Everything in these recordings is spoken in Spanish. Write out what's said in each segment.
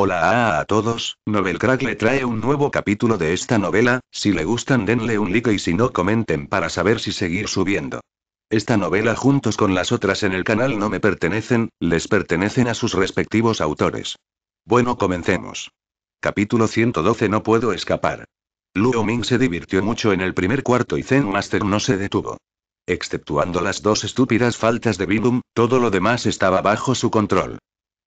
Hola a, todos, Novel Crack le trae un nuevo capítulo de esta novela, si le gustan denle un like y si no comenten para saber si seguir subiendo. Esta novela juntos con las otras en el canal no me pertenecen, les pertenecen a sus respectivos autores. Bueno comencemos. Capítulo 112 No puedo escapar. Luo Ming se divirtió mucho en el primer cuarto y Zen Master no se detuvo. Exceptuando las dos estúpidas faltas de Bidum, todo lo demás estaba bajo su control.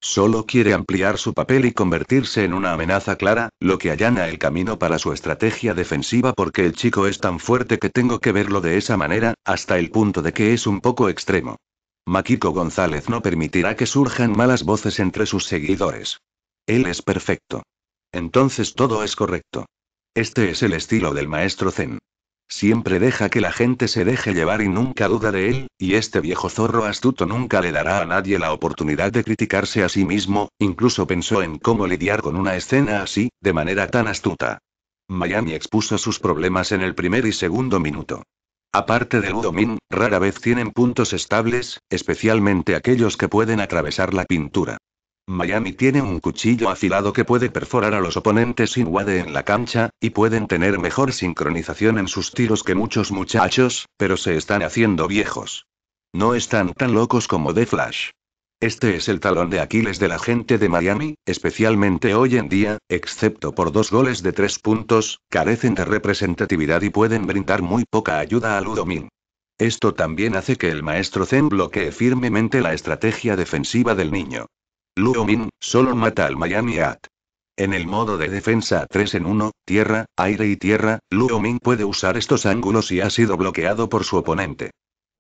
Solo quiere ampliar su papel y convertirse en una amenaza clara, lo que allana el camino para su estrategia defensiva porque el chico es tan fuerte que tengo que verlo de esa manera, hasta el punto de que es un poco extremo. Maquico González no permitirá que surjan malas voces entre sus seguidores. Él es perfecto. Entonces todo es correcto. Este es el estilo del maestro Zen. Siempre deja que la gente se deje llevar y nunca duda de él, y este viejo zorro astuto nunca le dará a nadie la oportunidad de criticarse a sí mismo, incluso pensó en cómo lidiar con una escena así, de manera tan astuta. Miami expuso sus problemas en el primer y segundo minuto. Aparte del Udomin, rara vez tienen puntos estables, especialmente aquellos que pueden atravesar la pintura. Miami tiene un cuchillo afilado que puede perforar a los oponentes sin wade en la cancha, y pueden tener mejor sincronización en sus tiros que muchos muchachos, pero se están haciendo viejos. No están tan locos como The Flash. Este es el talón de Aquiles de la gente de Miami, especialmente hoy en día, excepto por dos goles de tres puntos, carecen de representatividad y pueden brindar muy poca ayuda a Ludomín. Esto también hace que el maestro Zen bloquee firmemente la estrategia defensiva del niño. Luo Min, solo mata al Miami At. En el modo de defensa 3 en 1, tierra, aire y tierra, Luo Min puede usar estos ángulos y ha sido bloqueado por su oponente.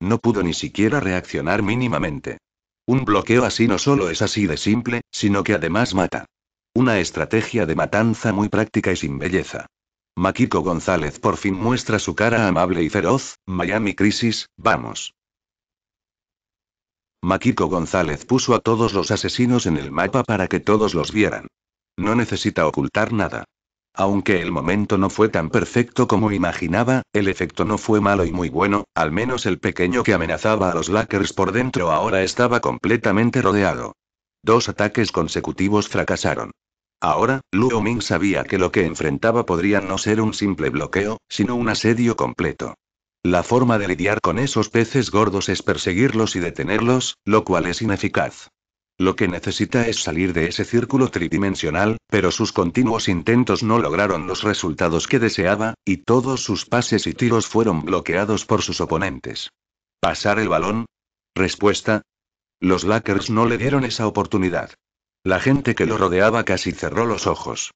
No pudo ni siquiera reaccionar mínimamente. Un bloqueo así no solo es así de simple, sino que además mata. Una estrategia de matanza muy práctica y sin belleza. Makiko González por fin muestra su cara amable y feroz, Miami Crisis, vamos. Makiko González puso a todos los asesinos en el mapa para que todos los vieran. No necesita ocultar nada. Aunque el momento no fue tan perfecto como imaginaba, el efecto no fue malo y muy bueno, al menos el pequeño que amenazaba a los Lakers por dentro ahora estaba completamente rodeado. Dos ataques consecutivos fracasaron. Ahora, Luo Ming sabía que lo que enfrentaba podría no ser un simple bloqueo, sino un asedio completo. La forma de lidiar con esos peces gordos es perseguirlos y detenerlos, lo cual es ineficaz. Lo que necesita es salir de ese círculo tridimensional, pero sus continuos intentos no lograron los resultados que deseaba, y todos sus pases y tiros fueron bloqueados por sus oponentes. ¿Pasar el balón? Respuesta. Los Lakers no le dieron esa oportunidad. La gente que lo rodeaba casi cerró los ojos.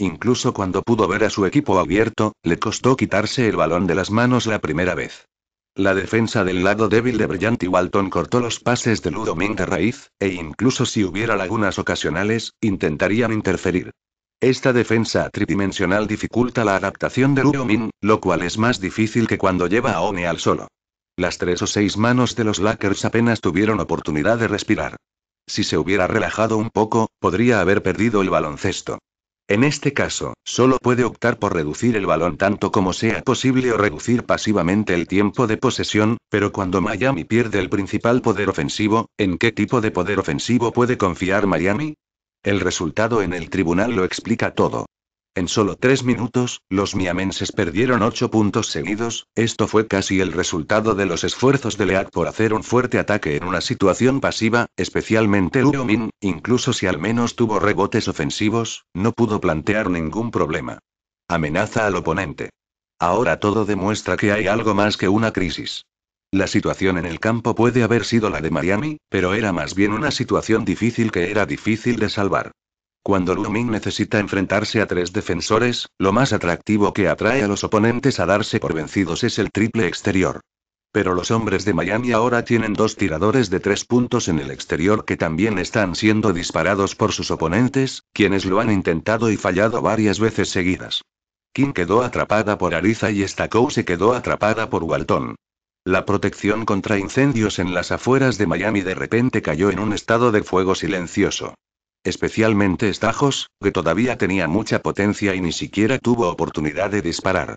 Incluso cuando pudo ver a su equipo abierto, le costó quitarse el balón de las manos la primera vez. La defensa del lado débil de y Walton cortó los pases de Ludomin de raíz, e incluso si hubiera lagunas ocasionales, intentarían interferir. Esta defensa tridimensional dificulta la adaptación de Ludomín, lo cual es más difícil que cuando lleva a O'Neal al solo. Las tres o seis manos de los Lakers apenas tuvieron oportunidad de respirar. Si se hubiera relajado un poco, podría haber perdido el baloncesto. En este caso, solo puede optar por reducir el balón tanto como sea posible o reducir pasivamente el tiempo de posesión, pero cuando Miami pierde el principal poder ofensivo, ¿en qué tipo de poder ofensivo puede confiar Miami? El resultado en el tribunal lo explica todo. En solo tres minutos, los miamenses perdieron ocho puntos seguidos, esto fue casi el resultado de los esfuerzos de Leak por hacer un fuerte ataque en una situación pasiva, especialmente Min, incluso si al menos tuvo rebotes ofensivos, no pudo plantear ningún problema. Amenaza al oponente. Ahora todo demuestra que hay algo más que una crisis. La situación en el campo puede haber sido la de Miami, pero era más bien una situación difícil que era difícil de salvar. Cuando Luming necesita enfrentarse a tres defensores, lo más atractivo que atrae a los oponentes a darse por vencidos es el triple exterior. Pero los hombres de Miami ahora tienen dos tiradores de tres puntos en el exterior que también están siendo disparados por sus oponentes, quienes lo han intentado y fallado varias veces seguidas. Kim quedó atrapada por Ariza y Stacou se quedó atrapada por Walton. La protección contra incendios en las afueras de Miami de repente cayó en un estado de fuego silencioso. Especialmente Stajos, que todavía tenía mucha potencia y ni siquiera tuvo oportunidad de disparar.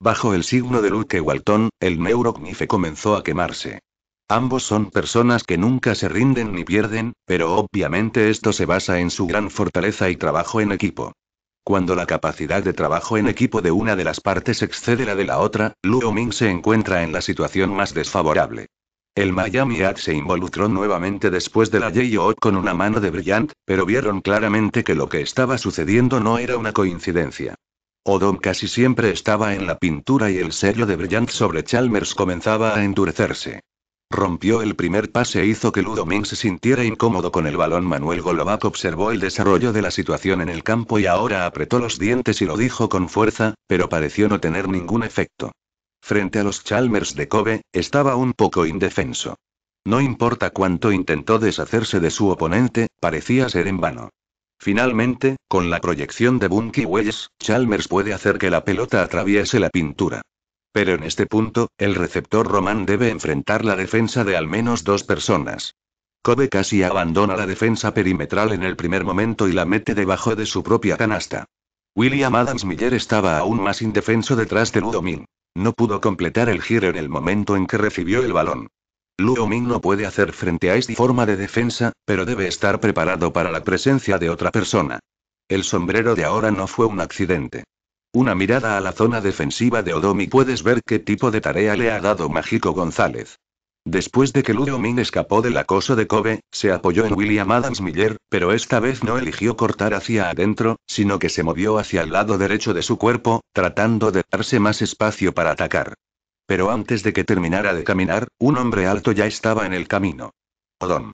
Bajo el signo de Luke Walton, el neurognife comenzó a quemarse. Ambos son personas que nunca se rinden ni pierden, pero obviamente esto se basa en su gran fortaleza y trabajo en equipo. Cuando la capacidad de trabajo en equipo de una de las partes excede la de la otra, Luo Ming se encuentra en la situación más desfavorable. El Miami Ad se involucró nuevamente después de la J.O. con una mano de Brillant, pero vieron claramente que lo que estaba sucediendo no era una coincidencia. Odom casi siempre estaba en la pintura y el sello de Brillant sobre Chalmers comenzaba a endurecerse. Rompió el primer pase e hizo que Ludomín se sintiera incómodo con el balón. Manuel Golovac observó el desarrollo de la situación en el campo y ahora apretó los dientes y lo dijo con fuerza, pero pareció no tener ningún efecto. Frente a los Chalmers de Kobe, estaba un poco indefenso. No importa cuánto intentó deshacerse de su oponente, parecía ser en vano. Finalmente, con la proyección de Bunky Wells, Chalmers puede hacer que la pelota atraviese la pintura. Pero en este punto, el receptor Román debe enfrentar la defensa de al menos dos personas. Kobe casi abandona la defensa perimetral en el primer momento y la mete debajo de su propia canasta. William Adams Miller estaba aún más indefenso detrás de Ludomín. No pudo completar el giro en el momento en que recibió el balón. Luo Ming no puede hacer frente a esta forma de defensa, pero debe estar preparado para la presencia de otra persona. El sombrero de ahora no fue un accidente. Una mirada a la zona defensiva de Odomi puedes ver qué tipo de tarea le ha dado Mágico González. Después de que Luo Min escapó del acoso de Kobe, se apoyó en William Adams Miller, pero esta vez no eligió cortar hacia adentro, sino que se movió hacia el lado derecho de su cuerpo, tratando de darse más espacio para atacar. Pero antes de que terminara de caminar, un hombre alto ya estaba en el camino. Odón.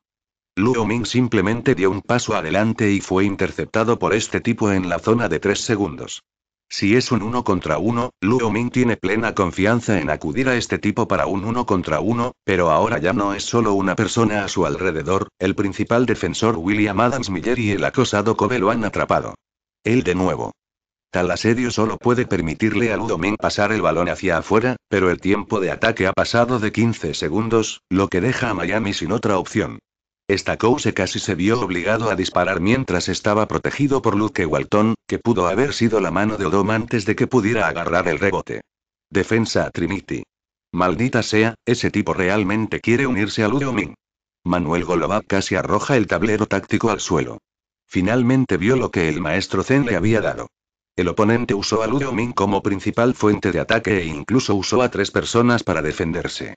Luo Min simplemente dio un paso adelante y fue interceptado por este tipo en la zona de tres segundos. Si es un uno contra uno, Luo Ming tiene plena confianza en acudir a este tipo para un uno contra uno, pero ahora ya no es solo una persona a su alrededor, el principal defensor William Adams Miller y el acosado Kobe lo han atrapado. Él de nuevo. Tal asedio solo puede permitirle a Ming pasar el balón hacia afuera, pero el tiempo de ataque ha pasado de 15 segundos, lo que deja a Miami sin otra opción se casi se vio obligado a disparar mientras estaba protegido por Luke Walton, que pudo haber sido la mano de Odom antes de que pudiera agarrar el rebote. Defensa a Trinity. Maldita sea, ese tipo realmente quiere unirse a Ludomin. Manuel Golovak casi arroja el tablero táctico al suelo. Finalmente vio lo que el maestro Zen le había dado. El oponente usó a Ludomin como principal fuente de ataque e incluso usó a tres personas para defenderse.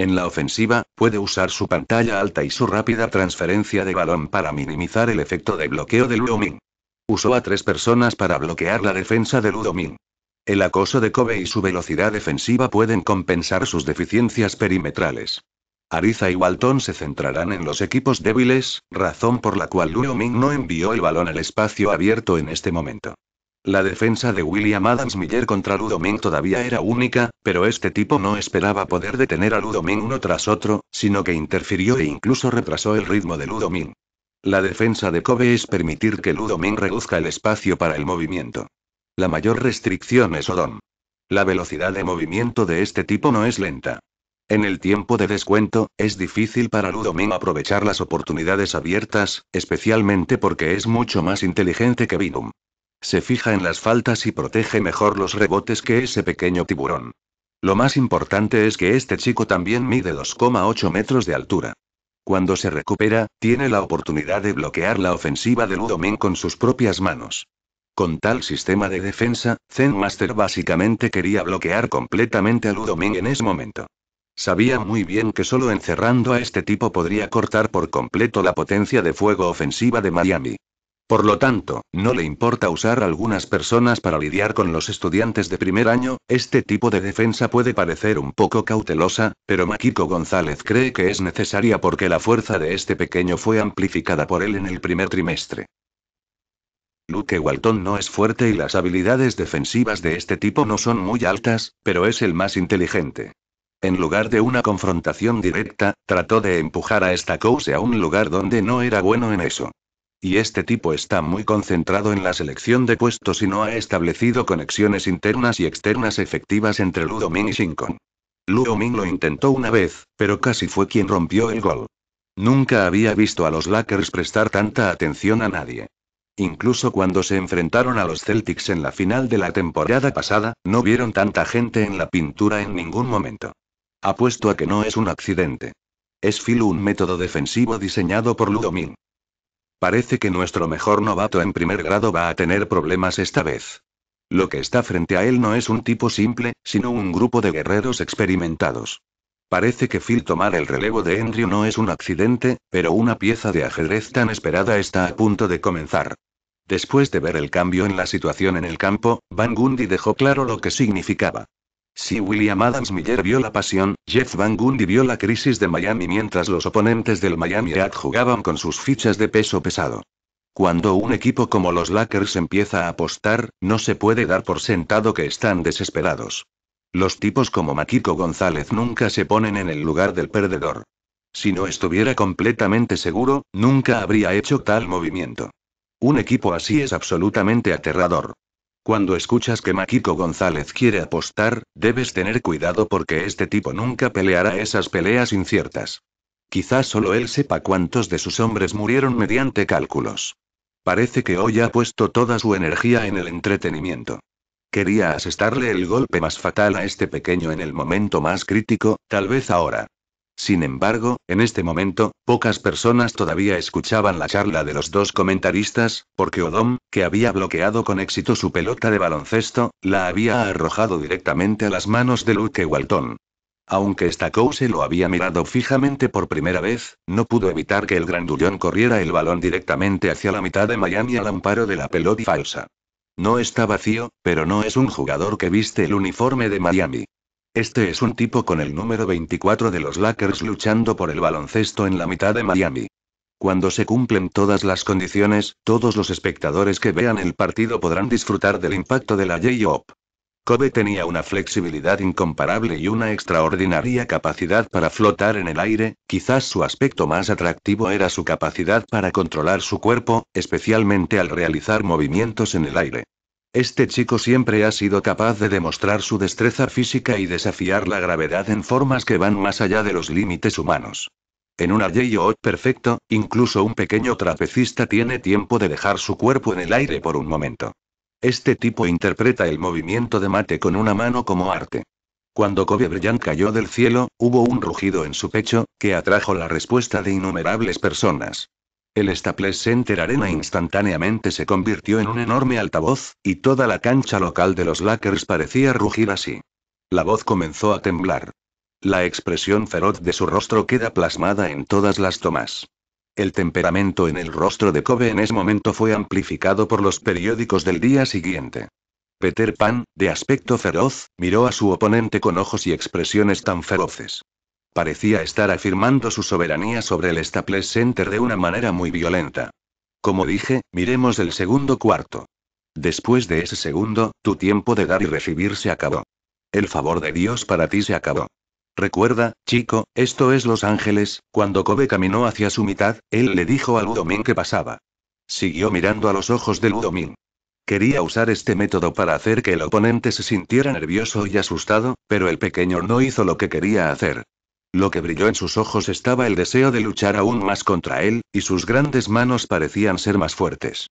En la ofensiva, puede usar su pantalla alta y su rápida transferencia de balón para minimizar el efecto de bloqueo de Ludomin. Usó a tres personas para bloquear la defensa de Ludomin. El acoso de Kobe y su velocidad defensiva pueden compensar sus deficiencias perimetrales. Ariza y Walton se centrarán en los equipos débiles, razón por la cual Ming no envió el balón al espacio abierto en este momento. La defensa de William Adams Miller contra Ludomín todavía era única, pero este tipo no esperaba poder detener a Ludomín uno tras otro, sino que interfirió e incluso retrasó el ritmo de Ludomín. La defensa de Kobe es permitir que Ludomín reduzca el espacio para el movimiento. La mayor restricción es Odom. La velocidad de movimiento de este tipo no es lenta. En el tiempo de descuento, es difícil para Ludomín aprovechar las oportunidades abiertas, especialmente porque es mucho más inteligente que Binum. Se fija en las faltas y protege mejor los rebotes que ese pequeño tiburón. Lo más importante es que este chico también mide 2,8 metros de altura. Cuando se recupera, tiene la oportunidad de bloquear la ofensiva de Ming con sus propias manos. Con tal sistema de defensa, Zen Master básicamente quería bloquear completamente a Ming en ese momento. Sabía muy bien que solo encerrando a este tipo podría cortar por completo la potencia de fuego ofensiva de Miami. Por lo tanto, no le importa usar algunas personas para lidiar con los estudiantes de primer año, este tipo de defensa puede parecer un poco cautelosa, pero Maquico González cree que es necesaria porque la fuerza de este pequeño fue amplificada por él en el primer trimestre. Luke Walton no es fuerte y las habilidades defensivas de este tipo no son muy altas, pero es el más inteligente. En lugar de una confrontación directa, trató de empujar a esta cose a un lugar donde no era bueno en eso. Y este tipo está muy concentrado en la selección de puestos y no ha establecido conexiones internas y externas efectivas entre Ludomin y Shinkon. Ludomin lo intentó una vez, pero casi fue quien rompió el gol. Nunca había visto a los Lakers prestar tanta atención a nadie. Incluso cuando se enfrentaron a los Celtics en la final de la temporada pasada, no vieron tanta gente en la pintura en ningún momento. Apuesto a que no es un accidente. Es Phil un método defensivo diseñado por Ludomin. Parece que nuestro mejor novato en primer grado va a tener problemas esta vez. Lo que está frente a él no es un tipo simple, sino un grupo de guerreros experimentados. Parece que Phil tomar el relevo de Andrew no es un accidente, pero una pieza de ajedrez tan esperada está a punto de comenzar. Después de ver el cambio en la situación en el campo, Van Gundy dejó claro lo que significaba. Si William Adams Miller vio la pasión, Jeff Van Gundy vio la crisis de Miami mientras los oponentes del Miami Heat jugaban con sus fichas de peso pesado. Cuando un equipo como los Lakers empieza a apostar, no se puede dar por sentado que están desesperados. Los tipos como Maquico González nunca se ponen en el lugar del perdedor. Si no estuviera completamente seguro, nunca habría hecho tal movimiento. Un equipo así es absolutamente aterrador. Cuando escuchas que Maquico González quiere apostar, debes tener cuidado porque este tipo nunca peleará esas peleas inciertas. Quizás solo él sepa cuántos de sus hombres murieron mediante cálculos. Parece que hoy ha puesto toda su energía en el entretenimiento. Quería asestarle el golpe más fatal a este pequeño en el momento más crítico, tal vez ahora, sin embargo, en este momento, pocas personas todavía escuchaban la charla de los dos comentaristas, porque Odom, que había bloqueado con éxito su pelota de baloncesto, la había arrojado directamente a las manos de Luke Walton. Aunque se lo había mirado fijamente por primera vez, no pudo evitar que el grandullón corriera el balón directamente hacia la mitad de Miami al amparo de la pelota falsa. No está vacío, pero no es un jugador que viste el uniforme de Miami. Este es un tipo con el número 24 de los Lakers luchando por el baloncesto en la mitad de Miami. Cuando se cumplen todas las condiciones, todos los espectadores que vean el partido podrán disfrutar del impacto de la J-Op. Kobe tenía una flexibilidad incomparable y una extraordinaria capacidad para flotar en el aire, quizás su aspecto más atractivo era su capacidad para controlar su cuerpo, especialmente al realizar movimientos en el aire. Este chico siempre ha sido capaz de demostrar su destreza física y desafiar la gravedad en formas que van más allá de los límites humanos. En un o perfecto, incluso un pequeño trapecista tiene tiempo de dejar su cuerpo en el aire por un momento. Este tipo interpreta el movimiento de mate con una mano como arte. Cuando Kobe Bryant cayó del cielo, hubo un rugido en su pecho, que atrajo la respuesta de innumerables personas. El Staples Center Arena instantáneamente se convirtió en un enorme altavoz, y toda la cancha local de los Lakers parecía rugir así. La voz comenzó a temblar. La expresión feroz de su rostro queda plasmada en todas las tomas. El temperamento en el rostro de Kobe en ese momento fue amplificado por los periódicos del día siguiente. Peter Pan, de aspecto feroz, miró a su oponente con ojos y expresiones tan feroces. Parecía estar afirmando su soberanía sobre el Staples Center de una manera muy violenta. Como dije, miremos el segundo cuarto. Después de ese segundo, tu tiempo de dar y recibir se acabó. El favor de Dios para ti se acabó. Recuerda, chico, esto es Los Ángeles, cuando Kobe caminó hacia su mitad, él le dijo a Ludomin que pasaba. Siguió mirando a los ojos del Ludomin. Quería usar este método para hacer que el oponente se sintiera nervioso y asustado, pero el pequeño no hizo lo que quería hacer. Lo que brilló en sus ojos estaba el deseo de luchar aún más contra él, y sus grandes manos parecían ser más fuertes.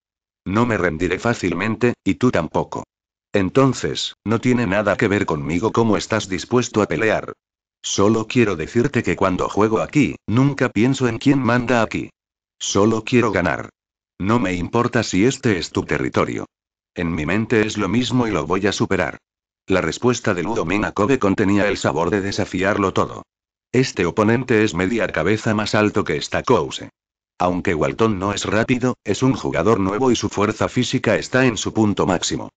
No me rendiré fácilmente, y tú tampoco. Entonces, no tiene nada que ver conmigo cómo estás dispuesto a pelear. Solo quiero decirte que cuando juego aquí, nunca pienso en quién manda aquí. Solo quiero ganar. No me importa si este es tu territorio. En mi mente es lo mismo y lo voy a superar. La respuesta de Ludomina Kobe contenía el sabor de desafiarlo todo. Este oponente es media cabeza más alto que Stacouse. Aunque Walton no es rápido, es un jugador nuevo y su fuerza física está en su punto máximo.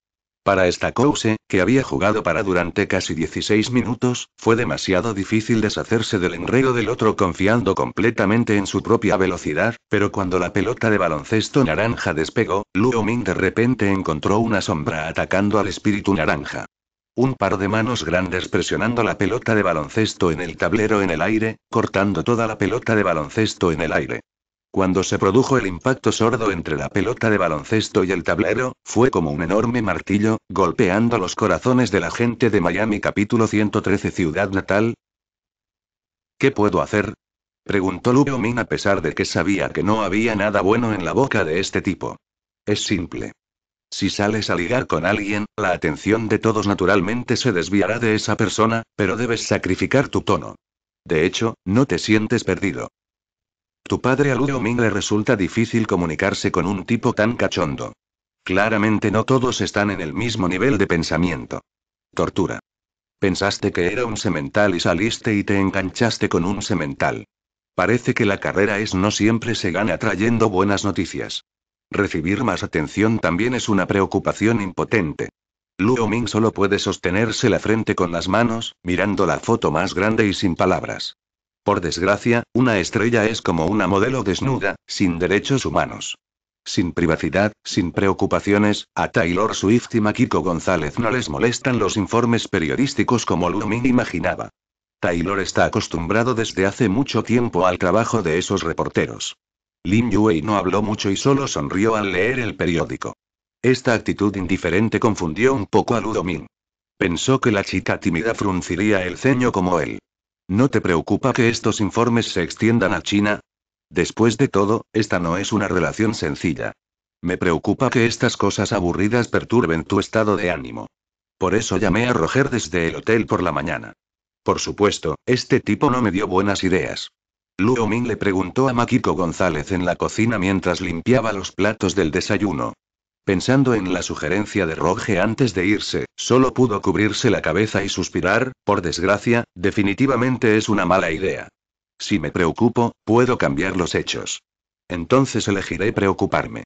Para Stacouse, que había jugado para durante casi 16 minutos, fue demasiado difícil deshacerse del enredo del otro confiando completamente en su propia velocidad, pero cuando la pelota de baloncesto naranja despegó, Luo Ming de repente encontró una sombra atacando al espíritu naranja. Un par de manos grandes presionando la pelota de baloncesto en el tablero en el aire, cortando toda la pelota de baloncesto en el aire. Cuando se produjo el impacto sordo entre la pelota de baloncesto y el tablero, fue como un enorme martillo, golpeando los corazones de la gente de Miami capítulo 113 Ciudad Natal. ¿Qué puedo hacer? Preguntó Luke Min a pesar de que sabía que no había nada bueno en la boca de este tipo. Es simple. Si sales a ligar con alguien, la atención de todos naturalmente se desviará de esa persona, pero debes sacrificar tu tono. De hecho, no te sientes perdido. Tu padre a mí Ming le resulta difícil comunicarse con un tipo tan cachondo. Claramente no todos están en el mismo nivel de pensamiento. Tortura. Pensaste que era un semental y saliste y te enganchaste con un semental. Parece que la carrera es no siempre se gana trayendo buenas noticias. Recibir más atención también es una preocupación impotente. Luo Ming solo puede sostenerse la frente con las manos, mirando la foto más grande y sin palabras. Por desgracia, una estrella es como una modelo desnuda, sin derechos humanos. Sin privacidad, sin preocupaciones, a Taylor Swift y Makiko González no les molestan los informes periodísticos como Luo Ming imaginaba. Taylor está acostumbrado desde hace mucho tiempo al trabajo de esos reporteros. Lin Yue no habló mucho y solo sonrió al leer el periódico. Esta actitud indiferente confundió un poco a Ming. Pensó que la chica tímida frunciría el ceño como él. ¿No te preocupa que estos informes se extiendan a China? Después de todo, esta no es una relación sencilla. Me preocupa que estas cosas aburridas perturben tu estado de ánimo. Por eso llamé a Roger desde el hotel por la mañana. Por supuesto, este tipo no me dio buenas ideas. Luo Ming le preguntó a Makiko González en la cocina mientras limpiaba los platos del desayuno. Pensando en la sugerencia de Roge antes de irse, solo pudo cubrirse la cabeza y suspirar, por desgracia, definitivamente es una mala idea. Si me preocupo, puedo cambiar los hechos. Entonces elegiré preocuparme.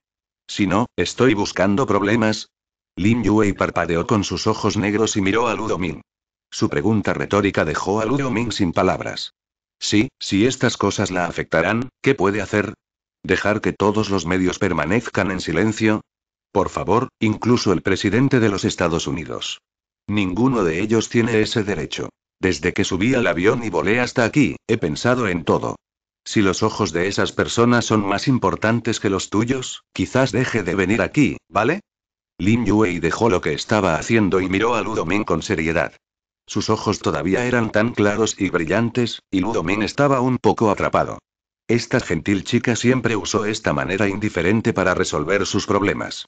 Si no, estoy buscando problemas. Lin Yue parpadeó con sus ojos negros y miró a Ludo Ming. Su pregunta retórica dejó a Ludo Ming sin palabras. Sí, si estas cosas la afectarán, ¿qué puede hacer? ¿Dejar que todos los medios permanezcan en silencio? Por favor, incluso el presidente de los Estados Unidos. Ninguno de ellos tiene ese derecho. Desde que subí al avión y volé hasta aquí, he pensado en todo. Si los ojos de esas personas son más importantes que los tuyos, quizás deje de venir aquí, ¿vale? Lin Yue dejó lo que estaba haciendo y miró a Ludomin con seriedad. Sus ojos todavía eran tan claros y brillantes, y Min estaba un poco atrapado. Esta gentil chica siempre usó esta manera indiferente para resolver sus problemas.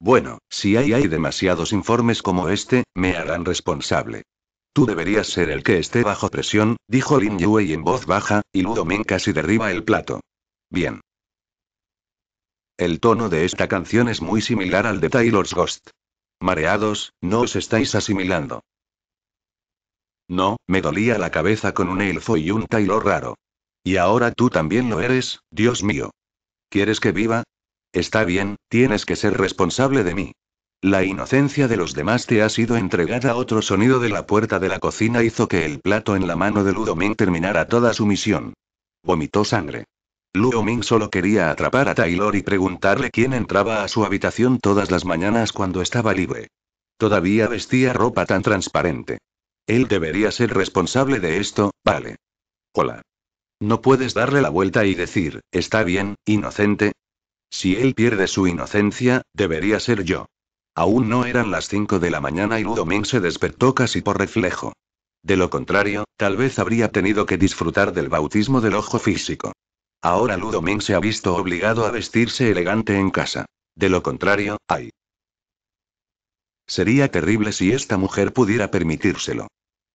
Bueno, si hay, hay demasiados informes como este, me harán responsable. Tú deberías ser el que esté bajo presión, dijo Lin Yue en voz baja, y Min casi derriba el plato. Bien. El tono de esta canción es muy similar al de Taylor's Ghost. Mareados, no os estáis asimilando. No, me dolía la cabeza con un elfo y un Taylor raro. Y ahora tú también lo eres, Dios mío. ¿Quieres que viva? Está bien, tienes que ser responsable de mí. La inocencia de los demás te ha sido entregada. Otro sonido de la puerta de la cocina hizo que el plato en la mano de Ming terminara toda su misión. Vomitó sangre. Ming solo quería atrapar a Taylor y preguntarle quién entraba a su habitación todas las mañanas cuando estaba libre. Todavía vestía ropa tan transparente. Él debería ser responsable de esto, vale. Hola. No puedes darle la vuelta y decir, está bien, inocente. Si él pierde su inocencia, debería ser yo. Aún no eran las 5 de la mañana y Ming se despertó casi por reflejo. De lo contrario, tal vez habría tenido que disfrutar del bautismo del ojo físico. Ahora Ming se ha visto obligado a vestirse elegante en casa. De lo contrario, ay. Sería terrible si esta mujer pudiera permitírselo.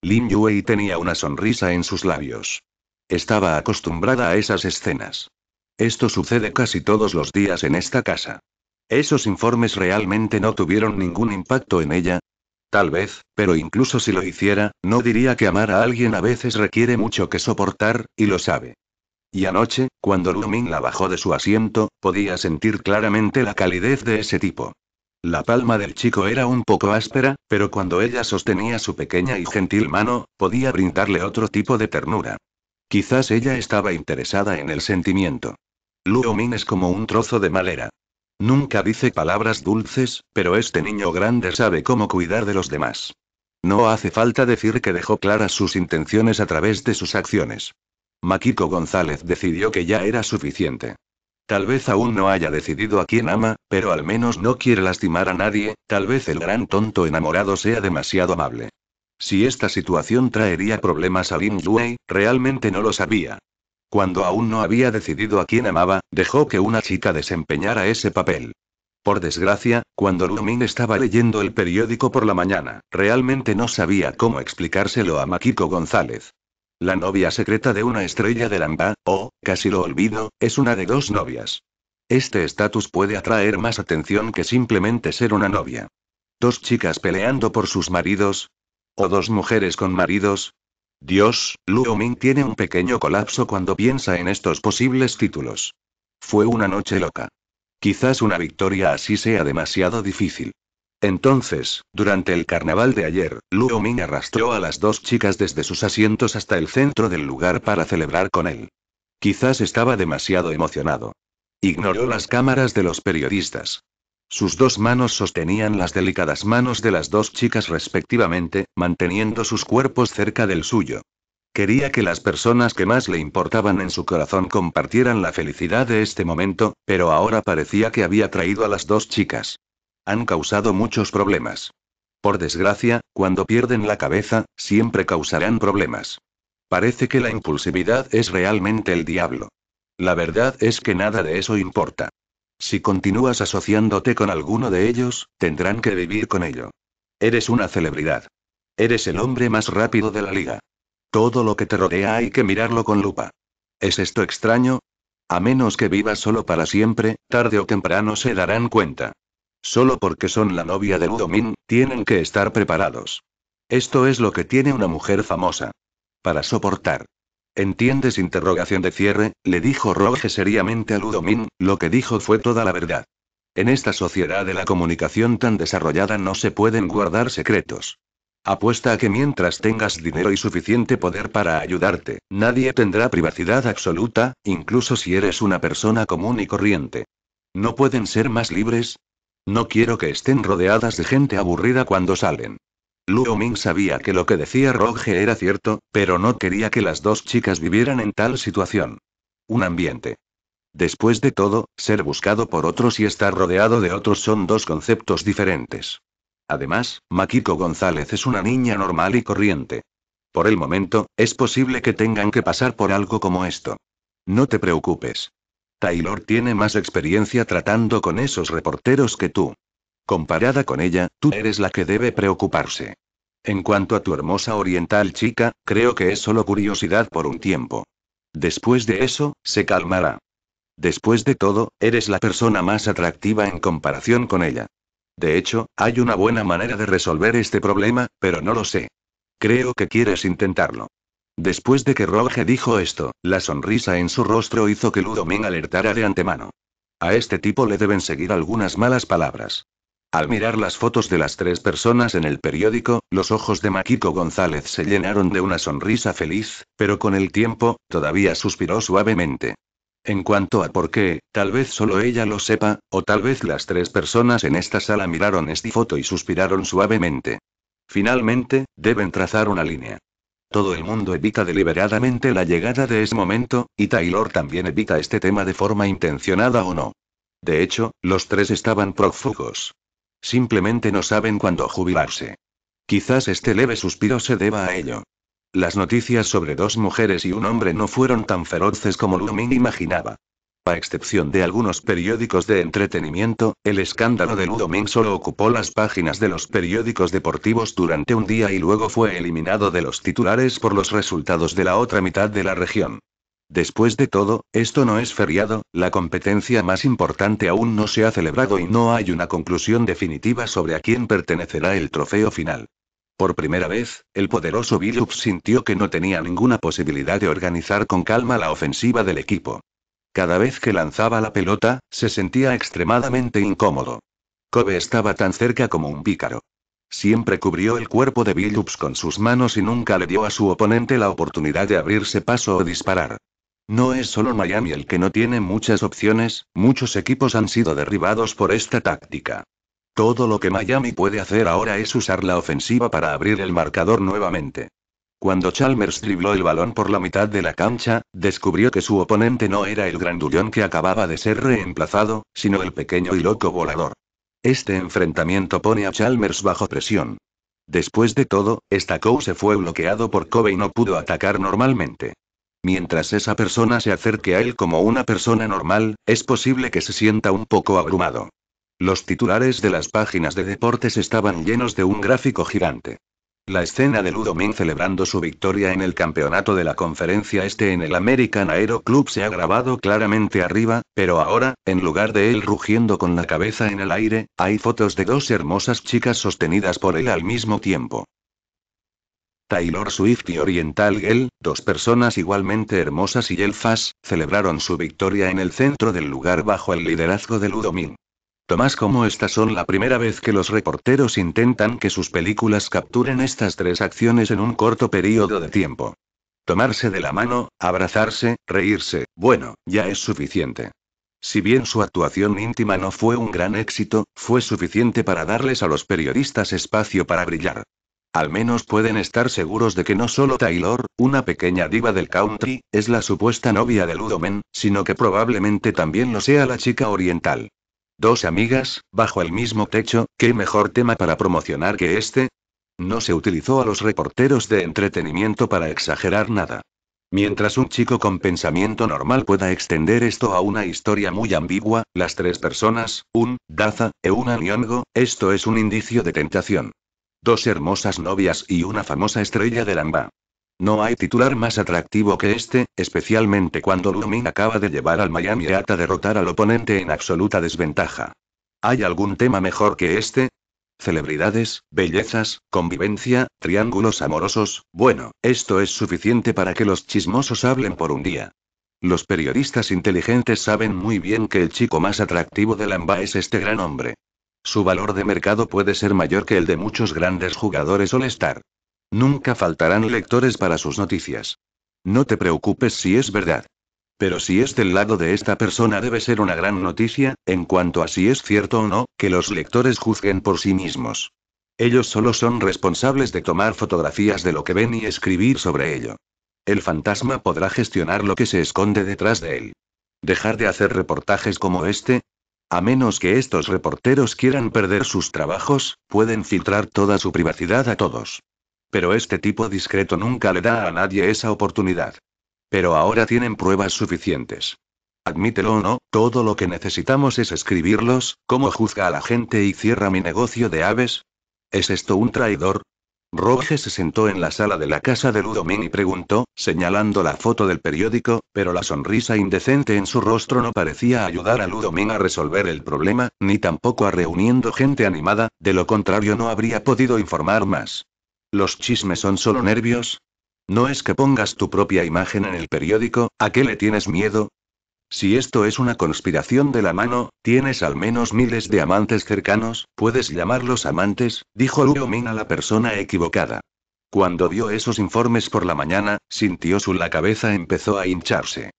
Lin Yuei tenía una sonrisa en sus labios. Estaba acostumbrada a esas escenas. Esto sucede casi todos los días en esta casa. ¿Esos informes realmente no tuvieron ningún impacto en ella? Tal vez, pero incluso si lo hiciera, no diría que amar a alguien a veces requiere mucho que soportar, y lo sabe. Y anoche, cuando Lu Ming la bajó de su asiento, podía sentir claramente la calidez de ese tipo. La palma del chico era un poco áspera, pero cuando ella sostenía su pequeña y gentil mano, podía brindarle otro tipo de ternura. Quizás ella estaba interesada en el sentimiento. Luomin es como un trozo de madera. Nunca dice palabras dulces, pero este niño grande sabe cómo cuidar de los demás. No hace falta decir que dejó claras sus intenciones a través de sus acciones. Makiko González decidió que ya era suficiente. Tal vez aún no haya decidido a quién ama, pero al menos no quiere lastimar a nadie, tal vez el gran tonto enamorado sea demasiado amable. Si esta situación traería problemas a Lin Yue, realmente no lo sabía. Cuando aún no había decidido a quién amaba, dejó que una chica desempeñara ese papel. Por desgracia, cuando Lumin estaba leyendo el periódico por la mañana, realmente no sabía cómo explicárselo a Makiko González. La novia secreta de una estrella de Lambda, o, casi lo olvido, es una de dos novias. Este estatus puede atraer más atención que simplemente ser una novia. Dos chicas peleando por sus maridos. O dos mujeres con maridos. Dios, Luo Ming tiene un pequeño colapso cuando piensa en estos posibles títulos. Fue una noche loca. Quizás una victoria así sea demasiado difícil. Entonces, durante el carnaval de ayer, Luo Ming arrastró a las dos chicas desde sus asientos hasta el centro del lugar para celebrar con él. Quizás estaba demasiado emocionado. Ignoró las cámaras de los periodistas. Sus dos manos sostenían las delicadas manos de las dos chicas respectivamente, manteniendo sus cuerpos cerca del suyo. Quería que las personas que más le importaban en su corazón compartieran la felicidad de este momento, pero ahora parecía que había traído a las dos chicas. Han causado muchos problemas. Por desgracia, cuando pierden la cabeza, siempre causarán problemas. Parece que la impulsividad es realmente el diablo. La verdad es que nada de eso importa. Si continúas asociándote con alguno de ellos, tendrán que vivir con ello. Eres una celebridad. Eres el hombre más rápido de la liga. Todo lo que te rodea hay que mirarlo con lupa. ¿Es esto extraño? A menos que vivas solo para siempre, tarde o temprano se darán cuenta. Solo porque son la novia de Ludomín, tienen que estar preparados. Esto es lo que tiene una mujer famosa. Para soportar. ¿Entiendes? Interrogación de cierre, le dijo Roge seriamente a Ludomín, lo que dijo fue toda la verdad. En esta sociedad de la comunicación tan desarrollada no se pueden guardar secretos. Apuesta a que mientras tengas dinero y suficiente poder para ayudarte, nadie tendrá privacidad absoluta, incluso si eres una persona común y corriente. ¿No pueden ser más libres? No quiero que estén rodeadas de gente aburrida cuando salen. Luo Ming sabía que lo que decía Roge era cierto, pero no quería que las dos chicas vivieran en tal situación. Un ambiente. Después de todo, ser buscado por otros y estar rodeado de otros son dos conceptos diferentes. Además, Makiko González es una niña normal y corriente. Por el momento, es posible que tengan que pasar por algo como esto. No te preocupes. Taylor tiene más experiencia tratando con esos reporteros que tú. Comparada con ella, tú eres la que debe preocuparse. En cuanto a tu hermosa oriental chica, creo que es solo curiosidad por un tiempo. Después de eso, se calmará. Después de todo, eres la persona más atractiva en comparación con ella. De hecho, hay una buena manera de resolver este problema, pero no lo sé. Creo que quieres intentarlo. Después de que Roger dijo esto, la sonrisa en su rostro hizo que Ming alertara de antemano. A este tipo le deben seguir algunas malas palabras. Al mirar las fotos de las tres personas en el periódico, los ojos de Maquico González se llenaron de una sonrisa feliz, pero con el tiempo, todavía suspiró suavemente. En cuanto a por qué, tal vez solo ella lo sepa, o tal vez las tres personas en esta sala miraron esta foto y suspiraron suavemente. Finalmente, deben trazar una línea. Todo el mundo evita deliberadamente la llegada de ese momento, y Taylor también evita este tema de forma intencionada o no. De hecho, los tres estaban prófugos. Simplemente no saben cuándo jubilarse. Quizás este leve suspiro se deba a ello. Las noticias sobre dos mujeres y un hombre no fueron tan feroces como Lumin imaginaba. A excepción de algunos periódicos de entretenimiento, el escándalo de Ludomín solo ocupó las páginas de los periódicos deportivos durante un día y luego fue eliminado de los titulares por los resultados de la otra mitad de la región. Después de todo, esto no es feriado, la competencia más importante aún no se ha celebrado y no hay una conclusión definitiva sobre a quién pertenecerá el trofeo final. Por primera vez, el poderoso Billups sintió que no tenía ninguna posibilidad de organizar con calma la ofensiva del equipo. Cada vez que lanzaba la pelota, se sentía extremadamente incómodo. Kobe estaba tan cerca como un pícaro. Siempre cubrió el cuerpo de Billups con sus manos y nunca le dio a su oponente la oportunidad de abrirse paso o disparar. No es solo Miami el que no tiene muchas opciones, muchos equipos han sido derribados por esta táctica. Todo lo que Miami puede hacer ahora es usar la ofensiva para abrir el marcador nuevamente. Cuando Chalmers dribló el balón por la mitad de la cancha, descubrió que su oponente no era el grandullón que acababa de ser reemplazado, sino el pequeño y loco volador. Este enfrentamiento pone a Chalmers bajo presión. Después de todo, Stacow se fue bloqueado por Kobe y no pudo atacar normalmente. Mientras esa persona se acerque a él como una persona normal, es posible que se sienta un poco abrumado. Los titulares de las páginas de deportes estaban llenos de un gráfico gigante. La escena de Ludomín celebrando su victoria en el campeonato de la conferencia este en el American Aero Club se ha grabado claramente arriba, pero ahora, en lugar de él rugiendo con la cabeza en el aire, hay fotos de dos hermosas chicas sostenidas por él al mismo tiempo. Taylor Swift y Oriental Gell, dos personas igualmente hermosas y elfas, celebraron su victoria en el centro del lugar bajo el liderazgo de Ludomín. Tomás como estas son la primera vez que los reporteros intentan que sus películas capturen estas tres acciones en un corto periodo de tiempo. Tomarse de la mano, abrazarse, reírse, bueno, ya es suficiente. Si bien su actuación íntima no fue un gran éxito, fue suficiente para darles a los periodistas espacio para brillar. Al menos pueden estar seguros de que no solo Taylor, una pequeña diva del country, es la supuesta novia de Ludomen, sino que probablemente también lo sea la chica oriental. Dos amigas, bajo el mismo techo, qué mejor tema para promocionar que este. No se utilizó a los reporteros de entretenimiento para exagerar nada. Mientras un chico con pensamiento normal pueda extender esto a una historia muy ambigua, las tres personas, un, Daza, e una esto es un indicio de tentación. Dos hermosas novias y una famosa estrella de Lamba. No hay titular más atractivo que este, especialmente cuando Lumin acaba de llevar al Miami Heat a derrotar al oponente en absoluta desventaja. ¿Hay algún tema mejor que este? Celebridades, bellezas, convivencia, triángulos amorosos, bueno, esto es suficiente para que los chismosos hablen por un día. Los periodistas inteligentes saben muy bien que el chico más atractivo de Lamba es este gran hombre. Su valor de mercado puede ser mayor que el de muchos grandes jugadores All-Star. Nunca faltarán lectores para sus noticias. No te preocupes si es verdad. Pero si es del lado de esta persona debe ser una gran noticia, en cuanto a si es cierto o no, que los lectores juzguen por sí mismos. Ellos solo son responsables de tomar fotografías de lo que ven y escribir sobre ello. El fantasma podrá gestionar lo que se esconde detrás de él. Dejar de hacer reportajes como este, a menos que estos reporteros quieran perder sus trabajos, pueden filtrar toda su privacidad a todos pero este tipo discreto nunca le da a nadie esa oportunidad. Pero ahora tienen pruebas suficientes. Admítelo o no, todo lo que necesitamos es escribirlos, cómo juzga a la gente y cierra mi negocio de aves. ¿Es esto un traidor? Roge se sentó en la sala de la casa de Ludomín y preguntó, señalando la foto del periódico, pero la sonrisa indecente en su rostro no parecía ayudar a Ludomín a resolver el problema, ni tampoco a reuniendo gente animada, de lo contrario no habría podido informar más. Los chismes son solo nervios. No es que pongas tu propia imagen en el periódico, ¿a qué le tienes miedo? Si esto es una conspiración de la mano, tienes al menos miles de amantes cercanos, puedes llamarlos amantes, dijo Luo a la persona equivocada. Cuando vio esos informes por la mañana, sintió su la cabeza empezó a hincharse.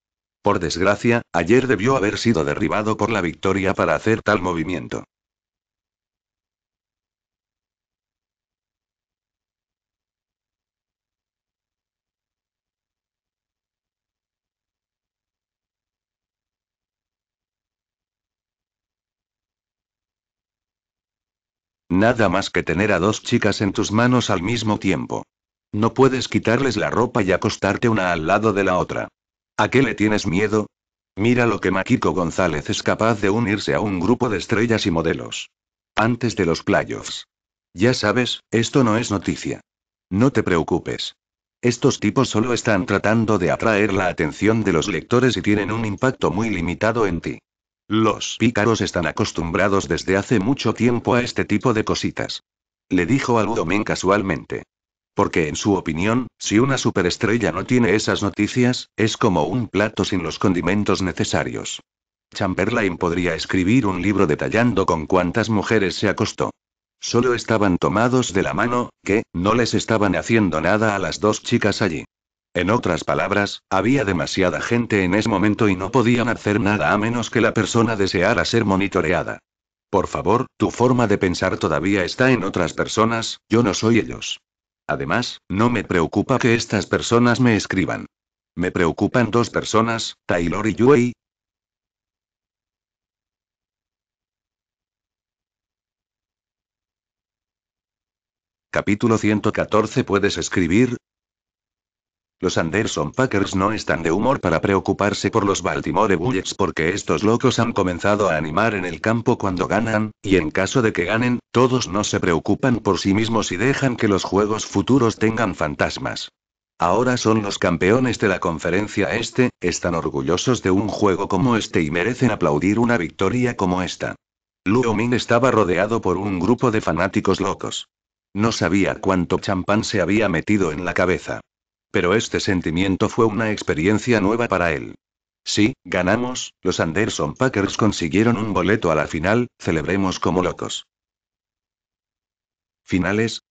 Por desgracia, ayer debió haber sido derribado por la victoria para hacer tal movimiento. nada más que tener a dos chicas en tus manos al mismo tiempo. No puedes quitarles la ropa y acostarte una al lado de la otra. ¿A qué le tienes miedo? Mira lo que Maquico González es capaz de unirse a un grupo de estrellas y modelos. Antes de los playoffs. Ya sabes, esto no es noticia. No te preocupes. Estos tipos solo están tratando de atraer la atención de los lectores y tienen un impacto muy limitado en ti. Los pícaros están acostumbrados desde hace mucho tiempo a este tipo de cositas. Le dijo a Ludomen casualmente. Porque en su opinión, si una superestrella no tiene esas noticias, es como un plato sin los condimentos necesarios. Chamberlain podría escribir un libro detallando con cuántas mujeres se acostó. Solo estaban tomados de la mano, que, no les estaban haciendo nada a las dos chicas allí. En otras palabras, había demasiada gente en ese momento y no podían hacer nada a menos que la persona deseara ser monitoreada. Por favor, tu forma de pensar todavía está en otras personas, yo no soy ellos. Además, no me preocupa que estas personas me escriban. Me preocupan dos personas, Taylor y Yue. Capítulo 114 ¿Puedes escribir? Los Anderson Packers no están de humor para preocuparse por los Baltimore Bullets porque estos locos han comenzado a animar en el campo cuando ganan, y en caso de que ganen, todos no se preocupan por sí mismos y dejan que los juegos futuros tengan fantasmas. Ahora son los campeones de la conferencia este, están orgullosos de un juego como este y merecen aplaudir una victoria como esta. Luo Min estaba rodeado por un grupo de fanáticos locos. No sabía cuánto champán se había metido en la cabeza pero este sentimiento fue una experiencia nueva para él. Sí, ganamos, los Anderson Packers consiguieron un boleto a la final, celebremos como locos. Finales.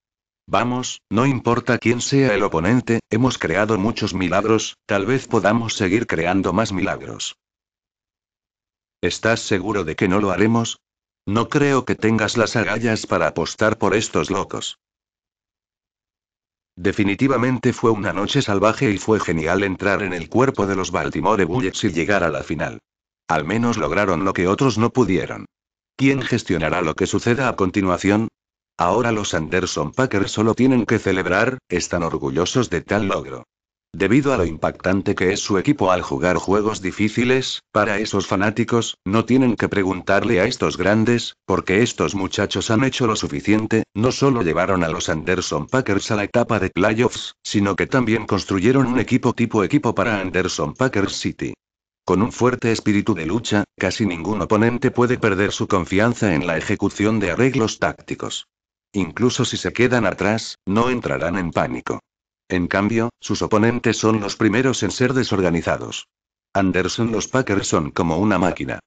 Vamos, no importa quién sea el oponente, hemos creado muchos milagros, tal vez podamos seguir creando más milagros. ¿Estás seguro de que no lo haremos? No creo que tengas las agallas para apostar por estos locos. Definitivamente fue una noche salvaje y fue genial entrar en el cuerpo de los Baltimore Bullets y llegar a la final. Al menos lograron lo que otros no pudieron. ¿Quién gestionará lo que suceda a continuación? Ahora los Anderson Packers solo tienen que celebrar, están orgullosos de tal logro. Debido a lo impactante que es su equipo al jugar juegos difíciles, para esos fanáticos, no tienen que preguntarle a estos grandes, porque estos muchachos han hecho lo suficiente, no solo llevaron a los Anderson Packers a la etapa de playoffs, sino que también construyeron un equipo tipo equipo para Anderson Packers City. Con un fuerte espíritu de lucha, casi ningún oponente puede perder su confianza en la ejecución de arreglos tácticos. Incluso si se quedan atrás, no entrarán en pánico. En cambio, sus oponentes son los primeros en ser desorganizados. Anderson los Packers son como una máquina.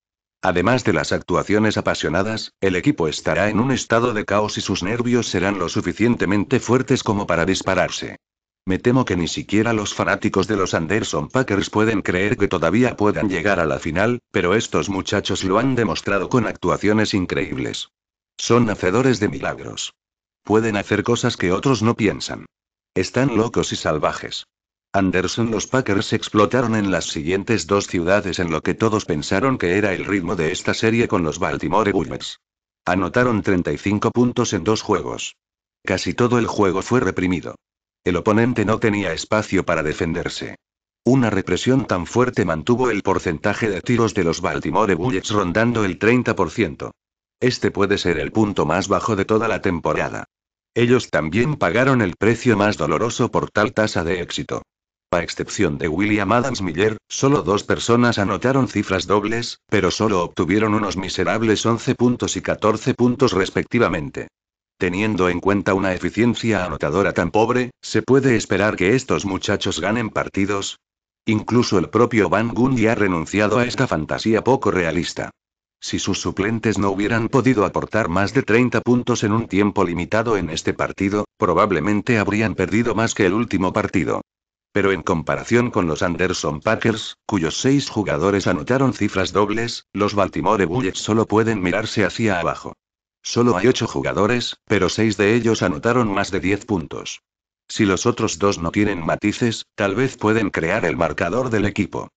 Además de las actuaciones apasionadas, el equipo estará en un estado de caos y sus nervios serán lo suficientemente fuertes como para dispararse. Me temo que ni siquiera los fanáticos de los Anderson Packers pueden creer que todavía puedan llegar a la final, pero estos muchachos lo han demostrado con actuaciones increíbles. Son hacedores de milagros. Pueden hacer cosas que otros no piensan. Están mm. locos y salvajes. Anderson los Packers explotaron en las siguientes dos ciudades en lo que todos pensaron que era el ritmo de esta serie con los Baltimore Bullets. Anotaron 35 puntos en dos juegos. Casi todo el juego fue reprimido. El oponente no tenía espacio para defenderse. Una represión tan fuerte mantuvo el porcentaje de tiros de los Baltimore Bullets rondando el 30%. Este puede ser el punto más bajo de toda la temporada. Ellos también pagaron el precio más doloroso por tal tasa de éxito. A excepción de William Adams Miller, solo dos personas anotaron cifras dobles, pero solo obtuvieron unos miserables 11 puntos y 14 puntos respectivamente. Teniendo en cuenta una eficiencia anotadora tan pobre, ¿se puede esperar que estos muchachos ganen partidos? Incluso el propio Van Gundy ha renunciado a esta fantasía poco realista si sus suplentes no hubieran podido aportar más de 30 puntos en un tiempo limitado en este partido, probablemente habrían perdido más que el último partido. Pero en comparación con los Anderson Packers, cuyos seis jugadores anotaron cifras dobles, los Baltimore Bullets solo pueden mirarse hacia abajo. Solo hay ocho jugadores, pero seis de ellos anotaron más de 10 puntos. Si los otros dos no tienen matices, tal vez pueden crear el marcador del equipo.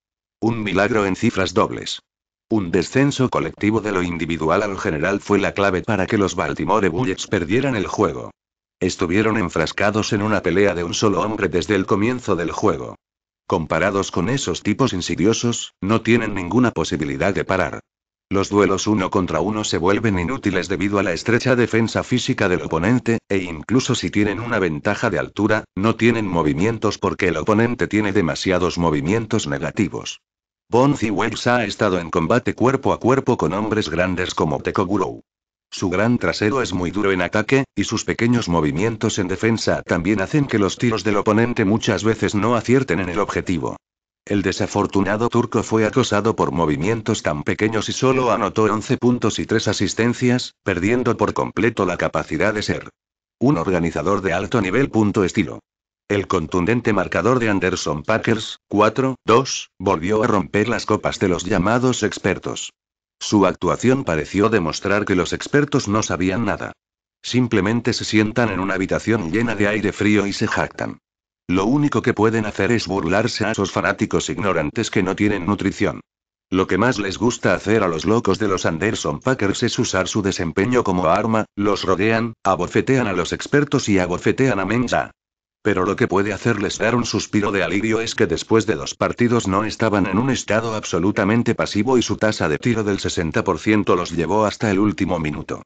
Un milagro en cifras dobles. Un descenso colectivo de lo individual al general fue la clave para que los Baltimore Bullets perdieran el juego. Estuvieron enfrascados en una pelea de un solo hombre desde el comienzo del juego. Comparados con esos tipos insidiosos, no tienen ninguna posibilidad de parar. Los duelos uno contra uno se vuelven inútiles debido a la estrecha defensa física del oponente, e incluso si tienen una ventaja de altura, no tienen movimientos porque el oponente tiene demasiados movimientos negativos. Bonzi Wells ha estado en combate cuerpo a cuerpo con hombres grandes como Tekogurou. Su gran trasero es muy duro en ataque, y sus pequeños movimientos en defensa también hacen que los tiros del oponente muchas veces no acierten en el objetivo. El desafortunado turco fue acosado por movimientos tan pequeños y solo anotó 11 puntos y 3 asistencias, perdiendo por completo la capacidad de ser un organizador de alto nivel. Punto estilo. El contundente marcador de Anderson Packers, 4-2, volvió a romper las copas de los llamados expertos. Su actuación pareció demostrar que los expertos no sabían nada. Simplemente se sientan en una habitación llena de aire frío y se jactan. Lo único que pueden hacer es burlarse a esos fanáticos ignorantes que no tienen nutrición. Lo que más les gusta hacer a los locos de los Anderson Packers es usar su desempeño como arma, los rodean, abofetean a los expertos y abofetean a Mensa. Pero lo que puede hacerles dar un suspiro de alivio es que después de dos partidos no estaban en un estado absolutamente pasivo y su tasa de tiro del 60% los llevó hasta el último minuto.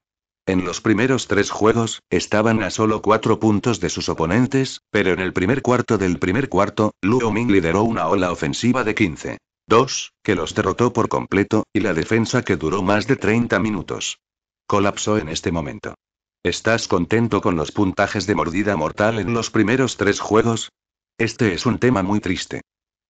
En los primeros tres juegos, estaban a solo cuatro puntos de sus oponentes, pero en el primer cuarto del primer cuarto, Luo Ming lideró una ola ofensiva de 15. 2, que los derrotó por completo, y la defensa que duró más de 30 minutos. Colapsó en este momento. ¿Estás contento con los puntajes de mordida mortal en los primeros tres juegos? Este es un tema muy triste.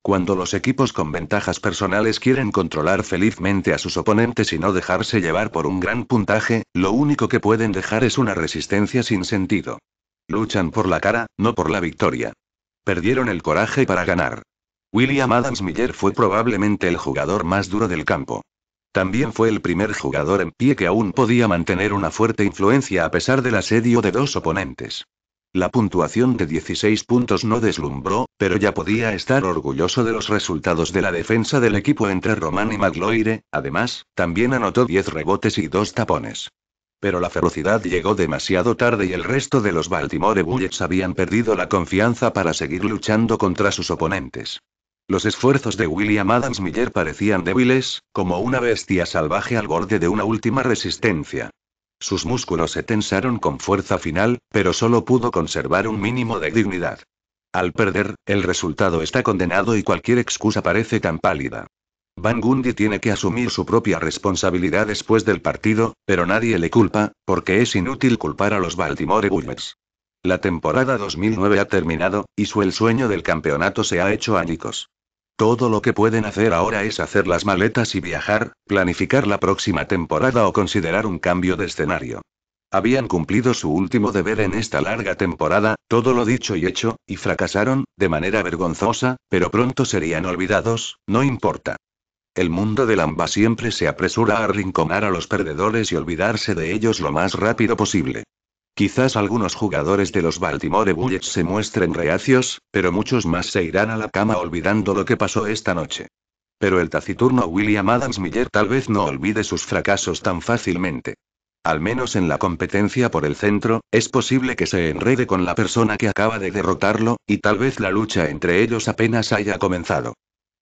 Cuando los equipos con ventajas personales quieren controlar felizmente a sus oponentes y no dejarse llevar por un gran puntaje, lo único que pueden dejar es una resistencia sin sentido. Luchan por la cara, no por la victoria. Perdieron el coraje para ganar. William Adams Miller fue probablemente el jugador más duro del campo. También fue el primer jugador en pie que aún podía mantener una fuerte influencia a pesar del asedio de dos oponentes. La puntuación de 16 puntos no deslumbró, pero ya podía estar orgulloso de los resultados de la defensa del equipo entre Román y Magloire, además, también anotó 10 rebotes y 2 tapones. Pero la ferocidad llegó demasiado tarde y el resto de los Baltimore Bullets habían perdido la confianza para seguir luchando contra sus oponentes. Los esfuerzos de William Adams Miller parecían débiles, como una bestia salvaje al borde de una última resistencia. Sus músculos se tensaron con fuerza final, pero solo pudo conservar un mínimo de dignidad. Al perder, el resultado está condenado y cualquier excusa parece tan pálida. Van Gundy tiene que asumir su propia responsabilidad después del partido, pero nadie le culpa, porque es inútil culpar a los Baltimore Bullets. La temporada 2009 ha terminado, y su el sueño del campeonato se ha hecho añicos. Todo lo que pueden hacer ahora es hacer las maletas y viajar, planificar la próxima temporada o considerar un cambio de escenario. Habían cumplido su último deber en esta larga temporada, todo lo dicho y hecho, y fracasaron, de manera vergonzosa, pero pronto serían olvidados, no importa. El mundo del AMBA siempre se apresura a arrinconar a los perdedores y olvidarse de ellos lo más rápido posible. Quizás algunos jugadores de los Baltimore Bullets se muestren reacios, pero muchos más se irán a la cama olvidando lo que pasó esta noche. Pero el taciturno William Adams Miller tal vez no olvide sus fracasos tan fácilmente. Al menos en la competencia por el centro, es posible que se enrede con la persona que acaba de derrotarlo, y tal vez la lucha entre ellos apenas haya comenzado.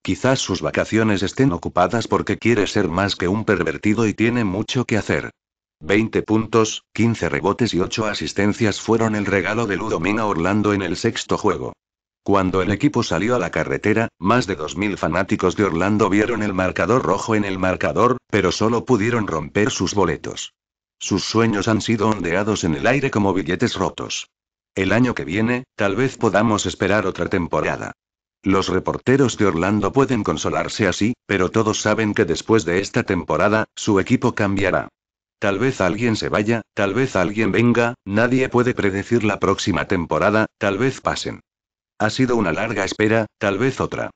Quizás sus vacaciones estén ocupadas porque quiere ser más que un pervertido y tiene mucho que hacer. 20 puntos, 15 rebotes y 8 asistencias fueron el regalo de Ludomina Orlando en el sexto juego. Cuando el equipo salió a la carretera, más de 2.000 fanáticos de Orlando vieron el marcador rojo en el marcador, pero solo pudieron romper sus boletos. Sus sueños han sido ondeados en el aire como billetes rotos. El año que viene, tal vez podamos esperar otra temporada. Los reporteros de Orlando pueden consolarse así, pero todos saben que después de esta temporada, su equipo cambiará. Tal vez alguien se vaya, tal vez alguien venga, nadie puede predecir la próxima temporada, tal vez pasen. Ha sido una larga espera, tal vez otra.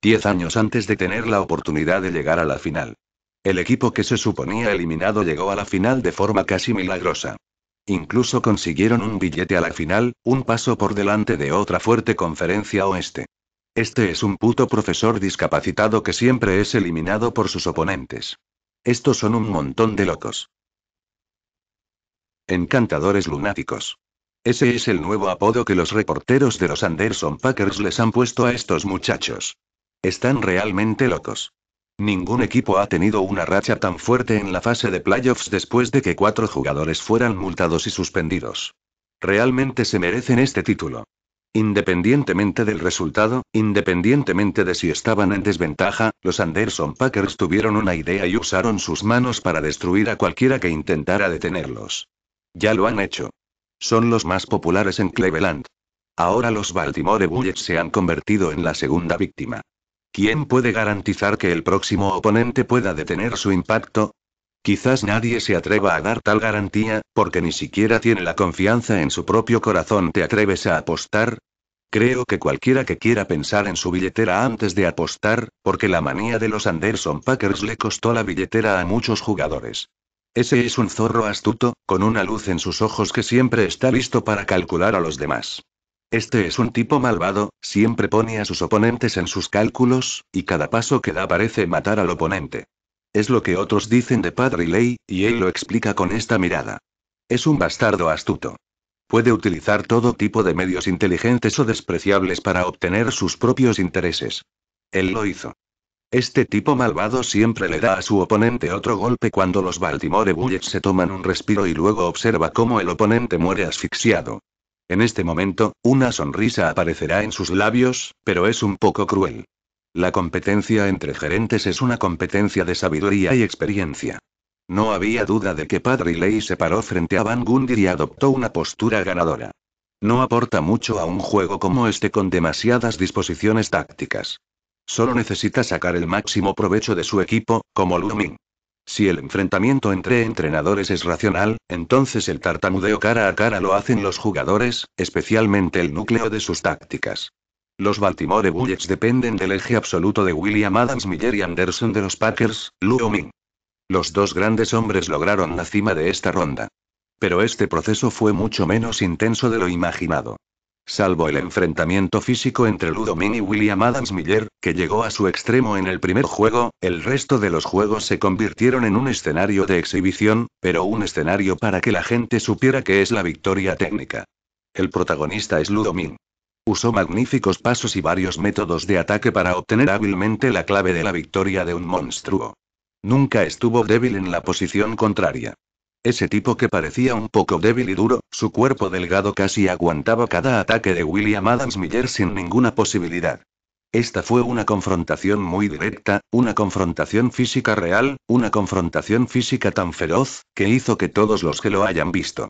Diez años antes de tener la oportunidad de llegar a la final. El equipo que se suponía eliminado llegó a la final de forma casi milagrosa. Incluso consiguieron un billete a la final, un paso por delante de otra fuerte conferencia oeste. Este es un puto profesor discapacitado que siempre es eliminado por sus oponentes. Estos son un montón de locos encantadores lunáticos. Ese es el nuevo apodo que los reporteros de los Anderson Packers les han puesto a estos muchachos. Están realmente locos. Ningún equipo ha tenido una racha tan fuerte en la fase de playoffs después de que cuatro jugadores fueran multados y suspendidos. Realmente se merecen este título. Independientemente del resultado, independientemente de si estaban en desventaja, los Anderson Packers tuvieron una idea y usaron sus manos para destruir a cualquiera que intentara detenerlos. Ya lo han hecho. Son los más populares en Cleveland. Ahora los Baltimore Bullets se han convertido en la segunda víctima. ¿Quién puede garantizar que el próximo oponente pueda detener su impacto? Quizás nadie se atreva a dar tal garantía, porque ni siquiera tiene la confianza en su propio corazón. ¿Te atreves a apostar? Creo que cualquiera que quiera pensar en su billetera antes de apostar, porque la manía de los Anderson Packers le costó la billetera a muchos jugadores. Ese es un zorro astuto, con una luz en sus ojos que siempre está listo para calcular a los demás. Este es un tipo malvado, siempre pone a sus oponentes en sus cálculos, y cada paso que da parece matar al oponente. Es lo que otros dicen de Padre Ley, y él lo explica con esta mirada. Es un bastardo astuto. Puede utilizar todo tipo de medios inteligentes o despreciables para obtener sus propios intereses. Él lo hizo. Este tipo malvado siempre le da a su oponente otro golpe cuando los Baltimore Bullets se toman un respiro y luego observa cómo el oponente muere asfixiado. En este momento, una sonrisa aparecerá en sus labios, pero es un poco cruel. La competencia entre gerentes es una competencia de sabiduría y experiencia. No había duda de que Padre Ley se paró frente a Van Gundy y adoptó una postura ganadora. No aporta mucho a un juego como este con demasiadas disposiciones tácticas. Solo necesita sacar el máximo provecho de su equipo, como Ming. Si el enfrentamiento entre entrenadores es racional, entonces el tartamudeo cara a cara lo hacen los jugadores, especialmente el núcleo de sus tácticas. Los Baltimore Bullets dependen del eje absoluto de William Adams Miller y Anderson de los Packers, Ming. Los dos grandes hombres lograron la cima de esta ronda. Pero este proceso fue mucho menos intenso de lo imaginado. Salvo el enfrentamiento físico entre Ludomín y William Adams Miller, que llegó a su extremo en el primer juego, el resto de los juegos se convirtieron en un escenario de exhibición, pero un escenario para que la gente supiera que es la victoria técnica. El protagonista es Ludomín. Usó magníficos pasos y varios métodos de ataque para obtener hábilmente la clave de la victoria de un monstruo. Nunca estuvo débil en la posición contraria. Ese tipo que parecía un poco débil y duro, su cuerpo delgado casi aguantaba cada ataque de William Adams Miller sin ninguna posibilidad. Esta fue una confrontación muy directa, una confrontación física real, una confrontación física tan feroz, que hizo que todos los que lo hayan visto.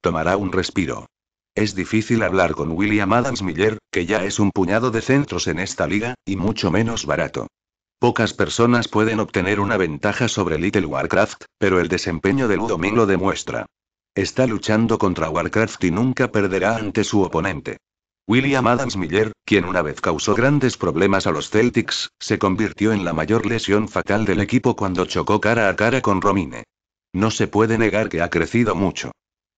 Tomará un respiro. Es difícil hablar con William Adams Miller, que ya es un puñado de centros en esta liga, y mucho menos barato. Pocas personas pueden obtener una ventaja sobre Little Warcraft, pero el desempeño de Ludomin lo demuestra. Está luchando contra Warcraft y nunca perderá ante su oponente. William Adams Miller, quien una vez causó grandes problemas a los Celtics, se convirtió en la mayor lesión fatal del equipo cuando chocó cara a cara con Romine. No se puede negar que ha crecido mucho.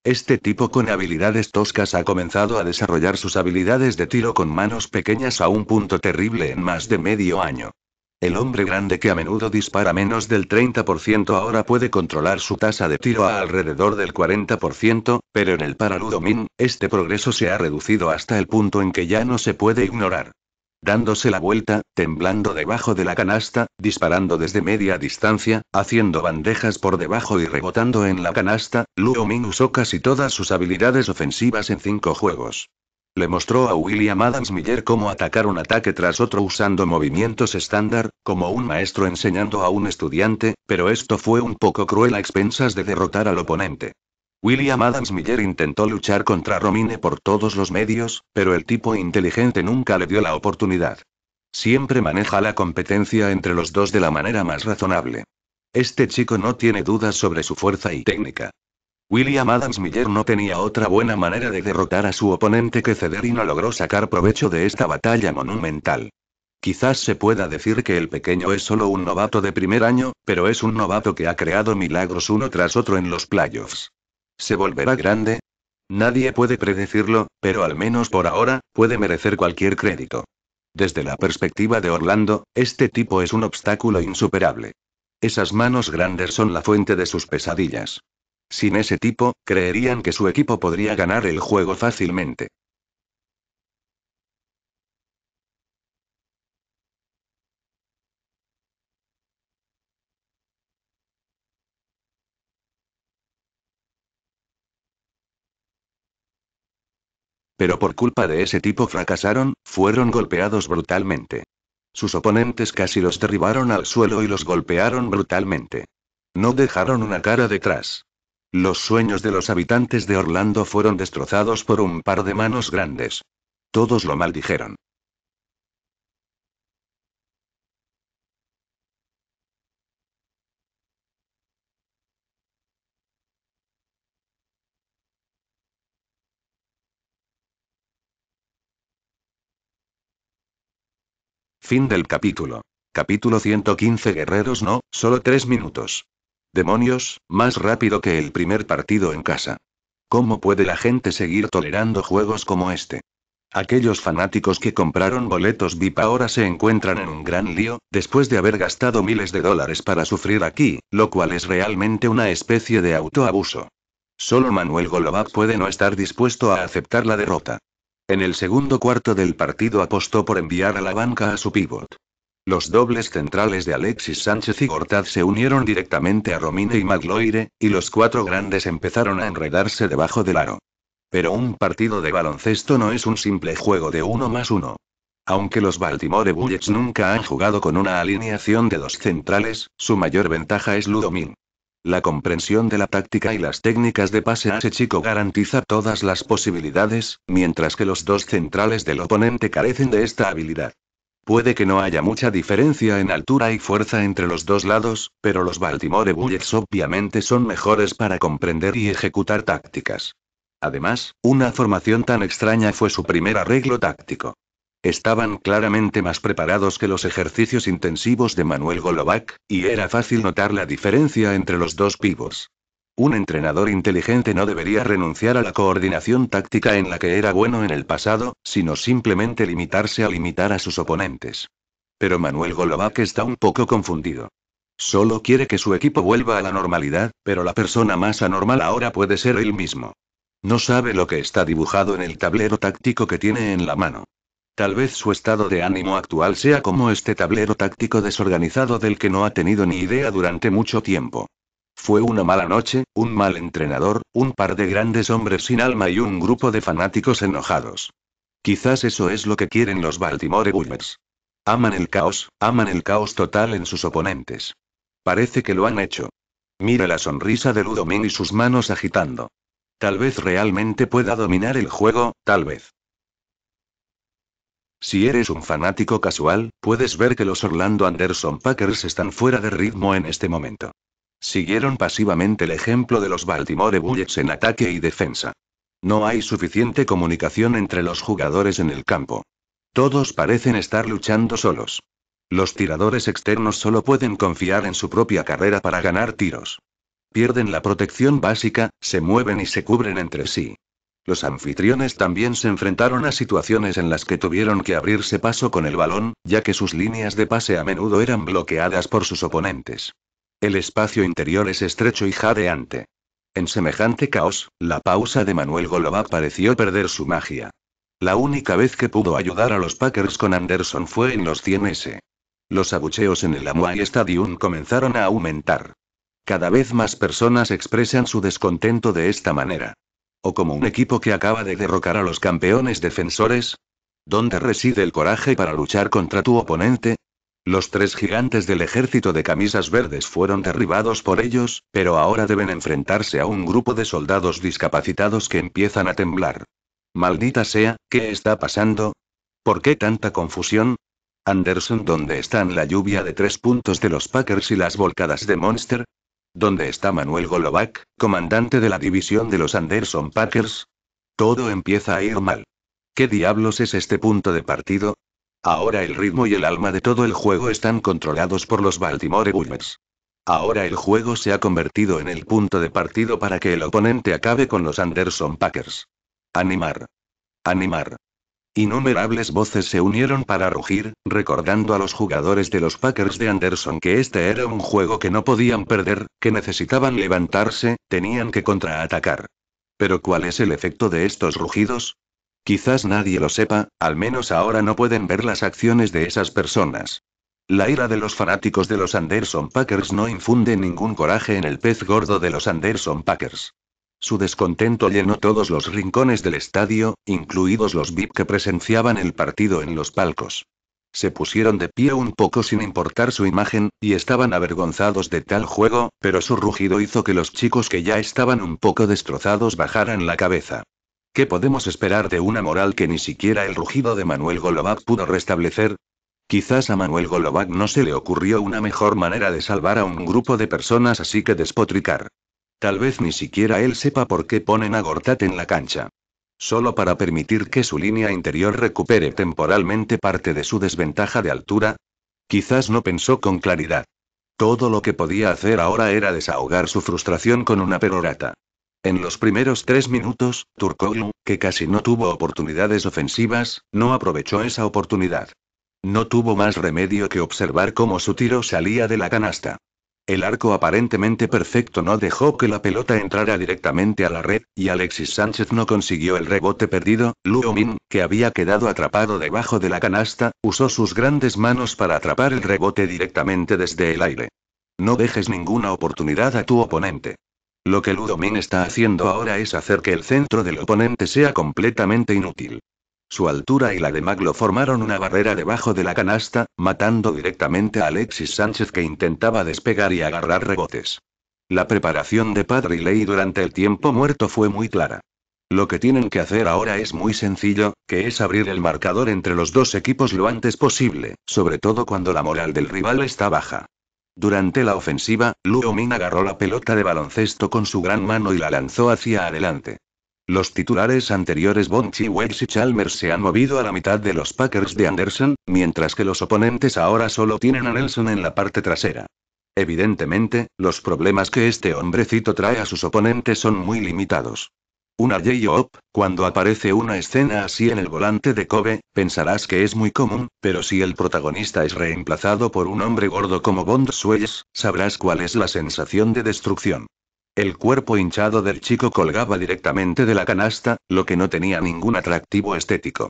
Este tipo con habilidades toscas ha comenzado a desarrollar sus habilidades de tiro con manos pequeñas a un punto terrible en más de medio año. El hombre grande que a menudo dispara menos del 30% ahora puede controlar su tasa de tiro a alrededor del 40%, pero en el Ludomin, este progreso se ha reducido hasta el punto en que ya no se puede ignorar. Dándose la vuelta, temblando debajo de la canasta, disparando desde media distancia, haciendo bandejas por debajo y rebotando en la canasta, Luo usó casi todas sus habilidades ofensivas en cinco juegos. Le mostró a William Adams Miller cómo atacar un ataque tras otro usando movimientos estándar, como un maestro enseñando a un estudiante, pero esto fue un poco cruel a expensas de derrotar al oponente. William Adams Miller intentó luchar contra Romine por todos los medios, pero el tipo inteligente nunca le dio la oportunidad. Siempre maneja la competencia entre los dos de la manera más razonable. Este chico no tiene dudas sobre su fuerza y técnica. William Adams Miller no tenía otra buena manera de derrotar a su oponente que ceder y no logró sacar provecho de esta batalla monumental. Quizás se pueda decir que el pequeño es solo un novato de primer año, pero es un novato que ha creado milagros uno tras otro en los playoffs. ¿Se volverá grande? Nadie puede predecirlo, pero al menos por ahora, puede merecer cualquier crédito. Desde la perspectiva de Orlando, este tipo es un obstáculo insuperable. Esas manos grandes son la fuente de sus pesadillas. Sin ese tipo, creerían que su equipo podría ganar el juego fácilmente. Pero por culpa de ese tipo fracasaron, fueron golpeados brutalmente. Sus oponentes casi los derribaron al suelo y los golpearon brutalmente. No dejaron una cara detrás. Los sueños de los habitantes de Orlando fueron destrozados por un par de manos grandes. Todos lo maldijeron. Fin del capítulo. Capítulo 115 Guerreros no, solo tres minutos. Demonios, más rápido que el primer partido en casa. ¿Cómo puede la gente seguir tolerando juegos como este? Aquellos fanáticos que compraron boletos VIP ahora se encuentran en un gran lío, después de haber gastado miles de dólares para sufrir aquí, lo cual es realmente una especie de autoabuso. Solo Manuel Golovac puede no estar dispuesto a aceptar la derrota. En el segundo cuarto del partido apostó por enviar a la banca a su pívot. Los dobles centrales de Alexis Sánchez y Gortad se unieron directamente a Romine y Magloire, y los cuatro grandes empezaron a enredarse debajo del aro. Pero un partido de baloncesto no es un simple juego de uno más uno. Aunque los Baltimore Bullets nunca han jugado con una alineación de dos centrales, su mayor ventaja es Ludomin. La comprensión de la táctica y las técnicas de pase a ese chico garantiza todas las posibilidades, mientras que los dos centrales del oponente carecen de esta habilidad. Puede que no haya mucha diferencia en altura y fuerza entre los dos lados, pero los Baltimore Bullets obviamente son mejores para comprender y ejecutar tácticas. Además, una formación tan extraña fue su primer arreglo táctico. Estaban claramente más preparados que los ejercicios intensivos de Manuel Golovac, y era fácil notar la diferencia entre los dos pivos. Un entrenador inteligente no debería renunciar a la coordinación táctica en la que era bueno en el pasado, sino simplemente limitarse a limitar a sus oponentes. Pero Manuel Golovac está un poco confundido. Solo quiere que su equipo vuelva a la normalidad, pero la persona más anormal ahora puede ser él mismo. No sabe lo que está dibujado en el tablero táctico que tiene en la mano. Tal vez su estado de ánimo actual sea como este tablero táctico desorganizado del que no ha tenido ni idea durante mucho tiempo. Fue una mala noche, un mal entrenador, un par de grandes hombres sin alma y un grupo de fanáticos enojados. Quizás eso es lo que quieren los Baltimore Bullets. Aman el caos, aman el caos total en sus oponentes. Parece que lo han hecho. Mira la sonrisa de Ludomín y sus manos agitando. Tal vez realmente pueda dominar el juego, tal vez. Si eres un fanático casual, puedes ver que los Orlando Anderson Packers están fuera de ritmo en este momento. Siguieron pasivamente el ejemplo de los Baltimore Bullets en ataque y defensa. No hay suficiente comunicación entre los jugadores en el campo. Todos parecen estar luchando solos. Los tiradores externos solo pueden confiar en su propia carrera para ganar tiros. Pierden la protección básica, se mueven y se cubren entre sí. Los anfitriones también se enfrentaron a situaciones en las que tuvieron que abrirse paso con el balón, ya que sus líneas de pase a menudo eran bloqueadas por sus oponentes. El espacio interior es estrecho y jadeante. En semejante caos, la pausa de Manuel Golová pareció perder su magia. La única vez que pudo ayudar a los Packers con Anderson fue en los 100S. Los abucheos en el Amway Stadium comenzaron a aumentar. Cada vez más personas expresan su descontento de esta manera. O como un equipo que acaba de derrocar a los campeones defensores. ¿Dónde reside el coraje para luchar contra tu oponente? Los tres gigantes del ejército de camisas verdes fueron derribados por ellos, pero ahora deben enfrentarse a un grupo de soldados discapacitados que empiezan a temblar. Maldita sea, ¿qué está pasando? ¿Por qué tanta confusión? Anderson, ¿dónde están la lluvia de tres puntos de los Packers y las volcadas de Monster? ¿Dónde está Manuel Golovac, comandante de la división de los Anderson Packers? Todo empieza a ir mal. ¿Qué diablos es este punto de partido? Ahora el ritmo y el alma de todo el juego están controlados por los Baltimore Bullets. Ahora el juego se ha convertido en el punto de partido para que el oponente acabe con los Anderson Packers. Animar. Animar. Innumerables voces se unieron para rugir, recordando a los jugadores de los Packers de Anderson que este era un juego que no podían perder, que necesitaban levantarse, tenían que contraatacar. Pero ¿cuál es el efecto de estos rugidos? Quizás nadie lo sepa, al menos ahora no pueden ver las acciones de esas personas. La ira de los fanáticos de los Anderson Packers no infunde ningún coraje en el pez gordo de los Anderson Packers. Su descontento llenó todos los rincones del estadio, incluidos los VIP que presenciaban el partido en los palcos. Se pusieron de pie un poco sin importar su imagen, y estaban avergonzados de tal juego, pero su rugido hizo que los chicos que ya estaban un poco destrozados bajaran la cabeza. ¿Qué podemos esperar de una moral que ni siquiera el rugido de Manuel Golovac pudo restablecer? Quizás a Manuel Golovac no se le ocurrió una mejor manera de salvar a un grupo de personas así que despotricar. Tal vez ni siquiera él sepa por qué ponen a Gortat en la cancha. Solo para permitir que su línea interior recupere temporalmente parte de su desventaja de altura. Quizás no pensó con claridad. Todo lo que podía hacer ahora era desahogar su frustración con una perorata. En los primeros tres minutos, Turkoglu, que casi no tuvo oportunidades ofensivas, no aprovechó esa oportunidad. No tuvo más remedio que observar cómo su tiro salía de la canasta. El arco aparentemente perfecto no dejó que la pelota entrara directamente a la red, y Alexis Sánchez no consiguió el rebote perdido. Luo Min, que había quedado atrapado debajo de la canasta, usó sus grandes manos para atrapar el rebote directamente desde el aire. No dejes ninguna oportunidad a tu oponente. Lo que Ludomin está haciendo ahora es hacer que el centro del oponente sea completamente inútil. Su altura y la de Maglo formaron una barrera debajo de la canasta, matando directamente a Alexis Sánchez que intentaba despegar y agarrar rebotes. La preparación de Padre y Ley durante el tiempo muerto fue muy clara. Lo que tienen que hacer ahora es muy sencillo, que es abrir el marcador entre los dos equipos lo antes posible, sobre todo cuando la moral del rival está baja. Durante la ofensiva, Luo Min agarró la pelota de baloncesto con su gran mano y la lanzó hacia adelante. Los titulares anteriores Bonchi Wells y Chalmers se han movido a la mitad de los Packers de Anderson, mientras que los oponentes ahora solo tienen a Nelson en la parte trasera. Evidentemente, los problemas que este hombrecito trae a sus oponentes son muy limitados. Una J-Op, cuando aparece una escena así en el volante de Kobe, pensarás que es muy común, pero si el protagonista es reemplazado por un hombre gordo como Bond Suez, sabrás cuál es la sensación de destrucción. El cuerpo hinchado del chico colgaba directamente de la canasta, lo que no tenía ningún atractivo estético.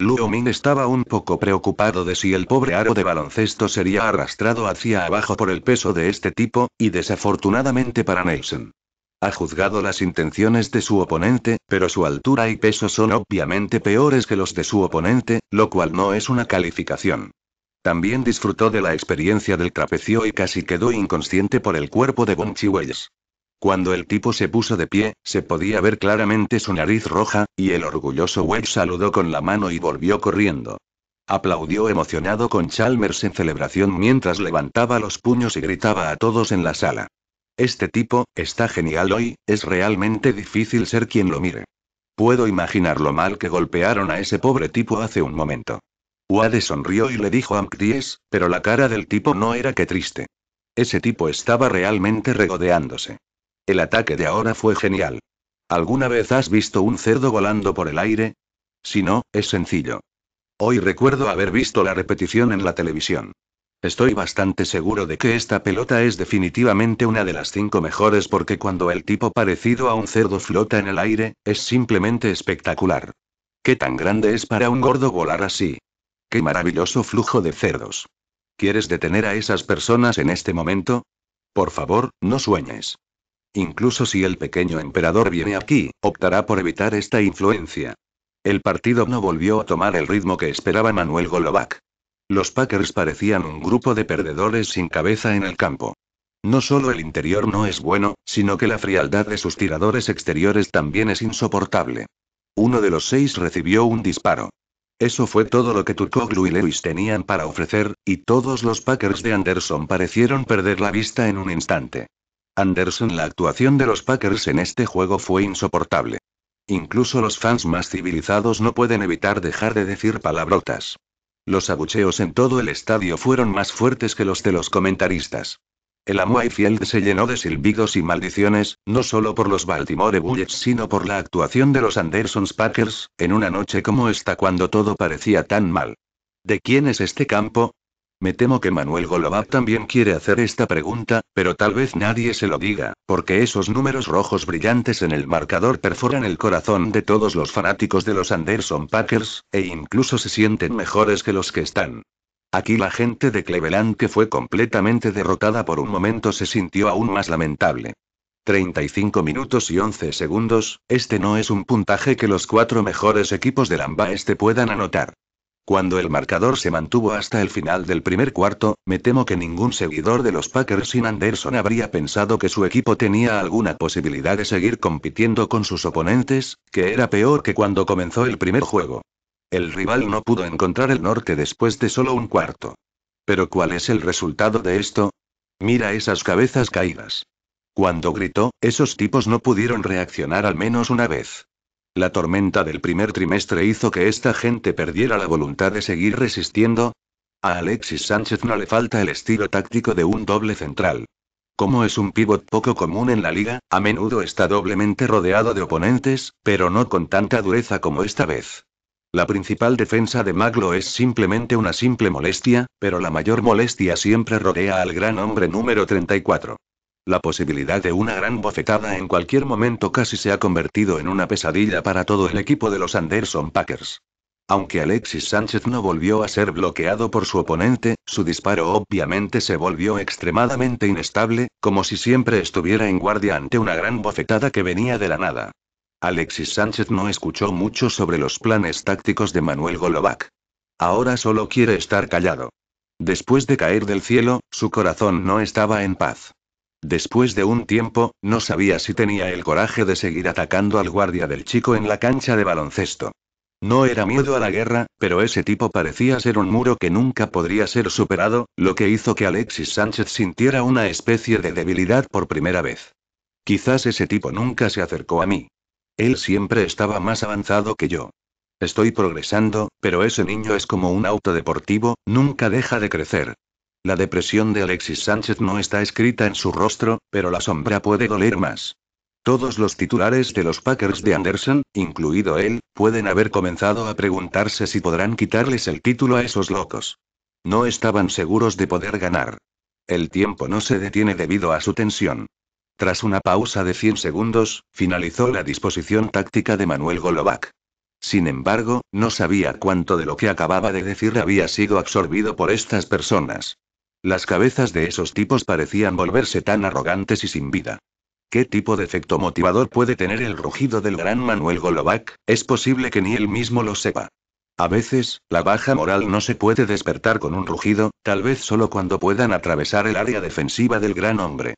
Luo Min estaba un poco preocupado de si el pobre aro de baloncesto sería arrastrado hacia abajo por el peso de este tipo, y desafortunadamente para Nelson. Ha juzgado las intenciones de su oponente, pero su altura y peso son obviamente peores que los de su oponente, lo cual no es una calificación. También disfrutó de la experiencia del trapecio y casi quedó inconsciente por el cuerpo de Bonchi Wells. Cuando el tipo se puso de pie, se podía ver claramente su nariz roja, y el orgulloso Wells saludó con la mano y volvió corriendo. Aplaudió emocionado con Chalmers en celebración mientras levantaba los puños y gritaba a todos en la sala. Este tipo, está genial hoy, es realmente difícil ser quien lo mire. Puedo imaginar lo mal que golpearon a ese pobre tipo hace un momento. Wade sonrió y le dijo a McTies, pero la cara del tipo no era que triste. Ese tipo estaba realmente regodeándose. El ataque de ahora fue genial. ¿Alguna vez has visto un cerdo volando por el aire? Si no, es sencillo. Hoy recuerdo haber visto la repetición en la televisión. Estoy bastante seguro de que esta pelota es definitivamente una de las cinco mejores porque cuando el tipo parecido a un cerdo flota en el aire, es simplemente espectacular. ¿Qué tan grande es para un gordo volar así? ¡Qué maravilloso flujo de cerdos! ¿Quieres detener a esas personas en este momento? Por favor, no sueñes. Incluso si el pequeño emperador viene aquí, optará por evitar esta influencia. El partido no volvió a tomar el ritmo que esperaba Manuel Golovac. Los Packers parecían un grupo de perdedores sin cabeza en el campo. No solo el interior no es bueno, sino que la frialdad de sus tiradores exteriores también es insoportable. Uno de los seis recibió un disparo. Eso fue todo lo que Turcoglu y Lewis tenían para ofrecer, y todos los Packers de Anderson parecieron perder la vista en un instante. Anderson la actuación de los Packers en este juego fue insoportable. Incluso los fans más civilizados no pueden evitar dejar de decir palabrotas. Los abucheos en todo el estadio fueron más fuertes que los de los comentaristas. El Amway Field se llenó de silbidos y maldiciones, no solo por los Baltimore Bullets, sino por la actuación de los Andersons Packers, en una noche como esta cuando todo parecía tan mal. ¿De quién es este campo? Me temo que Manuel Golobat también quiere hacer esta pregunta, pero tal vez nadie se lo diga, porque esos números rojos brillantes en el marcador perforan el corazón de todos los fanáticos de los Anderson Packers, e incluso se sienten mejores que los que están. Aquí la gente de Cleveland que fue completamente derrotada por un momento se sintió aún más lamentable. 35 minutos y 11 segundos, este no es un puntaje que los cuatro mejores equipos del Lamba este puedan anotar. Cuando el marcador se mantuvo hasta el final del primer cuarto, me temo que ningún seguidor de los Packers sin Anderson habría pensado que su equipo tenía alguna posibilidad de seguir compitiendo con sus oponentes, que era peor que cuando comenzó el primer juego. El rival no pudo encontrar el norte después de solo un cuarto. Pero ¿cuál es el resultado de esto? Mira esas cabezas caídas. Cuando gritó, esos tipos no pudieron reaccionar al menos una vez. La tormenta del primer trimestre hizo que esta gente perdiera la voluntad de seguir resistiendo. A Alexis Sánchez no le falta el estilo táctico de un doble central. Como es un pívot poco común en la liga, a menudo está doblemente rodeado de oponentes, pero no con tanta dureza como esta vez. La principal defensa de Maglo es simplemente una simple molestia, pero la mayor molestia siempre rodea al gran hombre número 34. La posibilidad de una gran bofetada en cualquier momento casi se ha convertido en una pesadilla para todo el equipo de los Anderson Packers. Aunque Alexis Sánchez no volvió a ser bloqueado por su oponente, su disparo obviamente se volvió extremadamente inestable, como si siempre estuviera en guardia ante una gran bofetada que venía de la nada. Alexis Sánchez no escuchó mucho sobre los planes tácticos de Manuel Golovac. Ahora solo quiere estar callado. Después de caer del cielo, su corazón no estaba en paz. Después de un tiempo, no sabía si tenía el coraje de seguir atacando al guardia del chico en la cancha de baloncesto. No era miedo a la guerra, pero ese tipo parecía ser un muro que nunca podría ser superado, lo que hizo que Alexis Sánchez sintiera una especie de debilidad por primera vez. Quizás ese tipo nunca se acercó a mí. Él siempre estaba más avanzado que yo. Estoy progresando, pero ese niño es como un auto deportivo, nunca deja de crecer. La depresión de Alexis Sánchez no está escrita en su rostro, pero la sombra puede doler más. Todos los titulares de los Packers de Anderson, incluido él, pueden haber comenzado a preguntarse si podrán quitarles el título a esos locos. No estaban seguros de poder ganar. El tiempo no se detiene debido a su tensión. Tras una pausa de 100 segundos, finalizó la disposición táctica de Manuel Golovac. Sin embargo, no sabía cuánto de lo que acababa de decir había sido absorbido por estas personas. Las cabezas de esos tipos parecían volverse tan arrogantes y sin vida. ¿Qué tipo de efecto motivador puede tener el rugido del gran Manuel Golovac? Es posible que ni él mismo lo sepa. A veces, la baja moral no se puede despertar con un rugido, tal vez solo cuando puedan atravesar el área defensiva del gran hombre.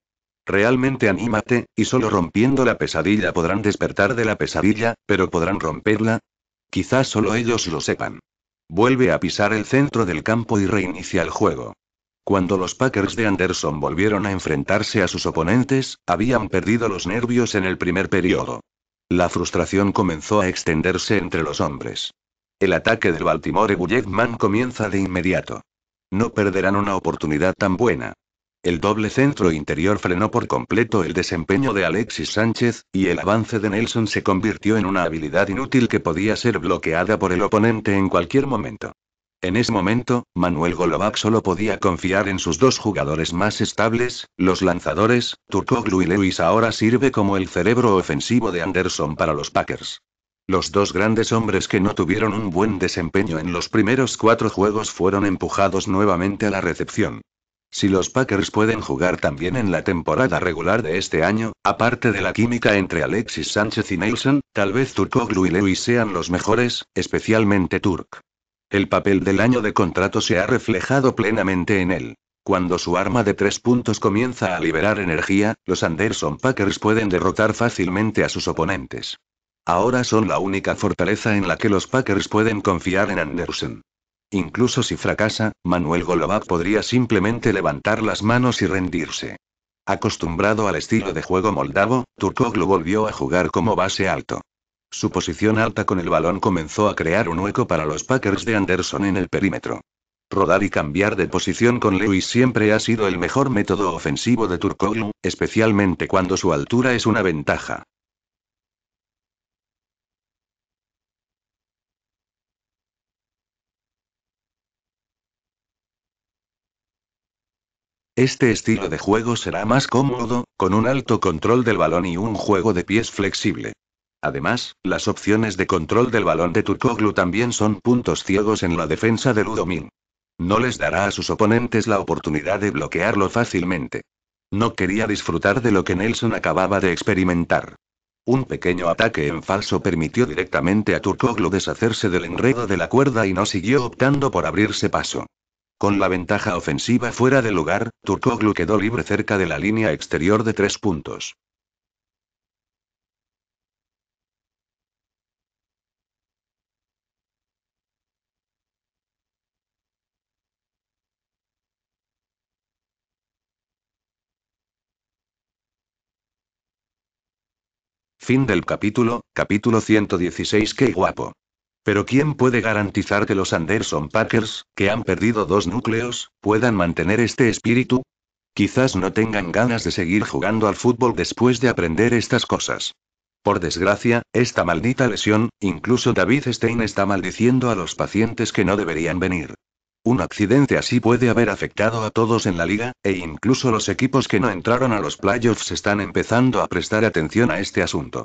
Realmente anímate, y solo rompiendo la pesadilla podrán despertar de la pesadilla, pero podrán romperla. Quizás solo ellos lo sepan. Vuelve a pisar el centro del campo y reinicia el juego. Cuando los Packers de Anderson volvieron a enfrentarse a sus oponentes, habían perdido los nervios en el primer periodo. La frustración comenzó a extenderse entre los hombres. El ataque del Baltimore Bulletsman comienza de inmediato. No perderán una oportunidad tan buena. El doble centro interior frenó por completo el desempeño de Alexis Sánchez, y el avance de Nelson se convirtió en una habilidad inútil que podía ser bloqueada por el oponente en cualquier momento. En ese momento, Manuel Golovac solo podía confiar en sus dos jugadores más estables, los lanzadores, Turkoglu y Lewis ahora sirve como el cerebro ofensivo de Anderson para los Packers. Los dos grandes hombres que no tuvieron un buen desempeño en los primeros cuatro juegos fueron empujados nuevamente a la recepción. Si los Packers pueden jugar también en la temporada regular de este año, aparte de la química entre Alexis Sánchez y Nelson, tal vez Turkoglu y Lewis sean los mejores, especialmente Turk. El papel del año de contrato se ha reflejado plenamente en él. Cuando su arma de tres puntos comienza a liberar energía, los Anderson Packers pueden derrotar fácilmente a sus oponentes. Ahora son la única fortaleza en la que los Packers pueden confiar en Anderson. Incluso si fracasa, Manuel Golovak podría simplemente levantar las manos y rendirse. Acostumbrado al estilo de juego moldavo, Turkoglu volvió a jugar como base alto. Su posición alta con el balón comenzó a crear un hueco para los Packers de Anderson en el perímetro. Rodar y cambiar de posición con Lewis siempre ha sido el mejor método ofensivo de Turkoglu, especialmente cuando su altura es una ventaja. Este estilo de juego será más cómodo, con un alto control del balón y un juego de pies flexible. Además, las opciones de control del balón de Turkoglu también son puntos ciegos en la defensa de Ludomín. No les dará a sus oponentes la oportunidad de bloquearlo fácilmente. No quería disfrutar de lo que Nelson acababa de experimentar. Un pequeño ataque en falso permitió directamente a Turkoglu deshacerse del enredo de la cuerda y no siguió optando por abrirse paso. Con la ventaja ofensiva fuera de lugar, Turkoglu quedó libre cerca de la línea exterior de tres puntos. Fin del capítulo, capítulo 116 ¡Qué guapo! Pero ¿quién puede garantizar que los Anderson Packers, que han perdido dos núcleos, puedan mantener este espíritu? Quizás no tengan ganas de seguir jugando al fútbol después de aprender estas cosas. Por desgracia, esta maldita lesión, incluso David Stein está maldiciendo a los pacientes que no deberían venir. Un accidente así puede haber afectado a todos en la liga, e incluso los equipos que no entraron a los playoffs están empezando a prestar atención a este asunto.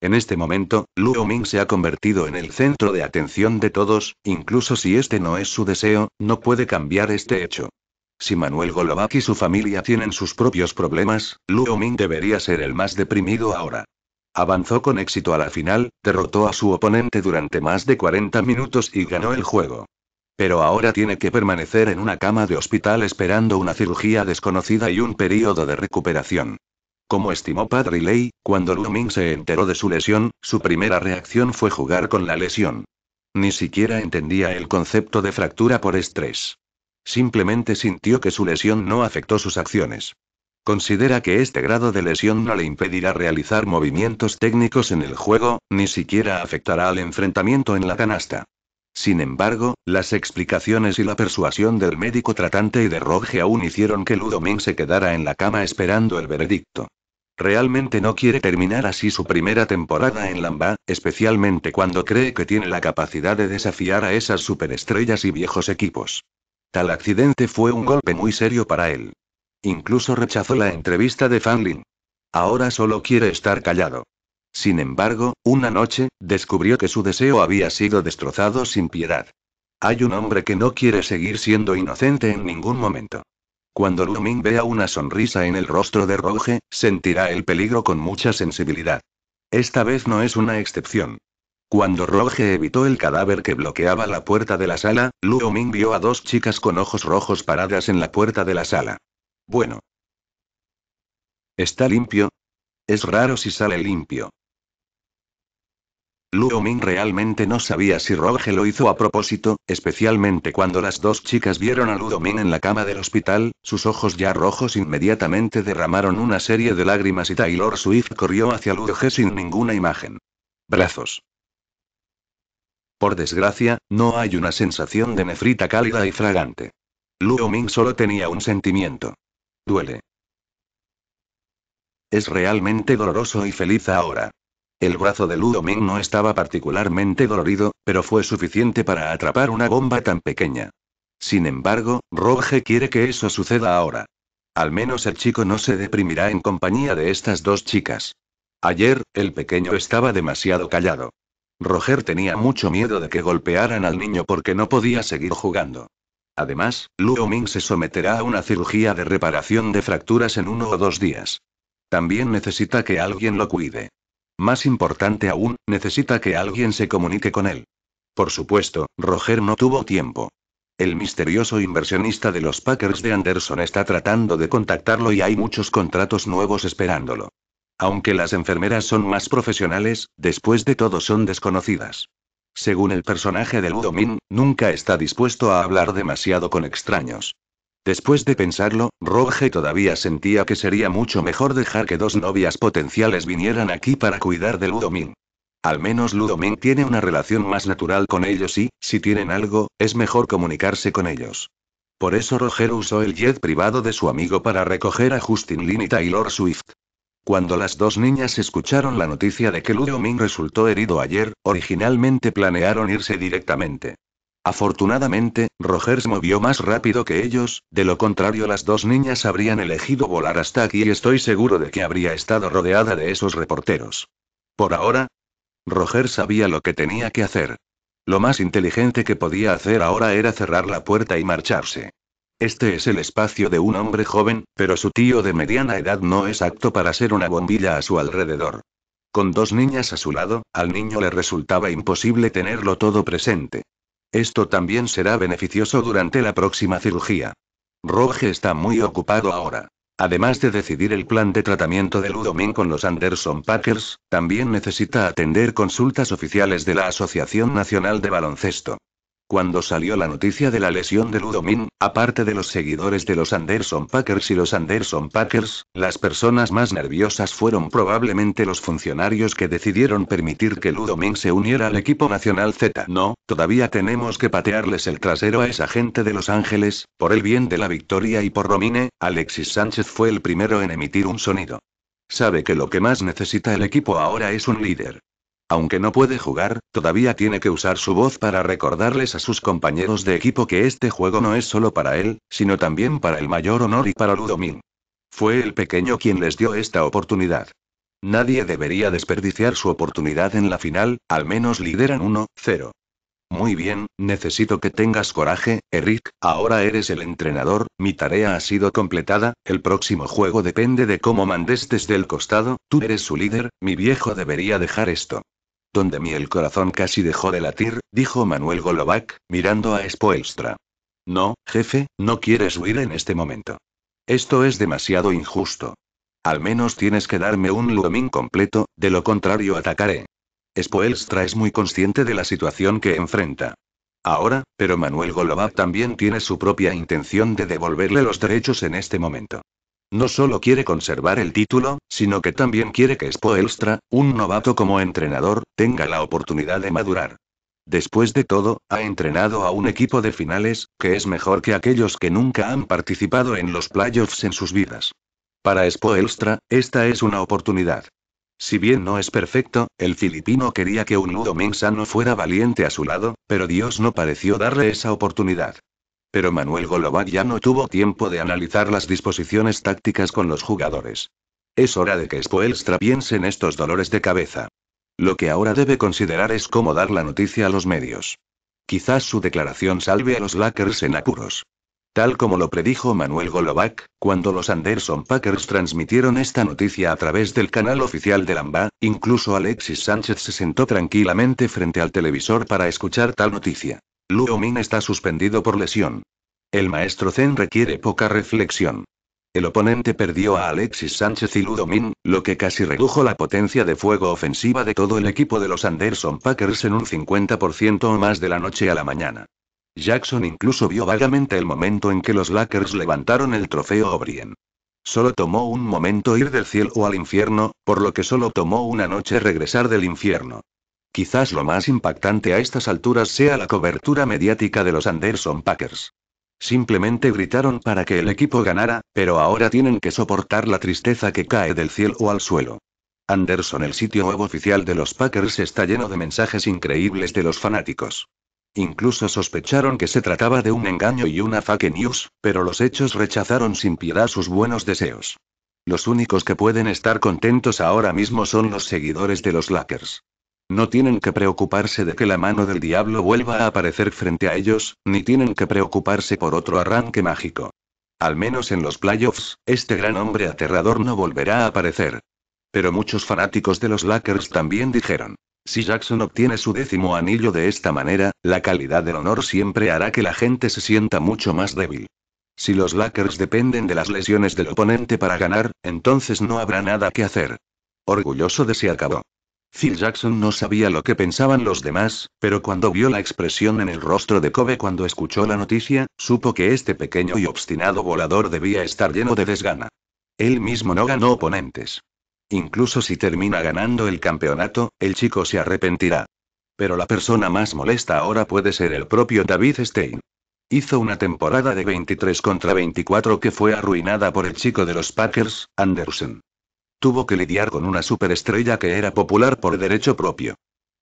En este momento, Luo Ming se ha convertido en el centro de atención de todos, incluso si este no es su deseo, no puede cambiar este hecho. Si Manuel Golovac y su familia tienen sus propios problemas, Luo Ming debería ser el más deprimido ahora. Avanzó con éxito a la final, derrotó a su oponente durante más de 40 minutos y ganó el juego. Pero ahora tiene que permanecer en una cama de hospital esperando una cirugía desconocida y un periodo de recuperación. Como estimó Padre Ley, cuando Lu se enteró de su lesión, su primera reacción fue jugar con la lesión. Ni siquiera entendía el concepto de fractura por estrés. Simplemente sintió que su lesión no afectó sus acciones. Considera que este grado de lesión no le impedirá realizar movimientos técnicos en el juego, ni siquiera afectará al enfrentamiento en la canasta. Sin embargo, las explicaciones y la persuasión del médico tratante y de Roge aún hicieron que Ludoming se quedara en la cama esperando el veredicto. Realmente no quiere terminar así su primera temporada en Lamba, especialmente cuando cree que tiene la capacidad de desafiar a esas superestrellas y viejos equipos. Tal accidente fue un golpe muy serio para él. Incluso rechazó la entrevista de Fanlin. Ahora solo quiere estar callado. Sin embargo, una noche, descubrió que su deseo había sido destrozado sin piedad. Hay un hombre que no quiere seguir siendo inocente en ningún momento. Cuando Ming vea una sonrisa en el rostro de Roge, sentirá el peligro con mucha sensibilidad. Esta vez no es una excepción. Cuando Roge evitó el cadáver que bloqueaba la puerta de la sala, Ming vio a dos chicas con ojos rojos paradas en la puerta de la sala. Bueno. ¿Está limpio? Es raro si sale limpio. Luo Ming realmente no sabía si Roge lo hizo a propósito, especialmente cuando las dos chicas vieron a Luo Ming en la cama del hospital, sus ojos ya rojos inmediatamente derramaron una serie de lágrimas y Taylor Swift corrió hacia Luo Ge sin ninguna imagen. Brazos. Por desgracia, no hay una sensación de nefrita cálida y fragante. Luo Ming solo tenía un sentimiento. Duele. Es realmente doloroso y feliz ahora. El brazo de Luo Ming no estaba particularmente dolorido, pero fue suficiente para atrapar una bomba tan pequeña. Sin embargo, Roger quiere que eso suceda ahora. Al menos el chico no se deprimirá en compañía de estas dos chicas. Ayer, el pequeño estaba demasiado callado. Roger tenía mucho miedo de que golpearan al niño porque no podía seguir jugando. Además, Luo Ming se someterá a una cirugía de reparación de fracturas en uno o dos días. También necesita que alguien lo cuide. Más importante aún, necesita que alguien se comunique con él. Por supuesto, Roger no tuvo tiempo. El misterioso inversionista de los Packers de Anderson está tratando de contactarlo y hay muchos contratos nuevos esperándolo. Aunque las enfermeras son más profesionales, después de todo son desconocidas. Según el personaje de Ludomin, nunca está dispuesto a hablar demasiado con extraños. Después de pensarlo, Roger todavía sentía que sería mucho mejor dejar que dos novias potenciales vinieran aquí para cuidar de Ludomín. Al menos Ludomin tiene una relación más natural con ellos y, si tienen algo, es mejor comunicarse con ellos. Por eso Roger usó el jet privado de su amigo para recoger a Justin Lin y Taylor Swift. Cuando las dos niñas escucharon la noticia de que Ludomin resultó herido ayer, originalmente planearon irse directamente. Afortunadamente, Rogers movió más rápido que ellos, de lo contrario las dos niñas habrían elegido volar hasta aquí y estoy seguro de que habría estado rodeada de esos reporteros. Por ahora, Rogers sabía lo que tenía que hacer. Lo más inteligente que podía hacer ahora era cerrar la puerta y marcharse. Este es el espacio de un hombre joven, pero su tío de mediana edad no es apto para ser una bombilla a su alrededor. Con dos niñas a su lado, al niño le resultaba imposible tenerlo todo presente. Esto también será beneficioso durante la próxima cirugía. Roge está muy ocupado ahora. Además de decidir el plan de tratamiento de Ludomin con los Anderson Packers, también necesita atender consultas oficiales de la Asociación Nacional de Baloncesto. Cuando salió la noticia de la lesión de Ludomín, aparte de los seguidores de los Anderson Packers y los Anderson Packers, las personas más nerviosas fueron probablemente los funcionarios que decidieron permitir que Ludomín se uniera al equipo nacional Z. No, todavía tenemos que patearles el trasero a esa gente de Los Ángeles, por el bien de la victoria y por Romine, Alexis Sánchez fue el primero en emitir un sonido. Sabe que lo que más necesita el equipo ahora es un líder. Aunque no puede jugar, todavía tiene que usar su voz para recordarles a sus compañeros de equipo que este juego no es solo para él, sino también para el mayor honor y para Ludomín. Fue el pequeño quien les dio esta oportunidad. Nadie debería desperdiciar su oportunidad en la final, al menos lideran 1-0. Muy bien, necesito que tengas coraje, Eric, ahora eres el entrenador, mi tarea ha sido completada, el próximo juego depende de cómo mandes desde el costado, tú eres su líder, mi viejo debería dejar esto. Donde mi el corazón casi dejó de latir, dijo Manuel Golovac, mirando a Spoelstra. No, jefe, no quieres huir en este momento. Esto es demasiado injusto. Al menos tienes que darme un Luomín completo, de lo contrario atacaré. Spoelstra es muy consciente de la situación que enfrenta. Ahora, pero Manuel Golovac también tiene su propia intención de devolverle los derechos en este momento. No solo quiere conservar el título, sino que también quiere que Spoelstra, un novato como entrenador, tenga la oportunidad de madurar. Después de todo, ha entrenado a un equipo de finales, que es mejor que aquellos que nunca han participado en los playoffs en sus vidas. Para Spoelstra, esta es una oportunidad. Si bien no es perfecto, el filipino quería que un Ludo Mensano fuera valiente a su lado, pero Dios no pareció darle esa oportunidad. Pero Manuel Golovac ya no tuvo tiempo de analizar las disposiciones tácticas con los jugadores. Es hora de que Spoelstra piense en estos dolores de cabeza. Lo que ahora debe considerar es cómo dar la noticia a los medios. Quizás su declaración salve a los Lakers en apuros. Tal como lo predijo Manuel Golovac, cuando los Anderson Packers transmitieron esta noticia a través del canal oficial de Lamba, incluso Alexis Sánchez se sentó tranquilamente frente al televisor para escuchar tal noticia. Luo Min está suspendido por lesión. El maestro Zen requiere poca reflexión. El oponente perdió a Alexis Sánchez y Ludomin, lo que casi redujo la potencia de fuego ofensiva de todo el equipo de los Anderson Packers en un 50% o más de la noche a la mañana. Jackson incluso vio vagamente el momento en que los Lakers levantaron el trofeo O'Brien. Solo tomó un momento ir del cielo o al infierno, por lo que solo tomó una noche regresar del infierno. Quizás lo más impactante a estas alturas sea la cobertura mediática de los Anderson Packers. Simplemente gritaron para que el equipo ganara, pero ahora tienen que soportar la tristeza que cae del cielo o al suelo. Anderson, el sitio web oficial de los Packers está lleno de mensajes increíbles de los fanáticos. Incluso sospecharon que se trataba de un engaño y una fake news, pero los hechos rechazaron sin piedad sus buenos deseos. Los únicos que pueden estar contentos ahora mismo son los seguidores de los Lakers. No tienen que preocuparse de que la mano del diablo vuelva a aparecer frente a ellos, ni tienen que preocuparse por otro arranque mágico. Al menos en los playoffs, este gran hombre aterrador no volverá a aparecer. Pero muchos fanáticos de los Lakers también dijeron, si Jackson obtiene su décimo anillo de esta manera, la calidad del honor siempre hará que la gente se sienta mucho más débil. Si los Lakers dependen de las lesiones del oponente para ganar, entonces no habrá nada que hacer. Orgulloso de si acabó. Phil Jackson no sabía lo que pensaban los demás, pero cuando vio la expresión en el rostro de Kobe cuando escuchó la noticia, supo que este pequeño y obstinado volador debía estar lleno de desgana. Él mismo no ganó oponentes. Incluso si termina ganando el campeonato, el chico se arrepentirá. Pero la persona más molesta ahora puede ser el propio David Stein. Hizo una temporada de 23 contra 24 que fue arruinada por el chico de los Packers, Anderson. Tuvo que lidiar con una superestrella que era popular por derecho propio.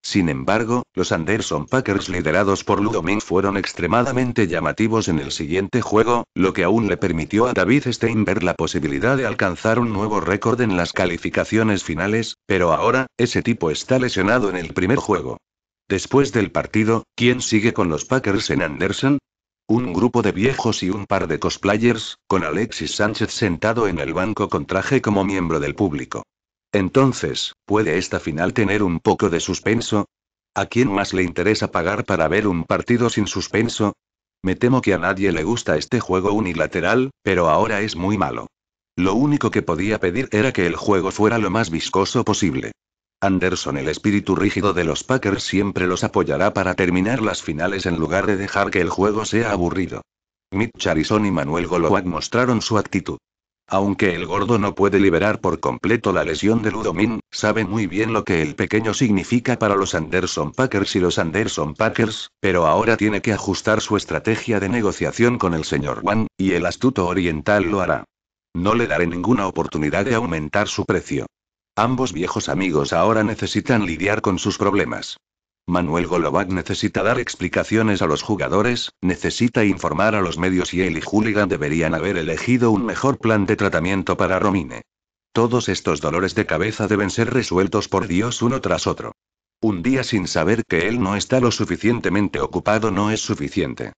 Sin embargo, los Anderson Packers liderados por Ming fueron extremadamente llamativos en el siguiente juego, lo que aún le permitió a David Steinberg la posibilidad de alcanzar un nuevo récord en las calificaciones finales, pero ahora, ese tipo está lesionado en el primer juego. Después del partido, ¿quién sigue con los Packers en Anderson? Un grupo de viejos y un par de cosplayers, con Alexis Sánchez sentado en el banco con traje como miembro del público. Entonces, ¿puede esta final tener un poco de suspenso? ¿A quién más le interesa pagar para ver un partido sin suspenso? Me temo que a nadie le gusta este juego unilateral, pero ahora es muy malo. Lo único que podía pedir era que el juego fuera lo más viscoso posible. Anderson el espíritu rígido de los Packers siempre los apoyará para terminar las finales en lugar de dejar que el juego sea aburrido. Mitch Charison y Manuel Golowak mostraron su actitud. Aunque el gordo no puede liberar por completo la lesión de Ludomin, sabe muy bien lo que el pequeño significa para los Anderson Packers y los Anderson Packers, pero ahora tiene que ajustar su estrategia de negociación con el señor Wang, y el astuto oriental lo hará. No le daré ninguna oportunidad de aumentar su precio. Ambos viejos amigos ahora necesitan lidiar con sus problemas. Manuel Golovac necesita dar explicaciones a los jugadores, necesita informar a los medios y él y Hooligan deberían haber elegido un mejor plan de tratamiento para Romine. Todos estos dolores de cabeza deben ser resueltos por Dios uno tras otro. Un día sin saber que él no está lo suficientemente ocupado no es suficiente.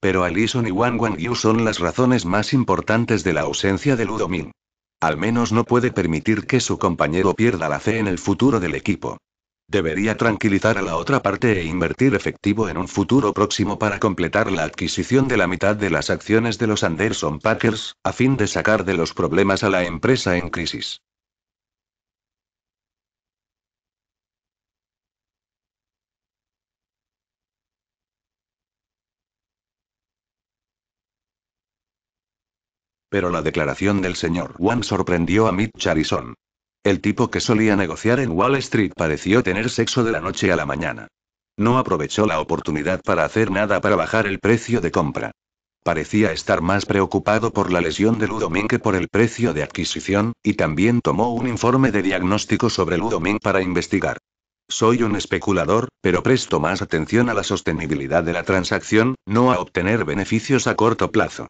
Pero Alison y Wang Wang Yu son las razones más importantes de la ausencia de Ludomín. Al menos no puede permitir que su compañero pierda la fe en el futuro del equipo. Debería tranquilizar a la otra parte e invertir efectivo en un futuro próximo para completar la adquisición de la mitad de las acciones de los Anderson Packers, a fin de sacar de los problemas a la empresa en crisis. Pero la declaración del señor Wang sorprendió a Mitch Harrison. El tipo que solía negociar en Wall Street pareció tener sexo de la noche a la mañana. No aprovechó la oportunidad para hacer nada para bajar el precio de compra. Parecía estar más preocupado por la lesión de Ming que por el precio de adquisición, y también tomó un informe de diagnóstico sobre Ming para investigar. Soy un especulador, pero presto más atención a la sostenibilidad de la transacción, no a obtener beneficios a corto plazo.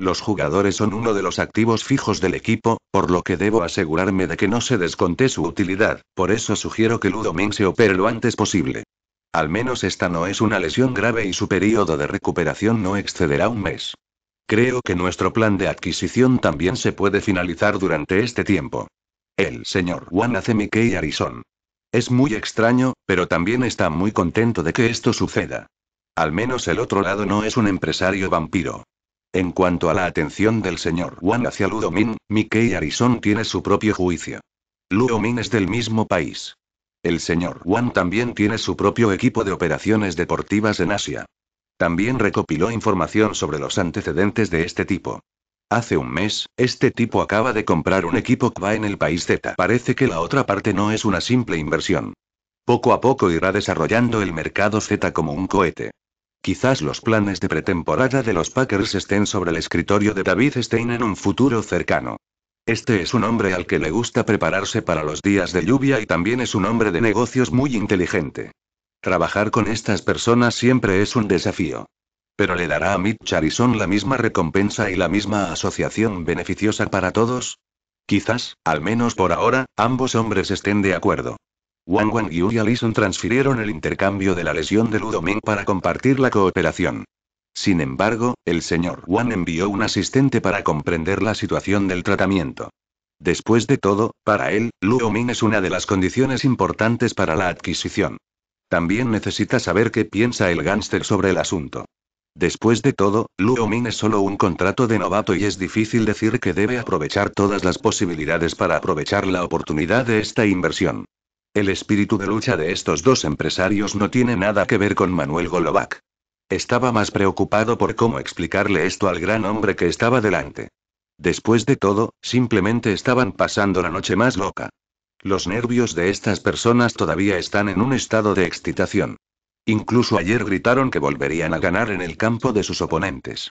Los jugadores son uno de los activos fijos del equipo, por lo que debo asegurarme de que no se desconté su utilidad, por eso sugiero que meng se opere lo antes posible. Al menos esta no es una lesión grave y su periodo de recuperación no excederá un mes. Creo que nuestro plan de adquisición también se puede finalizar durante este tiempo. El señor Juan hace Mickey Arison. Es muy extraño, pero también está muy contento de que esto suceda. Al menos el otro lado no es un empresario vampiro. En cuanto a la atención del señor Wang hacia Ludomin, Mickey Harrison tiene su propio juicio. Ludomin es del mismo país. El señor Wang también tiene su propio equipo de operaciones deportivas en Asia. También recopiló información sobre los antecedentes de este tipo. Hace un mes, este tipo acaba de comprar un equipo que va en el país Z. Parece que la otra parte no es una simple inversión. Poco a poco irá desarrollando el mercado Z como un cohete. Quizás los planes de pretemporada de los Packers estén sobre el escritorio de David Stein en un futuro cercano. Este es un hombre al que le gusta prepararse para los días de lluvia y también es un hombre de negocios muy inteligente. Trabajar con estas personas siempre es un desafío. Pero le dará a Mitch Harrison la misma recompensa y la misma asociación beneficiosa para todos. Quizás, al menos por ahora, ambos hombres estén de acuerdo. Wang Yu y Alison transfirieron el intercambio de la lesión de Ludoming para compartir la cooperación. Sin embargo, el señor Wang envió un asistente para comprender la situación del tratamiento. Después de todo, para él, Ming es una de las condiciones importantes para la adquisición. También necesita saber qué piensa el gángster sobre el asunto. Después de todo, Min es solo un contrato de novato y es difícil decir que debe aprovechar todas las posibilidades para aprovechar la oportunidad de esta inversión. El espíritu de lucha de estos dos empresarios no tiene nada que ver con Manuel Golovac. Estaba más preocupado por cómo explicarle esto al gran hombre que estaba delante. Después de todo, simplemente estaban pasando la noche más loca. Los nervios de estas personas todavía están en un estado de excitación. Incluso ayer gritaron que volverían a ganar en el campo de sus oponentes.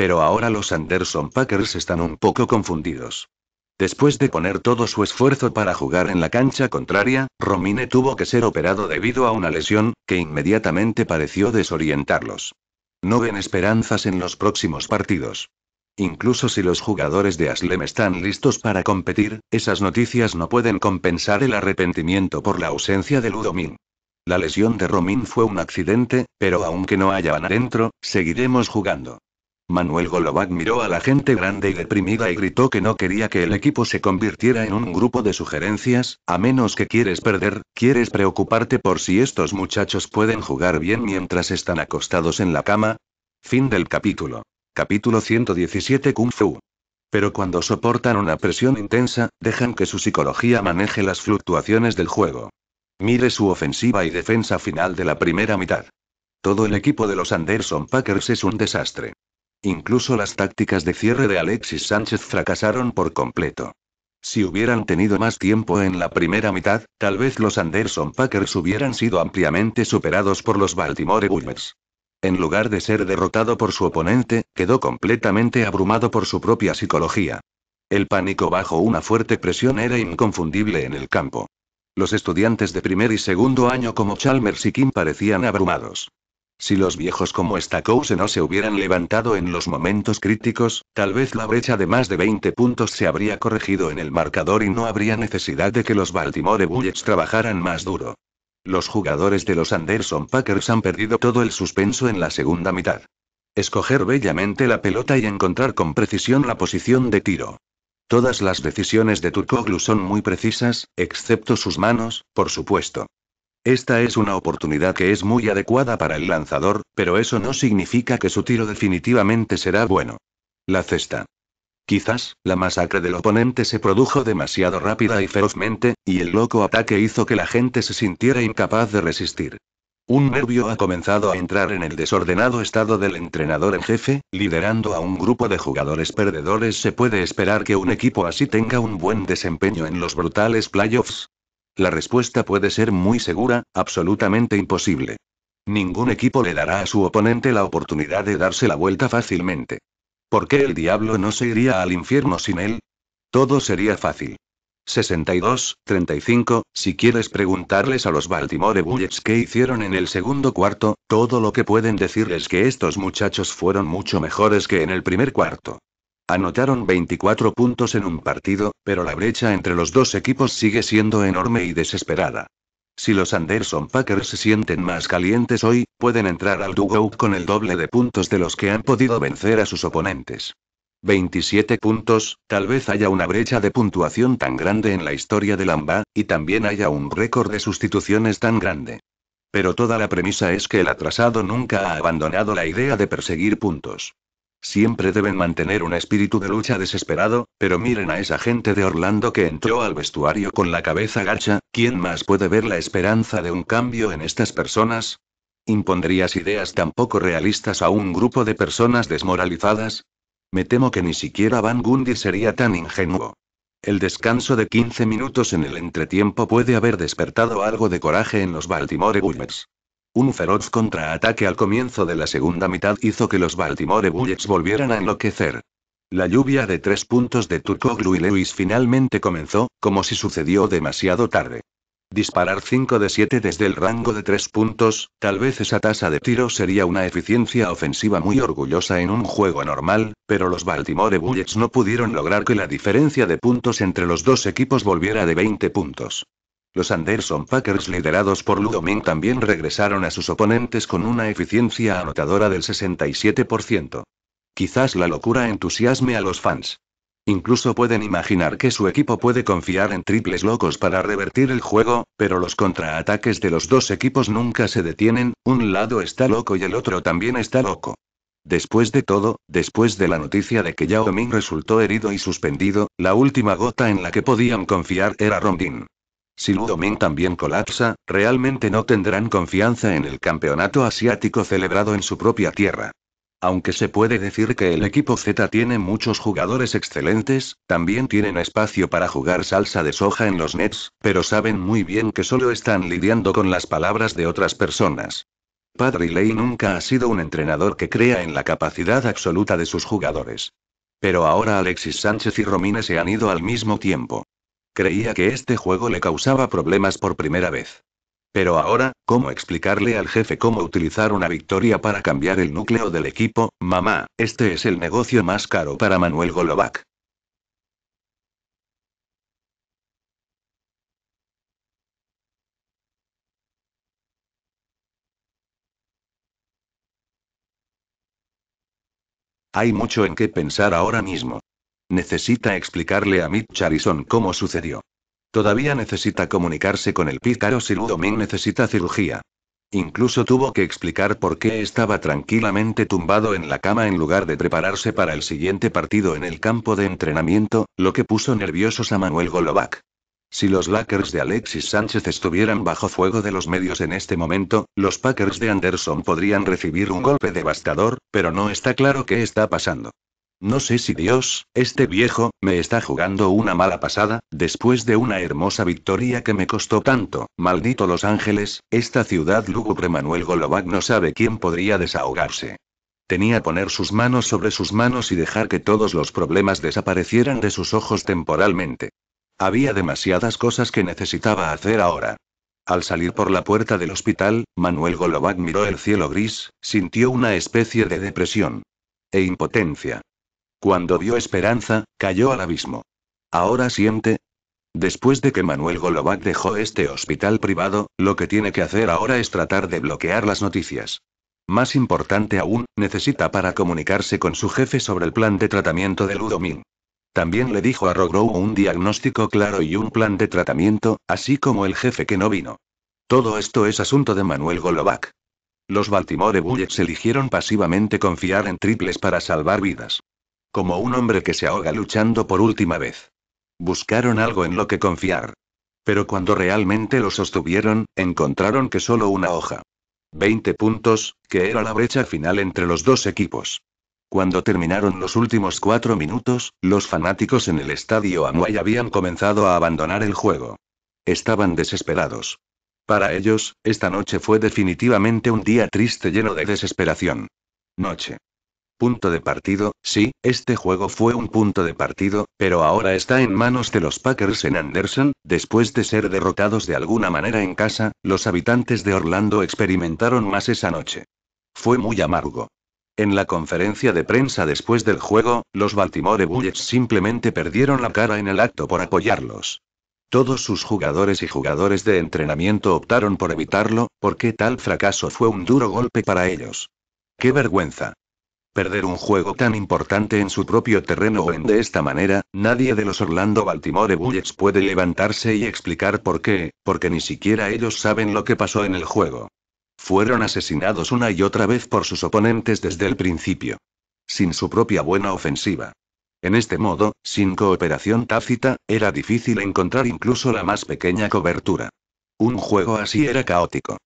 Pero ahora los Anderson Packers están un poco confundidos. Después de poner todo su esfuerzo para jugar en la cancha contraria, Romine tuvo que ser operado debido a una lesión, que inmediatamente pareció desorientarlos. No ven esperanzas en los próximos partidos. Incluso si los jugadores de Aslem están listos para competir, esas noticias no pueden compensar el arrepentimiento por la ausencia de Ludomín. La lesión de Romín fue un accidente, pero aunque no haya van adentro, seguiremos jugando. Manuel Golovac miró a la gente grande y deprimida y gritó que no quería que el equipo se convirtiera en un grupo de sugerencias, a menos que quieres perder, quieres preocuparte por si estos muchachos pueden jugar bien mientras están acostados en la cama. Fin del capítulo. Capítulo 117 Kung Fu. Pero cuando soportan una presión intensa, dejan que su psicología maneje las fluctuaciones del juego. Mire su ofensiva y defensa final de la primera mitad. Todo el equipo de los Anderson Packers es un desastre. Incluso las tácticas de cierre de Alexis Sánchez fracasaron por completo. Si hubieran tenido más tiempo en la primera mitad, tal vez los Anderson Packers hubieran sido ampliamente superados por los Baltimore Bullets. En lugar de ser derrotado por su oponente, quedó completamente abrumado por su propia psicología. El pánico bajo una fuerte presión era inconfundible en el campo. Los estudiantes de primer y segundo año como Chalmers y Kim parecían abrumados. Si los viejos como Stackhouse no se hubieran levantado en los momentos críticos, tal vez la brecha de más de 20 puntos se habría corregido en el marcador y no habría necesidad de que los Baltimore Bullets trabajaran más duro. Los jugadores de los Anderson Packers han perdido todo el suspenso en la segunda mitad. Escoger bellamente la pelota y encontrar con precisión la posición de tiro. Todas las decisiones de Turkoglu son muy precisas, excepto sus manos, por supuesto. Esta es una oportunidad que es muy adecuada para el lanzador, pero eso no significa que su tiro definitivamente será bueno. La cesta. Quizás, la masacre del oponente se produjo demasiado rápida y ferozmente, y el loco ataque hizo que la gente se sintiera incapaz de resistir. Un nervio ha comenzado a entrar en el desordenado estado del entrenador en jefe, liderando a un grupo de jugadores perdedores. Se puede esperar que un equipo así tenga un buen desempeño en los brutales playoffs. La respuesta puede ser muy segura, absolutamente imposible. Ningún equipo le dará a su oponente la oportunidad de darse la vuelta fácilmente. ¿Por qué el diablo no se iría al infierno sin él? Todo sería fácil. 62, 35, si quieres preguntarles a los Baltimore Bullets qué hicieron en el segundo cuarto, todo lo que pueden decir es que estos muchachos fueron mucho mejores que en el primer cuarto. Anotaron 24 puntos en un partido, pero la brecha entre los dos equipos sigue siendo enorme y desesperada. Si los Anderson Packers se sienten más calientes hoy, pueden entrar al dugout con el doble de puntos de los que han podido vencer a sus oponentes. 27 puntos, tal vez haya una brecha de puntuación tan grande en la historia del Lamba, y también haya un récord de sustituciones tan grande. Pero toda la premisa es que el atrasado nunca ha abandonado la idea de perseguir puntos. Siempre deben mantener un espíritu de lucha desesperado, pero miren a esa gente de Orlando que entró al vestuario con la cabeza gacha, ¿quién más puede ver la esperanza de un cambio en estas personas? ¿Impondrías ideas tan poco realistas a un grupo de personas desmoralizadas? Me temo que ni siquiera Van Gundy sería tan ingenuo. El descanso de 15 minutos en el entretiempo puede haber despertado algo de coraje en los Baltimore Bullets. Un feroz contraataque al comienzo de la segunda mitad hizo que los Baltimore Bullets volvieran a enloquecer. La lluvia de tres puntos de Turcoglu y Lewis finalmente comenzó, como si sucedió demasiado tarde. Disparar 5 de 7 desde el rango de 3 puntos, tal vez esa tasa de tiro sería una eficiencia ofensiva muy orgullosa en un juego normal, pero los Baltimore Bullets no pudieron lograr que la diferencia de puntos entre los dos equipos volviera de 20 puntos. Los Anderson Packers liderados por Ming también regresaron a sus oponentes con una eficiencia anotadora del 67%. Quizás la locura entusiasme a los fans. Incluso pueden imaginar que su equipo puede confiar en triples locos para revertir el juego, pero los contraataques de los dos equipos nunca se detienen, un lado está loco y el otro también está loco. Después de todo, después de la noticia de que Yao Ming resultó herido y suspendido, la última gota en la que podían confiar era Rondin. Si Ludoming también colapsa, realmente no tendrán confianza en el campeonato asiático celebrado en su propia tierra. Aunque se puede decir que el equipo Z tiene muchos jugadores excelentes, también tienen espacio para jugar salsa de soja en los Nets, pero saben muy bien que solo están lidiando con las palabras de otras personas. Padre Ley nunca ha sido un entrenador que crea en la capacidad absoluta de sus jugadores. Pero ahora Alexis Sánchez y Romine se han ido al mismo tiempo. Creía que este juego le causaba problemas por primera vez. Pero ahora, ¿cómo explicarle al jefe cómo utilizar una victoria para cambiar el núcleo del equipo? Mamá, este es el negocio más caro para Manuel Golovac. Hay mucho en qué pensar ahora mismo. Necesita explicarle a Mitch Charison cómo sucedió. Todavía necesita comunicarse con el pícaro si Ludomín necesita cirugía. Incluso tuvo que explicar por qué estaba tranquilamente tumbado en la cama en lugar de prepararse para el siguiente partido en el campo de entrenamiento, lo que puso nerviosos a Manuel Golovac. Si los Lakers de Alexis Sánchez estuvieran bajo fuego de los medios en este momento, los Packers de Anderson podrían recibir un golpe devastador, pero no está claro qué está pasando. No sé si Dios, este viejo, me está jugando una mala pasada, después de una hermosa victoria que me costó tanto, maldito Los Ángeles, esta ciudad lúgubre Manuel Golovac no sabe quién podría desahogarse. Tenía poner sus manos sobre sus manos y dejar que todos los problemas desaparecieran de sus ojos temporalmente. Había demasiadas cosas que necesitaba hacer ahora. Al salir por la puerta del hospital, Manuel Golovac miró el cielo gris, sintió una especie de depresión e impotencia. Cuando vio esperanza, cayó al abismo. Ahora siente. Después de que Manuel Golovac dejó este hospital privado, lo que tiene que hacer ahora es tratar de bloquear las noticias. Más importante aún, necesita para comunicarse con su jefe sobre el plan de tratamiento de Ludomín. También le dijo a Rogrow un diagnóstico claro y un plan de tratamiento, así como el jefe que no vino. Todo esto es asunto de Manuel Golovac. Los Baltimore Bullets eligieron pasivamente confiar en triples para salvar vidas. Como un hombre que se ahoga luchando por última vez. Buscaron algo en lo que confiar. Pero cuando realmente lo sostuvieron, encontraron que solo una hoja. 20 puntos, que era la brecha final entre los dos equipos. Cuando terminaron los últimos cuatro minutos, los fanáticos en el estadio Amway habían comenzado a abandonar el juego. Estaban desesperados. Para ellos, esta noche fue definitivamente un día triste lleno de desesperación. Noche. Punto de partido, sí, este juego fue un punto de partido, pero ahora está en manos de los Packers en Anderson, después de ser derrotados de alguna manera en casa, los habitantes de Orlando experimentaron más esa noche. Fue muy amargo. En la conferencia de prensa después del juego, los Baltimore Bullets simplemente perdieron la cara en el acto por apoyarlos. Todos sus jugadores y jugadores de entrenamiento optaron por evitarlo, porque tal fracaso fue un duro golpe para ellos. ¡Qué vergüenza! Perder un juego tan importante en su propio terreno o en de esta manera, nadie de los Orlando Baltimore Bullets puede levantarse y explicar por qué, porque ni siquiera ellos saben lo que pasó en el juego. Fueron asesinados una y otra vez por sus oponentes desde el principio. Sin su propia buena ofensiva. En este modo, sin cooperación tácita, era difícil encontrar incluso la más pequeña cobertura. Un juego así era caótico.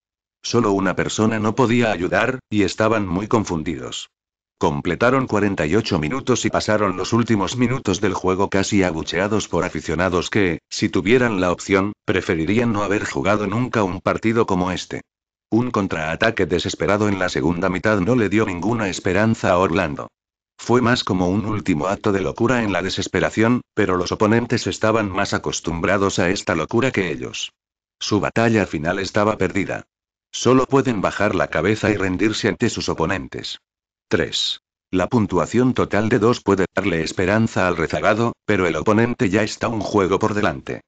Solo una persona no podía ayudar, y estaban muy confundidos. Completaron 48 minutos y pasaron los últimos minutos del juego casi abucheados por aficionados que, si tuvieran la opción, preferirían no haber jugado nunca un partido como este. Un contraataque desesperado en la segunda mitad no le dio ninguna esperanza a Orlando. Fue más como un último acto de locura en la desesperación, pero los oponentes estaban más acostumbrados a esta locura que ellos. Su batalla final estaba perdida. Solo pueden bajar la cabeza y rendirse ante sus oponentes. 3. La puntuación total de 2 puede darle esperanza al rezagado, pero el oponente ya está un juego por delante.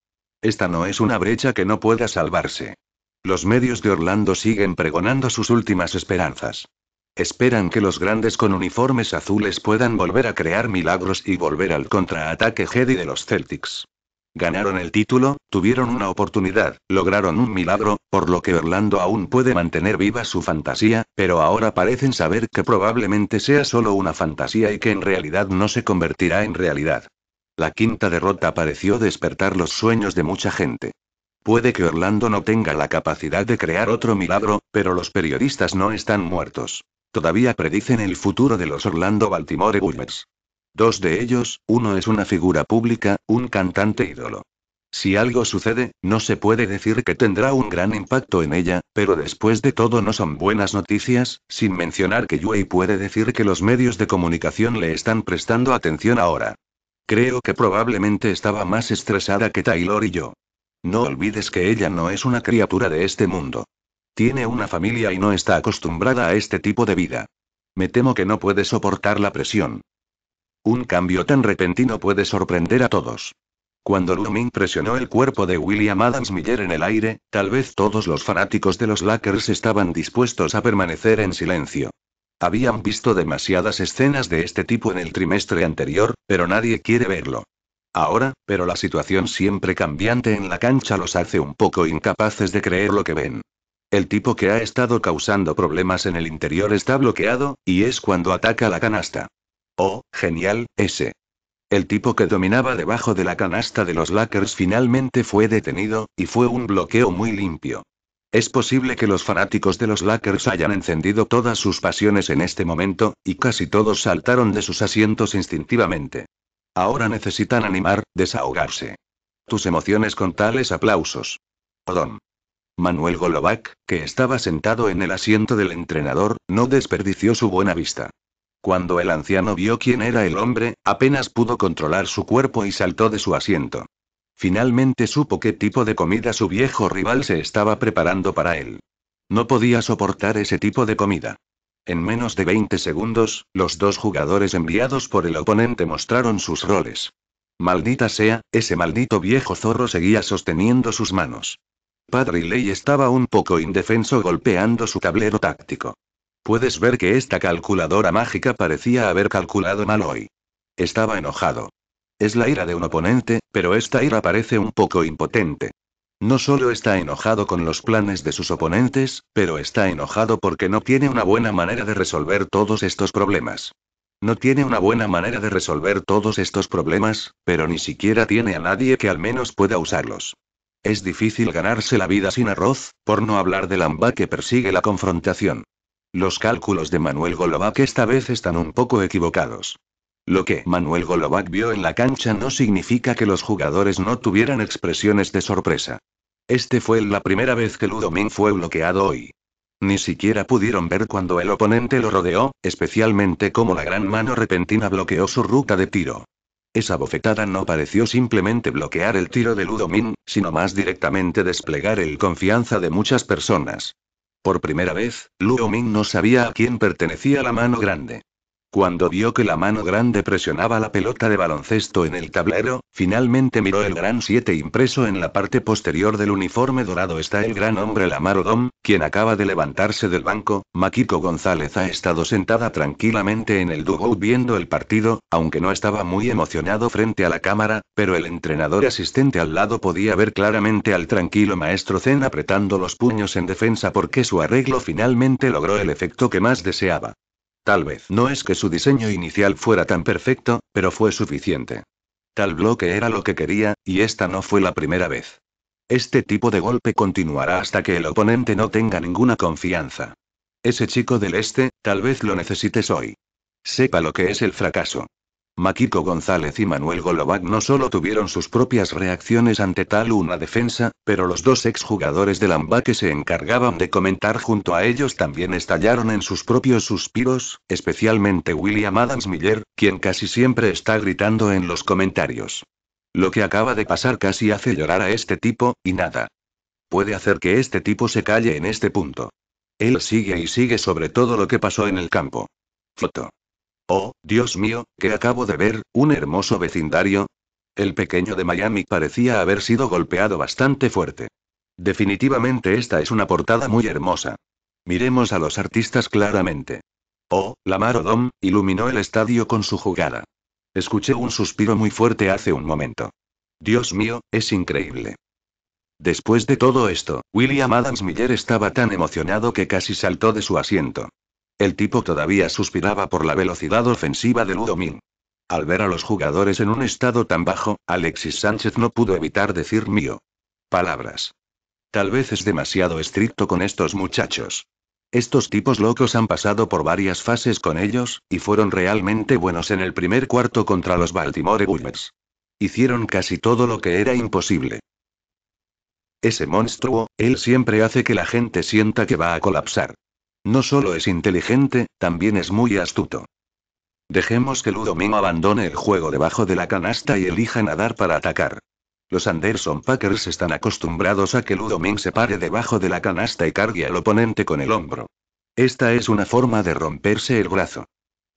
Esta no es una brecha que no pueda salvarse. Los medios de Orlando siguen pregonando sus últimas esperanzas. Esperan que los grandes con uniformes azules puedan volver a crear milagros y volver al contraataque Jedi de los Celtics. Ganaron el título, tuvieron una oportunidad, lograron un milagro, por lo que Orlando aún puede mantener viva su fantasía, pero ahora parecen saber que probablemente sea solo una fantasía y que en realidad no se convertirá en realidad. La quinta derrota pareció despertar los sueños de mucha gente. Puede que Orlando no tenga la capacidad de crear otro milagro, pero los periodistas no están muertos. Todavía predicen el futuro de los Orlando Baltimore Bullets. Dos de ellos, uno es una figura pública, un cantante ídolo. Si algo sucede, no se puede decir que tendrá un gran impacto en ella, pero después de todo no son buenas noticias, sin mencionar que Yuey puede decir que los medios de comunicación le están prestando atención ahora. Creo que probablemente estaba más estresada que Taylor y yo. No olvides que ella no es una criatura de este mundo. Tiene una familia y no está acostumbrada a este tipo de vida. Me temo que no puede soportar la presión. Un cambio tan repentino puede sorprender a todos. Cuando Looming presionó el cuerpo de William Adams Miller en el aire, tal vez todos los fanáticos de los Lakers estaban dispuestos a permanecer en silencio. Habían visto demasiadas escenas de este tipo en el trimestre anterior, pero nadie quiere verlo. Ahora, pero la situación siempre cambiante en la cancha los hace un poco incapaces de creer lo que ven. El tipo que ha estado causando problemas en el interior está bloqueado, y es cuando ataca la canasta. Oh, genial, ese. El tipo que dominaba debajo de la canasta de los Lakers finalmente fue detenido, y fue un bloqueo muy limpio. Es posible que los fanáticos de los Lakers hayan encendido todas sus pasiones en este momento, y casi todos saltaron de sus asientos instintivamente. Ahora necesitan animar, desahogarse. Tus emociones con tales aplausos. Odón. Manuel Golovac, que estaba sentado en el asiento del entrenador, no desperdició su buena vista. Cuando el anciano vio quién era el hombre, apenas pudo controlar su cuerpo y saltó de su asiento. Finalmente supo qué tipo de comida su viejo rival se estaba preparando para él. No podía soportar ese tipo de comida. En menos de 20 segundos, los dos jugadores enviados por el oponente mostraron sus roles. Maldita sea, ese maldito viejo zorro seguía sosteniendo sus manos. Padre Ley estaba un poco indefenso golpeando su tablero táctico. Puedes ver que esta calculadora mágica parecía haber calculado mal hoy. Estaba enojado. Es la ira de un oponente, pero esta ira parece un poco impotente. No solo está enojado con los planes de sus oponentes, pero está enojado porque no tiene una buena manera de resolver todos estos problemas. No tiene una buena manera de resolver todos estos problemas, pero ni siquiera tiene a nadie que al menos pueda usarlos. Es difícil ganarse la vida sin arroz, por no hablar del amba que persigue la confrontación. Los cálculos de Manuel Golovac esta vez están un poco equivocados. Lo que Manuel Golovac vio en la cancha no significa que los jugadores no tuvieran expresiones de sorpresa. Este fue la primera vez que Ludomín fue bloqueado hoy. Ni siquiera pudieron ver cuando el oponente lo rodeó, especialmente como la gran mano repentina bloqueó su ruta de tiro. Esa bofetada no pareció simplemente bloquear el tiro de Ludomín, sino más directamente desplegar el confianza de muchas personas. Por primera vez, Luo Ming no sabía a quién pertenecía la mano grande. Cuando vio que la mano grande presionaba la pelota de baloncesto en el tablero, finalmente miró el gran 7 impreso en la parte posterior del uniforme dorado. Está el gran hombre Lamar Odom, quien acaba de levantarse del banco. Makiko González ha estado sentada tranquilamente en el dugout viendo el partido, aunque no estaba muy emocionado frente a la cámara, pero el entrenador asistente al lado podía ver claramente al tranquilo maestro Zen apretando los puños en defensa porque su arreglo finalmente logró el efecto que más deseaba. Tal vez no es que su diseño inicial fuera tan perfecto, pero fue suficiente. Tal bloque era lo que quería, y esta no fue la primera vez. Este tipo de golpe continuará hasta que el oponente no tenga ninguna confianza. Ese chico del este, tal vez lo necesites hoy. Sepa lo que es el fracaso. Makiko González y Manuel Golovac no solo tuvieron sus propias reacciones ante tal una defensa, pero los dos exjugadores del AMBA que se encargaban de comentar junto a ellos también estallaron en sus propios suspiros, especialmente William Adams Miller, quien casi siempre está gritando en los comentarios. Lo que acaba de pasar casi hace llorar a este tipo, y nada. Puede hacer que este tipo se calle en este punto. Él sigue y sigue sobre todo lo que pasó en el campo. Foto. Oh, Dios mío, que acabo de ver? ¿Un hermoso vecindario? El pequeño de Miami parecía haber sido golpeado bastante fuerte. Definitivamente esta es una portada muy hermosa. Miremos a los artistas claramente. Oh, Lamar Odom, iluminó el estadio con su jugada. Escuché un suspiro muy fuerte hace un momento. Dios mío, es increíble. Después de todo esto, William Adams Miller estaba tan emocionado que casi saltó de su asiento. El tipo todavía suspiraba por la velocidad ofensiva de Ludomín. Al ver a los jugadores en un estado tan bajo, Alexis Sánchez no pudo evitar decir mío. Palabras. Tal vez es demasiado estricto con estos muchachos. Estos tipos locos han pasado por varias fases con ellos, y fueron realmente buenos en el primer cuarto contra los Baltimore Bullets. Hicieron casi todo lo que era imposible. Ese monstruo, él siempre hace que la gente sienta que va a colapsar. No solo es inteligente, también es muy astuto. Dejemos que Ludomino abandone el juego debajo de la canasta y elija nadar para atacar. Los Anderson Packers están acostumbrados a que Ming se pare debajo de la canasta y cargue al oponente con el hombro. Esta es una forma de romperse el brazo.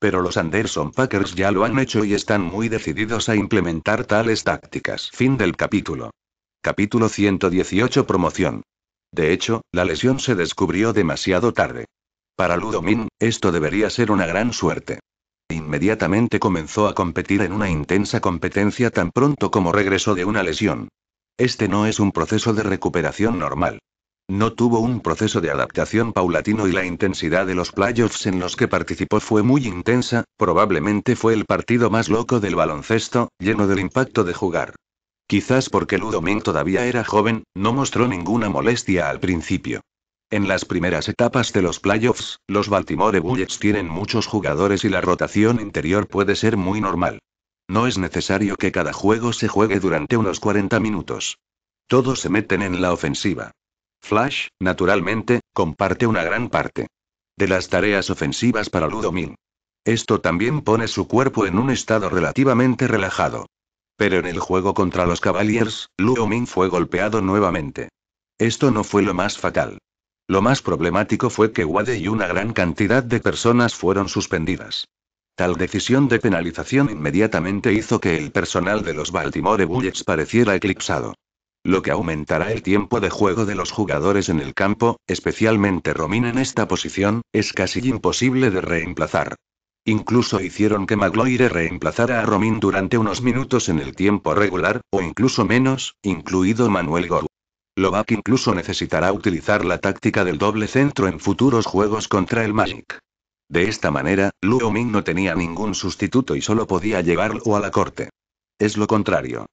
Pero los Anderson Packers ya lo han hecho y están muy decididos a implementar tales tácticas. Fin del capítulo. Capítulo 118 Promoción. De hecho, la lesión se descubrió demasiado tarde. Para Ludomin, esto debería ser una gran suerte. Inmediatamente comenzó a competir en una intensa competencia tan pronto como regresó de una lesión. Este no es un proceso de recuperación normal. No tuvo un proceso de adaptación paulatino y la intensidad de los playoffs en los que participó fue muy intensa, probablemente fue el partido más loco del baloncesto, lleno del impacto de jugar. Quizás porque Ludomín todavía era joven, no mostró ninguna molestia al principio. En las primeras etapas de los playoffs, los Baltimore Bullets tienen muchos jugadores y la rotación interior puede ser muy normal. No es necesario que cada juego se juegue durante unos 40 minutos. Todos se meten en la ofensiva. Flash, naturalmente, comparte una gran parte de las tareas ofensivas para Ludomin. Esto también pone su cuerpo en un estado relativamente relajado. Pero en el juego contra los Cavaliers, Min fue golpeado nuevamente. Esto no fue lo más fatal. Lo más problemático fue que Wade y una gran cantidad de personas fueron suspendidas. Tal decisión de penalización inmediatamente hizo que el personal de los Baltimore Bullets pareciera eclipsado. Lo que aumentará el tiempo de juego de los jugadores en el campo, especialmente Romín en esta posición, es casi imposible de reemplazar. Incluso hicieron que Magloire reemplazara a Romín durante unos minutos en el tiempo regular, o incluso menos, incluido Manuel Goru. Lovac incluso necesitará utilizar la táctica del doble centro en futuros juegos contra el Magic. De esta manera, Ludo Ming no tenía ningún sustituto y solo podía llevarlo a la corte. Es lo contrario.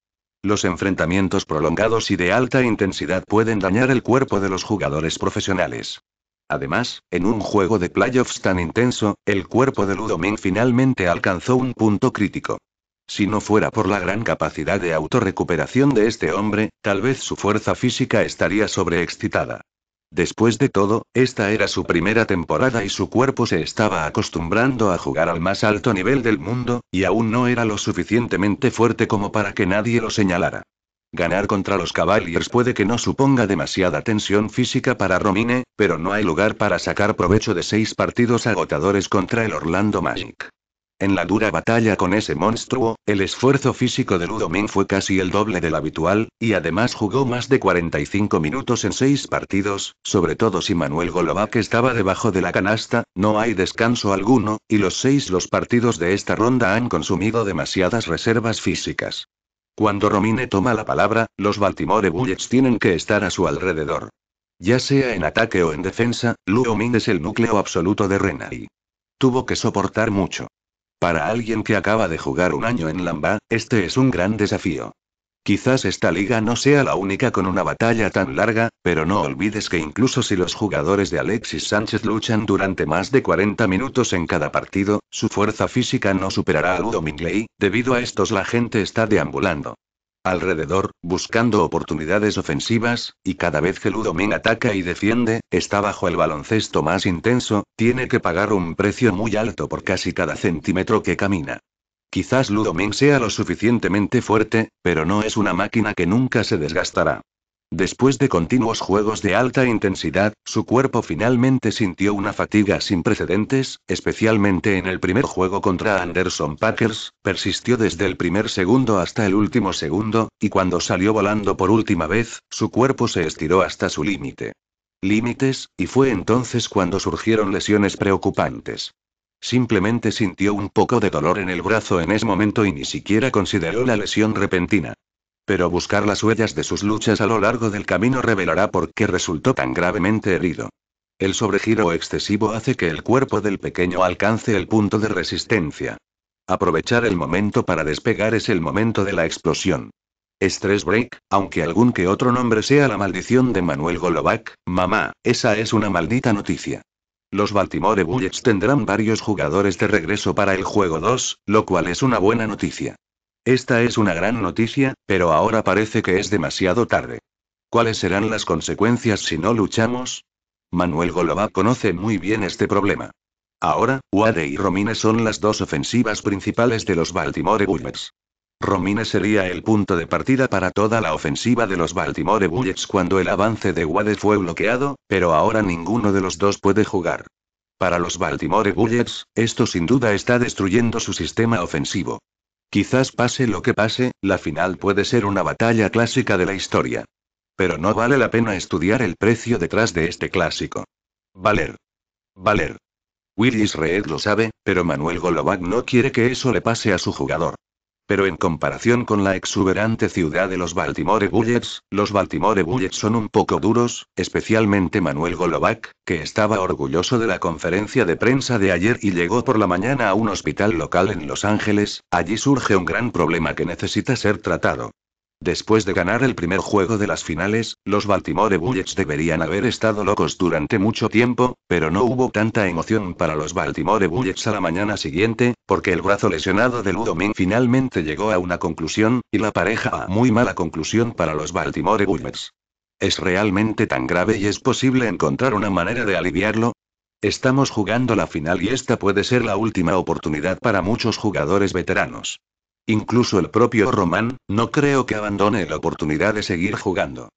Los enfrentamientos prolongados y de alta intensidad pueden dañar el cuerpo de los jugadores profesionales. Además, en un juego de playoffs tan intenso, el cuerpo de Ludo Ming finalmente alcanzó un punto crítico. Si no fuera por la gran capacidad de autorrecuperación de este hombre, tal vez su fuerza física estaría sobreexcitada. Después de todo, esta era su primera temporada y su cuerpo se estaba acostumbrando a jugar al más alto nivel del mundo, y aún no era lo suficientemente fuerte como para que nadie lo señalara. Ganar contra los Cavaliers puede que no suponga demasiada tensión física para Romine, pero no hay lugar para sacar provecho de seis partidos agotadores contra el Orlando Magic. En la dura batalla con ese monstruo, el esfuerzo físico de Ludomín fue casi el doble del habitual, y además jugó más de 45 minutos en seis partidos, sobre todo si Manuel Golovac estaba debajo de la canasta, no hay descanso alguno, y los seis los partidos de esta ronda han consumido demasiadas reservas físicas. Cuando Romine toma la palabra, los Baltimore Bullets tienen que estar a su alrededor. Ya sea en ataque o en defensa, Ludomín es el núcleo absoluto de Renai. Tuvo que soportar mucho. Para alguien que acaba de jugar un año en Lamba, este es un gran desafío. Quizás esta liga no sea la única con una batalla tan larga, pero no olvides que incluso si los jugadores de Alexis Sánchez luchan durante más de 40 minutos en cada partido, su fuerza física no superará a Ludo debido a estos la gente está deambulando alrededor, buscando oportunidades ofensivas, y cada vez que Ludomen ataca y defiende, está bajo el baloncesto más intenso, tiene que pagar un precio muy alto por casi cada centímetro que camina. Quizás Ludomen sea lo suficientemente fuerte, pero no es una máquina que nunca se desgastará. Después de continuos juegos de alta intensidad, su cuerpo finalmente sintió una fatiga sin precedentes, especialmente en el primer juego contra Anderson Packers, persistió desde el primer segundo hasta el último segundo, y cuando salió volando por última vez, su cuerpo se estiró hasta su límite. Límites, y fue entonces cuando surgieron lesiones preocupantes. Simplemente sintió un poco de dolor en el brazo en ese momento y ni siquiera consideró la lesión repentina. Pero buscar las huellas de sus luchas a lo largo del camino revelará por qué resultó tan gravemente herido. El sobregiro excesivo hace que el cuerpo del pequeño alcance el punto de resistencia. Aprovechar el momento para despegar es el momento de la explosión. Stress break, aunque algún que otro nombre sea la maldición de Manuel Golovac, mamá, esa es una maldita noticia. Los Baltimore Bullets tendrán varios jugadores de regreso para el juego 2, lo cual es una buena noticia. Esta es una gran noticia, pero ahora parece que es demasiado tarde. ¿Cuáles serán las consecuencias si no luchamos? Manuel Golová conoce muy bien este problema. Ahora, Wade y Romine son las dos ofensivas principales de los Baltimore Bullets. Romine sería el punto de partida para toda la ofensiva de los Baltimore Bullets cuando el avance de Wade fue bloqueado, pero ahora ninguno de los dos puede jugar. Para los Baltimore Bullets, esto sin duda está destruyendo su sistema ofensivo. Quizás pase lo que pase, la final puede ser una batalla clásica de la historia. Pero no vale la pena estudiar el precio detrás de este clásico. Valer. Valer. Willis Reed lo sabe, pero Manuel Golovac no quiere que eso le pase a su jugador. Pero en comparación con la exuberante ciudad de los Baltimore Bullets, los Baltimore Bullets son un poco duros, especialmente Manuel Golovac, que estaba orgulloso de la conferencia de prensa de ayer y llegó por la mañana a un hospital local en Los Ángeles, allí surge un gran problema que necesita ser tratado. Después de ganar el primer juego de las finales, los Baltimore Bullets deberían haber estado locos durante mucho tiempo, pero no hubo tanta emoción para los Baltimore Bullets a la mañana siguiente, porque el brazo lesionado de Ludomin finalmente llegó a una conclusión, y la pareja a muy mala conclusión para los Baltimore Bullets. ¿Es realmente tan grave y es posible encontrar una manera de aliviarlo? Estamos jugando la final y esta puede ser la última oportunidad para muchos jugadores veteranos. Incluso el propio Román, no creo que abandone la oportunidad de seguir jugando.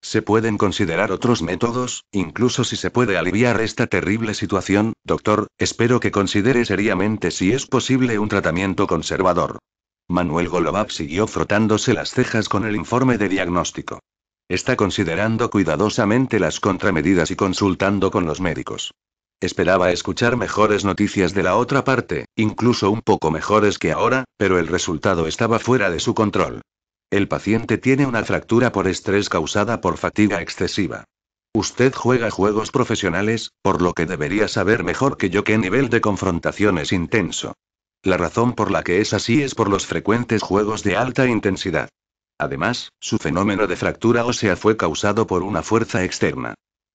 Se pueden considerar otros métodos, incluso si se puede aliviar esta terrible situación, doctor, espero que considere seriamente si es posible un tratamiento conservador. Manuel Golobab siguió frotándose las cejas con el informe de diagnóstico. Está considerando cuidadosamente las contramedidas y consultando con los médicos. Esperaba escuchar mejores noticias de la otra parte, incluso un poco mejores que ahora, pero el resultado estaba fuera de su control. El paciente tiene una fractura por estrés causada por fatiga excesiva. Usted juega juegos profesionales, por lo que debería saber mejor que yo qué nivel de confrontación es intenso. La razón por la que es así es por los frecuentes juegos de alta intensidad. Además, su fenómeno de fractura ósea fue causado por una fuerza externa.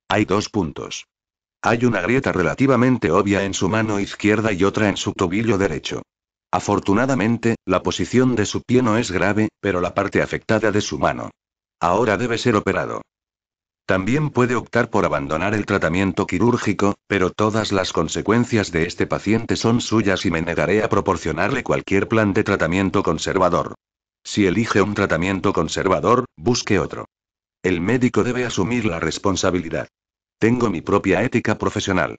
Hay dos puntos. Hay una grieta relativamente obvia en su mano izquierda y otra en su tobillo derecho. Afortunadamente, la posición de su pie no es grave, pero la parte afectada de su mano. Ahora debe ser operado. También puede optar por abandonar el tratamiento quirúrgico, pero todas las consecuencias de este paciente son suyas y me negaré a proporcionarle cualquier plan de tratamiento conservador. Si elige un tratamiento conservador, busque otro. El médico debe asumir la responsabilidad. Tengo mi propia ética profesional.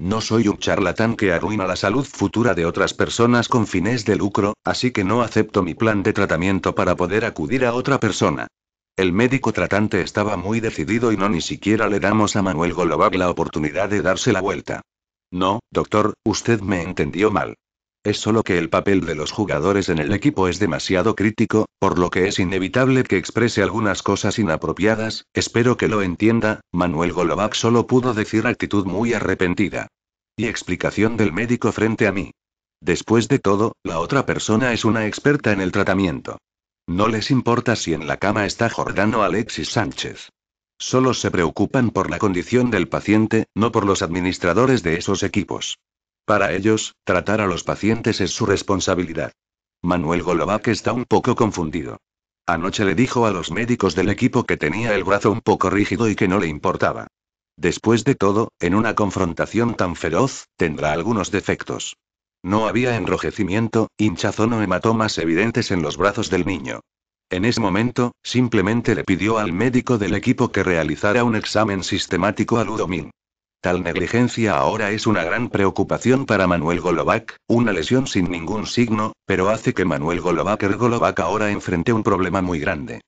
No soy un charlatán que arruina la salud futura de otras personas con fines de lucro, así que no acepto mi plan de tratamiento para poder acudir a otra persona. El médico tratante estaba muy decidido y no ni siquiera le damos a Manuel Golovac la oportunidad de darse la vuelta. No, doctor, usted me entendió mal es solo que el papel de los jugadores en el equipo es demasiado crítico, por lo que es inevitable que exprese algunas cosas inapropiadas, espero que lo entienda, Manuel Golovac solo pudo decir actitud muy arrepentida. Y explicación del médico frente a mí. Después de todo, la otra persona es una experta en el tratamiento. No les importa si en la cama está Jordano Alexis Sánchez. Solo se preocupan por la condición del paciente, no por los administradores de esos equipos. Para ellos, tratar a los pacientes es su responsabilidad. Manuel Golovac está un poco confundido. Anoche le dijo a los médicos del equipo que tenía el brazo un poco rígido y que no le importaba. Después de todo, en una confrontación tan feroz, tendrá algunos defectos. No había enrojecimiento, hinchazón o hematomas evidentes en los brazos del niño. En ese momento, simplemente le pidió al médico del equipo que realizara un examen sistemático a Ludomín. Tal negligencia ahora es una gran preocupación para Manuel Golovac, una lesión sin ningún signo, pero hace que Manuel Golovac ahora enfrente un problema muy grande.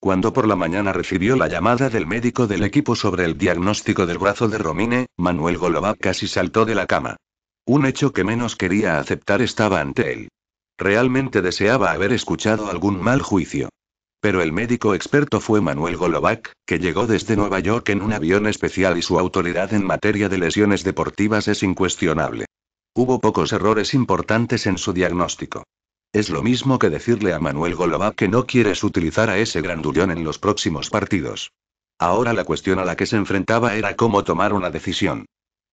Cuando por la mañana recibió la llamada del médico del equipo sobre el diagnóstico del brazo de Romine, Manuel Golovac casi saltó de la cama. Un hecho que menos quería aceptar estaba ante él. Realmente deseaba haber escuchado algún mal juicio. Pero el médico experto fue Manuel Golovac, que llegó desde Nueva York en un avión especial y su autoridad en materia de lesiones deportivas es incuestionable. Hubo pocos errores importantes en su diagnóstico. Es lo mismo que decirle a Manuel Golovac que no quieres utilizar a ese grandullón en los próximos partidos. Ahora la cuestión a la que se enfrentaba era cómo tomar una decisión.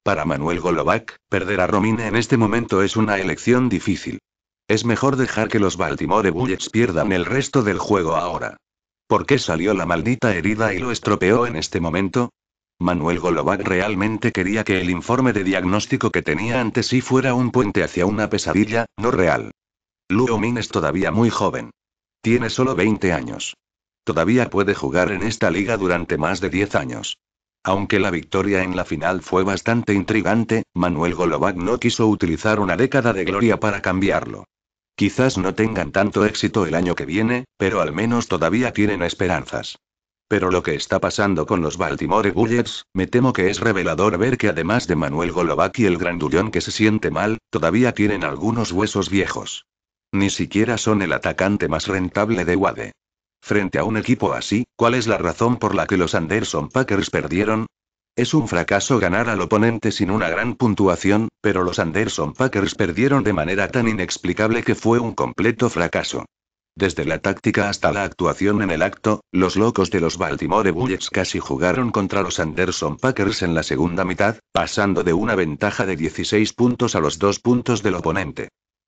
Para Manuel Golovac, perder a Romina en este momento es una elección difícil. Es mejor dejar que los Baltimore Bullets pierdan el resto del juego ahora. ¿Por qué salió la maldita herida y lo estropeó en este momento? Manuel Golovac realmente quería que el informe de diagnóstico que tenía ante sí fuera un puente hacia una pesadilla, no real. Luo Min es todavía muy joven. Tiene solo 20 años. Todavía puede jugar en esta liga durante más de 10 años. Aunque la victoria en la final fue bastante intrigante, Manuel Golovac no quiso utilizar una década de gloria para cambiarlo. Quizás no tengan tanto éxito el año que viene, pero al menos todavía tienen esperanzas. Pero lo que está pasando con los Baltimore Bullets, me temo que es revelador ver que además de Manuel Golovac y el grandullón que se siente mal, todavía tienen algunos huesos viejos. Ni siquiera son el atacante más rentable de Wade. Frente a un equipo así, ¿cuál es la razón por la que los Anderson Packers perdieron? Es un fracaso ganar al oponente sin una gran puntuación, pero los Anderson Packers perdieron de manera tan inexplicable que fue un completo fracaso. Desde la táctica hasta la actuación en el acto, los locos de los Baltimore Bullets casi jugaron contra los Anderson Packers en la segunda mitad, pasando de una ventaja de 16 puntos a los 2 puntos del oponente.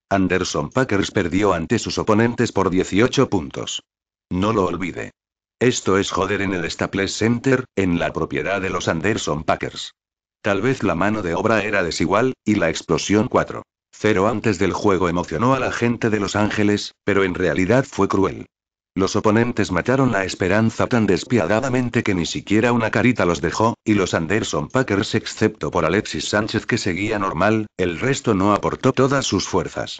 Anderson Packers perdió ante sus oponentes por 18 puntos. No lo olvide. Esto es joder en el Staples Center, en la propiedad de los Anderson Packers. Tal vez la mano de obra era desigual, y la explosión 4. 0 antes del juego emocionó a la gente de Los Ángeles, pero en realidad fue cruel. Los oponentes mataron la esperanza tan despiadadamente que ni siquiera una carita los dejó, y los Anderson Packers excepto por Alexis Sánchez que seguía normal, el resto no aportó todas sus fuerzas.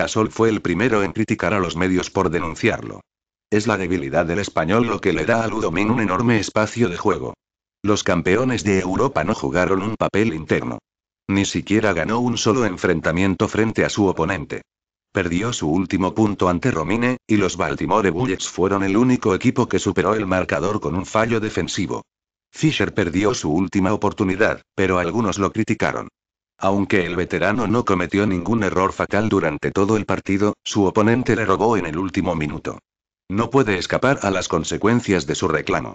Gasol fue el primero en criticar a los medios por denunciarlo. Es la debilidad del español lo que le da a Ludomín un enorme espacio de juego. Los campeones de Europa no jugaron un papel interno. Ni siquiera ganó un solo enfrentamiento frente a su oponente. Perdió su último punto ante Romine, y los Baltimore Bullets fueron el único equipo que superó el marcador con un fallo defensivo. Fisher perdió su última oportunidad, pero algunos lo criticaron. Aunque el veterano no cometió ningún error fatal durante todo el partido, su oponente le robó en el último minuto. No puede escapar a las consecuencias de su reclamo.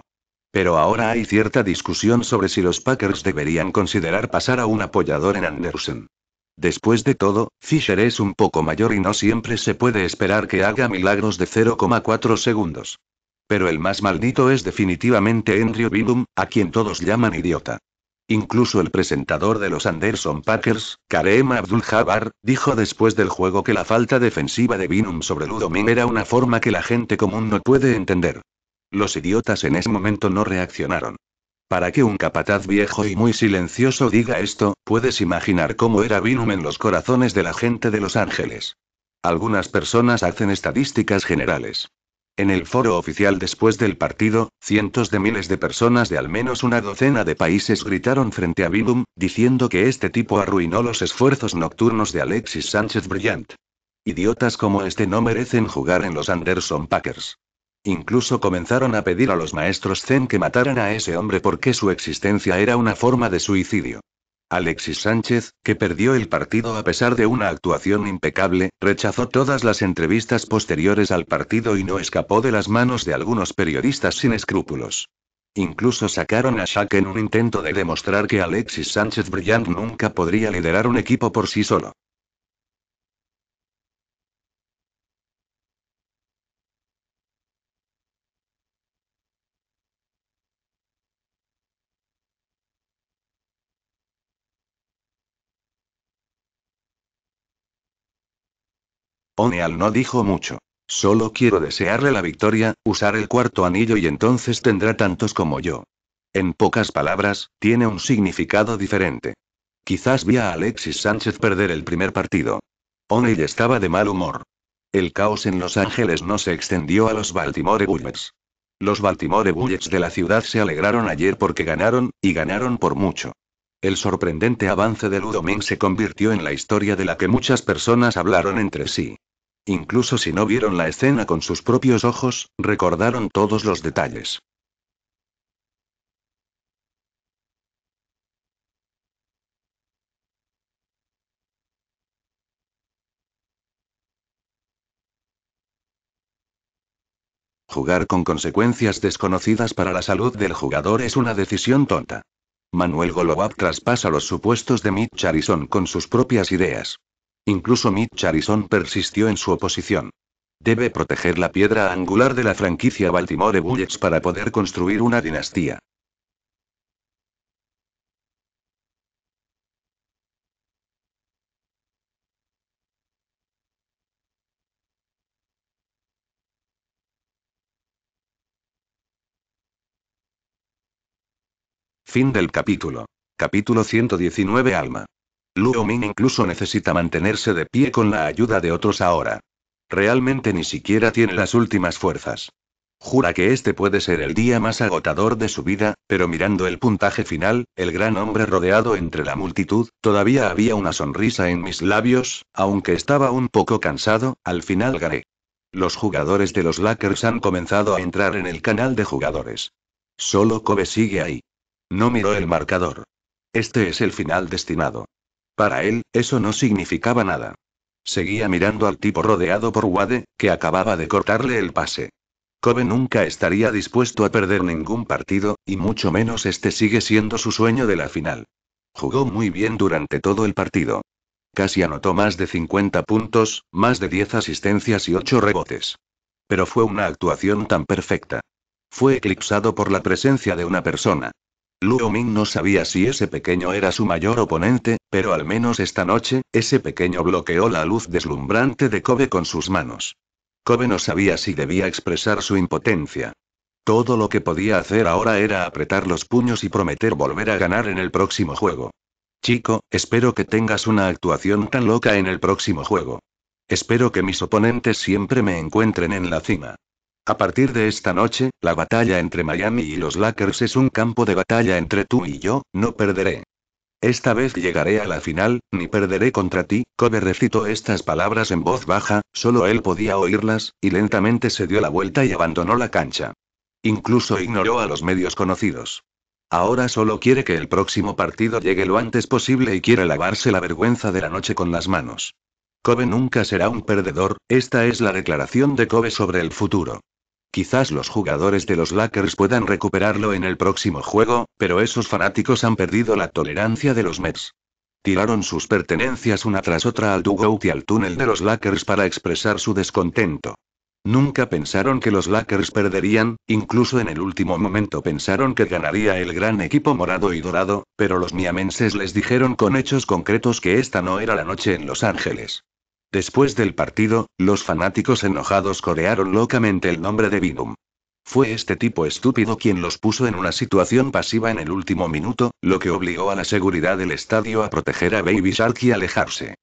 Pero ahora hay cierta discusión sobre si los Packers deberían considerar pasar a un apoyador en Anderson. Después de todo, Fisher es un poco mayor y no siempre se puede esperar que haga milagros de 0,4 segundos. Pero el más maldito es definitivamente Andrew Bidum, a quien todos llaman idiota. Incluso el presentador de los Anderson Packers, Kareem Abdul-Jabbar, dijo después del juego que la falta defensiva de Binum sobre Ludomin era una forma que la gente común no puede entender. Los idiotas en ese momento no reaccionaron. Para que un capataz viejo y muy silencioso diga esto, puedes imaginar cómo era Binum en los corazones de la gente de Los Ángeles. Algunas personas hacen estadísticas generales. En el foro oficial después del partido, cientos de miles de personas de al menos una docena de países gritaron frente a Bidum, diciendo que este tipo arruinó los esfuerzos nocturnos de Alexis Sánchez Brillant. Idiotas como este no merecen jugar en los Anderson Packers. Incluso comenzaron a pedir a los maestros Zen que mataran a ese hombre porque su existencia era una forma de suicidio. Alexis Sánchez, que perdió el partido a pesar de una actuación impecable, rechazó todas las entrevistas posteriores al partido y no escapó de las manos de algunos periodistas sin escrúpulos. Incluso sacaron a Shaq en un intento de demostrar que Alexis Sánchez Brillant nunca podría liderar un equipo por sí solo. O'Neal no dijo mucho. Solo quiero desearle la victoria, usar el cuarto anillo y entonces tendrá tantos como yo. En pocas palabras, tiene un significado diferente. Quizás vi a Alexis Sánchez perder el primer partido. O'Neill estaba de mal humor. El caos en Los Ángeles no se extendió a los Baltimore Bullets. Los Baltimore Bullets de la ciudad se alegraron ayer porque ganaron, y ganaron por mucho. El sorprendente avance de Ming se convirtió en la historia de la que muchas personas hablaron entre sí. Incluso si no vieron la escena con sus propios ojos, recordaron todos los detalles. Jugar con consecuencias desconocidas para la salud del jugador es una decisión tonta. Manuel Golovat traspasa los supuestos de Mitch Harrison con sus propias ideas. Incluso Mitch Harrison persistió en su oposición. Debe proteger la piedra angular de la franquicia Baltimore Bullets para poder construir una dinastía. Fin del capítulo. Capítulo 119 Alma. Luo Min incluso necesita mantenerse de pie con la ayuda de otros ahora. Realmente ni siquiera tiene las últimas fuerzas. Jura que este puede ser el día más agotador de su vida, pero mirando el puntaje final, el gran hombre rodeado entre la multitud, todavía había una sonrisa en mis labios, aunque estaba un poco cansado, al final gané. Los jugadores de los Lakers han comenzado a entrar en el canal de jugadores. Solo Kobe sigue ahí. No miró el marcador. Este es el final destinado. Para él, eso no significaba nada. Seguía mirando al tipo rodeado por Wade, que acababa de cortarle el pase. Kobe nunca estaría dispuesto a perder ningún partido, y mucho menos este sigue siendo su sueño de la final. Jugó muy bien durante todo el partido. Casi anotó más de 50 puntos, más de 10 asistencias y 8 rebotes. Pero fue una actuación tan perfecta. Fue eclipsado por la presencia de una persona. Luo no sabía si ese pequeño era su mayor oponente, pero al menos esta noche, ese pequeño bloqueó la luz deslumbrante de Kobe con sus manos. Kobe no sabía si debía expresar su impotencia. Todo lo que podía hacer ahora era apretar los puños y prometer volver a ganar en el próximo juego. Chico, espero que tengas una actuación tan loca en el próximo juego. Espero que mis oponentes siempre me encuentren en la cima. A partir de esta noche, la batalla entre Miami y los Lakers es un campo de batalla entre tú y yo, no perderé. Esta vez llegaré a la final, ni perderé contra ti. Kobe recitó estas palabras en voz baja, solo él podía oírlas, y lentamente se dio la vuelta y abandonó la cancha. Incluso ignoró a los medios conocidos. Ahora solo quiere que el próximo partido llegue lo antes posible y quiere lavarse la vergüenza de la noche con las manos. Kobe nunca será un perdedor, esta es la declaración de Kobe sobre el futuro. Quizás los jugadores de los Lakers puedan recuperarlo en el próximo juego, pero esos fanáticos han perdido la tolerancia de los Mets. Tiraron sus pertenencias una tras otra al dugout y al túnel de los Lakers para expresar su descontento. Nunca pensaron que los Lakers perderían, incluso en el último momento pensaron que ganaría el gran equipo morado y dorado, pero los miamenses les dijeron con hechos concretos que esta no era la noche en Los Ángeles. Después del partido, los fanáticos enojados corearon locamente el nombre de Binum. Fue este tipo estúpido quien los puso en una situación pasiva en el último minuto, lo que obligó a la seguridad del estadio a proteger a Baby Shark y alejarse.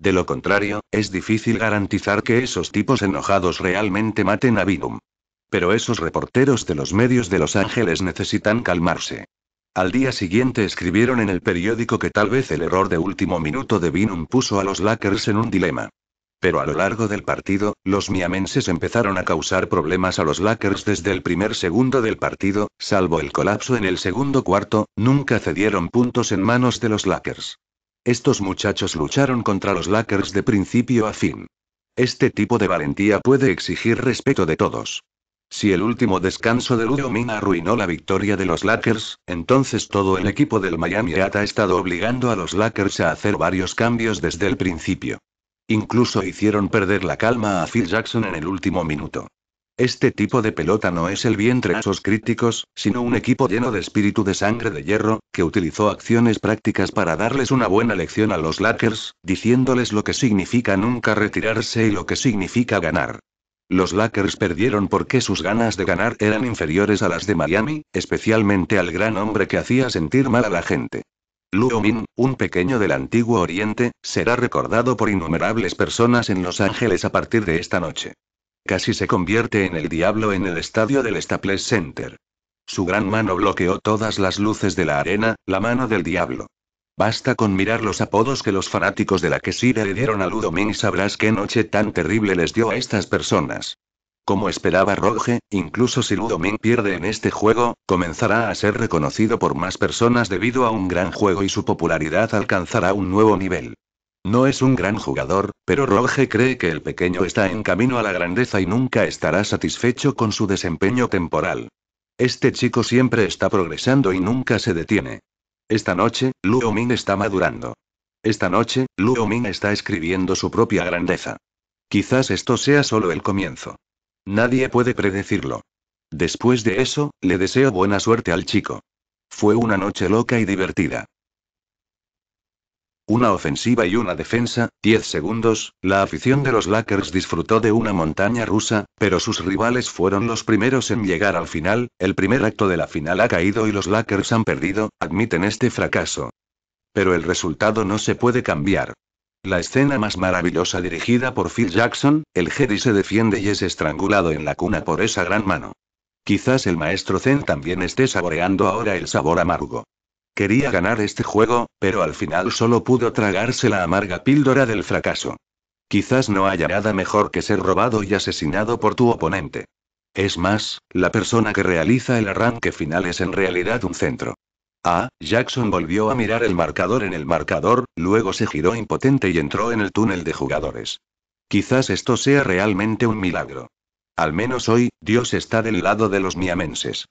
De lo contrario, es difícil garantizar que esos tipos enojados realmente maten a Binum. Pero esos reporteros de los medios de Los Ángeles necesitan calmarse. Al día siguiente escribieron en el periódico que tal vez el error de último minuto de Binum puso a los Lakers en un dilema. Pero a lo largo del partido, los miamenses empezaron a causar problemas a los Lakers desde el primer segundo del partido, salvo el colapso en el segundo cuarto, nunca cedieron puntos en manos de los Lakers. Estos muchachos lucharon contra los Lakers de principio a fin. Este tipo de valentía puede exigir respeto de todos. Si el último descanso de Mina arruinó la victoria de los Lakers, entonces todo el equipo del Miami Heat ha estado obligando a los Lakers a hacer varios cambios desde el principio. Incluso hicieron perder la calma a Phil Jackson en el último minuto. Este tipo de pelota no es el vientre a esos críticos, sino un equipo lleno de espíritu de sangre de hierro, que utilizó acciones prácticas para darles una buena lección a los Lakers, diciéndoles lo que significa nunca retirarse y lo que significa ganar. Los Lakers perdieron porque sus ganas de ganar eran inferiores a las de Miami, especialmente al gran hombre que hacía sentir mal a la gente. Luomin, un pequeño del antiguo Oriente, será recordado por innumerables personas en Los Ángeles a partir de esta noche. Casi se convierte en el diablo en el estadio del Staples Center. Su gran mano bloqueó todas las luces de la arena, la mano del diablo. Basta con mirar los apodos que los fanáticos de la que sí le dieron a Ludo y sabrás qué noche tan terrible les dio a estas personas. Como esperaba Roge, incluso si Min pierde en este juego, comenzará a ser reconocido por más personas debido a un gran juego y su popularidad alcanzará un nuevo nivel. No es un gran jugador, pero Roge cree que el pequeño está en camino a la grandeza y nunca estará satisfecho con su desempeño temporal. Este chico siempre está progresando y nunca se detiene. Esta noche, Min está madurando. Esta noche, Min está escribiendo su propia grandeza. Quizás esto sea solo el comienzo. Nadie puede predecirlo. Después de eso, le deseo buena suerte al chico. Fue una noche loca y divertida. Una ofensiva y una defensa, 10 segundos, la afición de los Lakers disfrutó de una montaña rusa, pero sus rivales fueron los primeros en llegar al final, el primer acto de la final ha caído y los Lakers han perdido, admiten este fracaso. Pero el resultado no se puede cambiar. La escena más maravillosa dirigida por Phil Jackson, el Jedi se defiende y es estrangulado en la cuna por esa gran mano. Quizás el maestro Zen también esté saboreando ahora el sabor amargo. Quería ganar este juego, pero al final solo pudo tragarse la amarga píldora del fracaso. Quizás no haya nada mejor que ser robado y asesinado por tu oponente. Es más, la persona que realiza el arranque final es en realidad un centro. Ah, Jackson volvió a mirar el marcador en el marcador, luego se giró impotente y entró en el túnel de jugadores. Quizás esto sea realmente un milagro. Al menos hoy, Dios está del lado de los miamenses.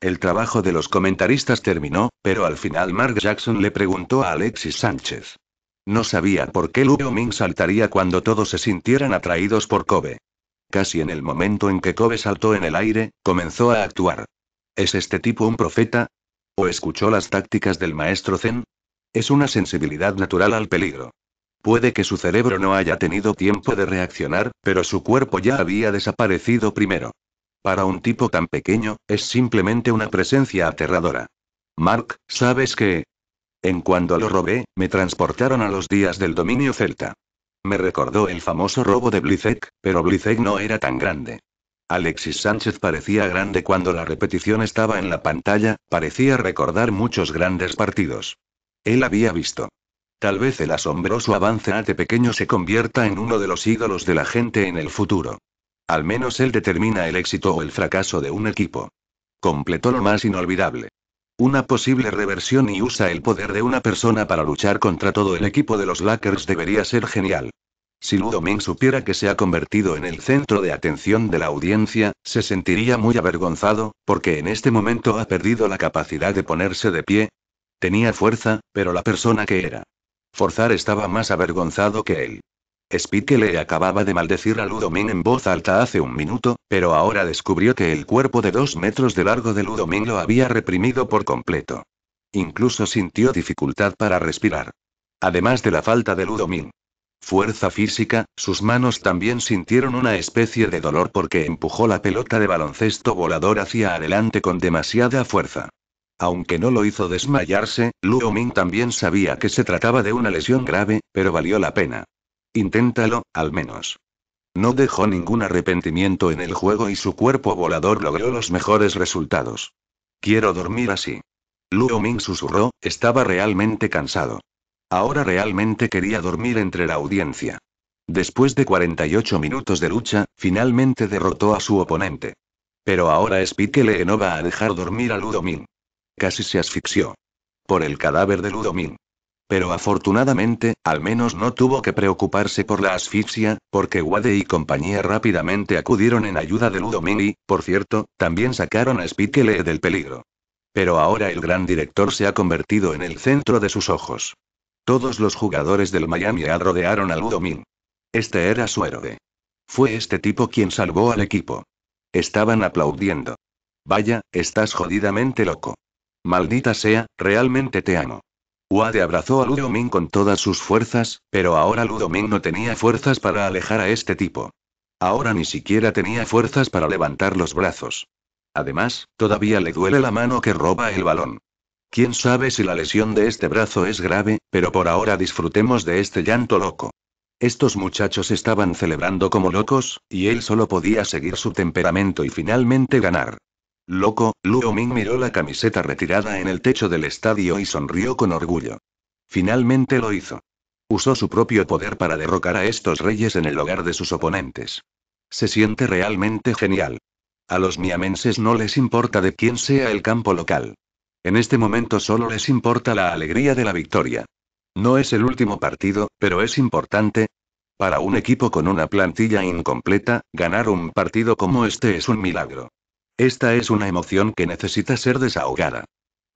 El trabajo de los comentaristas terminó, pero al final Mark Jackson le preguntó a Alexis Sánchez. No sabía por qué Lueoming Ming saltaría cuando todos se sintieran atraídos por Kobe. Casi en el momento en que Kobe saltó en el aire, comenzó a actuar. ¿Es este tipo un profeta? ¿O escuchó las tácticas del maestro Zen? Es una sensibilidad natural al peligro. Puede que su cerebro no haya tenido tiempo de reaccionar, pero su cuerpo ya había desaparecido primero. Para un tipo tan pequeño, es simplemente una presencia aterradora. Mark, ¿sabes que En cuando lo robé, me transportaron a los días del dominio celta. Me recordó el famoso robo de Blizek, pero Blizek no era tan grande. Alexis Sánchez parecía grande cuando la repetición estaba en la pantalla, parecía recordar muchos grandes partidos. Él había visto. Tal vez el asombroso avance de pequeño se convierta en uno de los ídolos de la gente en el futuro. Al menos él determina el éxito o el fracaso de un equipo. Completó lo más inolvidable. Una posible reversión y usa el poder de una persona para luchar contra todo el equipo de los Lakers debería ser genial. Si Ludomín supiera que se ha convertido en el centro de atención de la audiencia, se sentiría muy avergonzado, porque en este momento ha perdido la capacidad de ponerse de pie. Tenía fuerza, pero la persona que era. Forzar estaba más avergonzado que él. Spike le acababa de maldecir a Ludomin en voz alta hace un minuto, pero ahora descubrió que el cuerpo de dos metros de largo de Ludomin lo había reprimido por completo. Incluso sintió dificultad para respirar. Además de la falta de Ludomin fuerza física, sus manos también sintieron una especie de dolor porque empujó la pelota de baloncesto volador hacia adelante con demasiada fuerza. Aunque no lo hizo desmayarse, Luo Ming también sabía que se trataba de una lesión grave, pero valió la pena. Inténtalo, al menos. No dejó ningún arrepentimiento en el juego y su cuerpo volador logró los mejores resultados. Quiero dormir así. Luo Ming susurró, estaba realmente cansado. Ahora realmente quería dormir entre la audiencia. Después de 48 minutos de lucha, finalmente derrotó a su oponente. Pero ahora Spikele no va a dejar dormir a Ludomin. Casi se asfixió. Por el cadáver de Ludomin. Pero afortunadamente, al menos no tuvo que preocuparse por la asfixia, porque Wade y compañía rápidamente acudieron en ayuda de Ludomin y, por cierto, también sacaron a Spikele del peligro. Pero ahora el gran director se ha convertido en el centro de sus ojos. Todos los jugadores del Miami Al rodearon a Este era su héroe. Fue este tipo quien salvó al equipo. Estaban aplaudiendo. Vaya, estás jodidamente loco. Maldita sea, realmente te amo. Wade abrazó a Ludomin con todas sus fuerzas, pero ahora Ludomin no tenía fuerzas para alejar a este tipo. Ahora ni siquiera tenía fuerzas para levantar los brazos. Además, todavía le duele la mano que roba el balón. Quién sabe si la lesión de este brazo es grave, pero por ahora disfrutemos de este llanto loco. Estos muchachos estaban celebrando como locos, y él solo podía seguir su temperamento y finalmente ganar. Loco, Luo Ming miró la camiseta retirada en el techo del estadio y sonrió con orgullo. Finalmente lo hizo. Usó su propio poder para derrocar a estos reyes en el hogar de sus oponentes. Se siente realmente genial. A los miamenses no les importa de quién sea el campo local. En este momento solo les importa la alegría de la victoria. No es el último partido, pero es importante. Para un equipo con una plantilla incompleta, ganar un partido como este es un milagro. Esta es una emoción que necesita ser desahogada.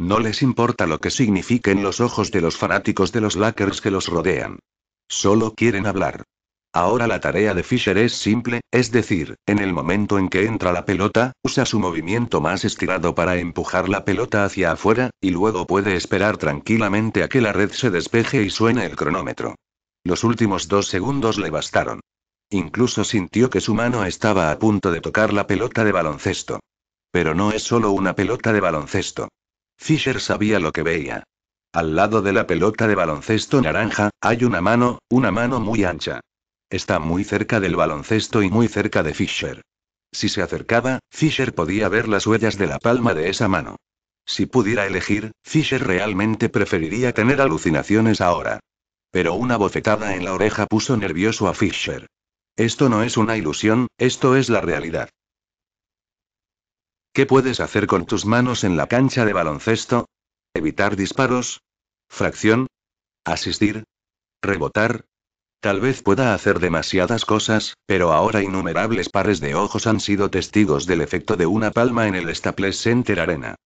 No les importa lo que signifiquen los ojos de los fanáticos de los Lakers que los rodean. Solo quieren hablar. Ahora la tarea de Fisher es simple, es decir, en el momento en que entra la pelota, usa su movimiento más estirado para empujar la pelota hacia afuera, y luego puede esperar tranquilamente a que la red se despeje y suene el cronómetro. Los últimos dos segundos le bastaron. Incluso sintió que su mano estaba a punto de tocar la pelota de baloncesto. Pero no es solo una pelota de baloncesto. Fisher sabía lo que veía. Al lado de la pelota de baloncesto naranja, hay una mano, una mano muy ancha. Está muy cerca del baloncesto y muy cerca de Fisher. Si se acercaba, Fisher podía ver las huellas de la palma de esa mano. Si pudiera elegir, Fisher realmente preferiría tener alucinaciones ahora. Pero una bofetada en la oreja puso nervioso a Fisher. Esto no es una ilusión, esto es la realidad. ¿Qué puedes hacer con tus manos en la cancha de baloncesto? ¿Evitar disparos? ¿Fracción? ¿Asistir? ¿Rebotar? Tal vez pueda hacer demasiadas cosas, pero ahora innumerables pares de ojos han sido testigos del efecto de una palma en el Staples Center Arena.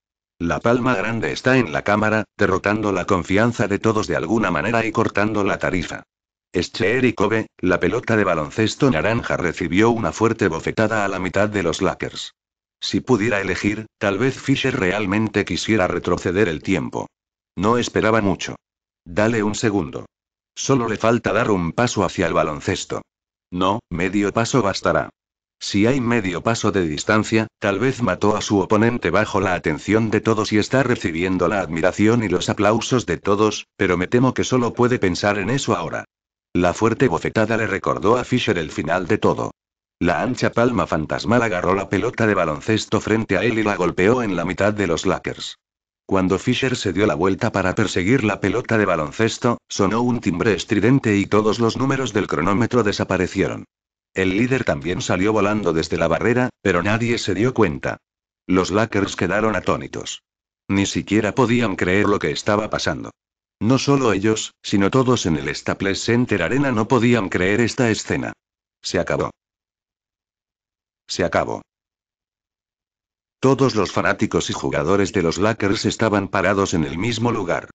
La palma grande está en la cámara, derrotando la confianza de todos de alguna manera y cortando la tarifa. Scheer y Kobe, la pelota de baloncesto naranja recibió una fuerte bofetada a la mitad de los Lakers. Si pudiera elegir, tal vez Fisher realmente quisiera retroceder el tiempo. No esperaba mucho. Dale un segundo. Solo le falta dar un paso hacia el baloncesto. No, medio paso bastará. Si hay medio paso de distancia, tal vez mató a su oponente bajo la atención de todos y está recibiendo la admiración y los aplausos de todos, pero me temo que solo puede pensar en eso ahora. La fuerte bofetada le recordó a Fisher el final de todo. La ancha palma fantasmal agarró la pelota de baloncesto frente a él y la golpeó en la mitad de los Lakers. Cuando Fisher se dio la vuelta para perseguir la pelota de baloncesto, sonó un timbre estridente y todos los números del cronómetro desaparecieron. El líder también salió volando desde la barrera, pero nadie se dio cuenta. Los Lakers quedaron atónitos. Ni siquiera podían creer lo que estaba pasando. No solo ellos, sino todos en el Staples Center Arena no podían creer esta escena. Se acabó. Se acabó. Todos los fanáticos y jugadores de los Lakers estaban parados en el mismo lugar.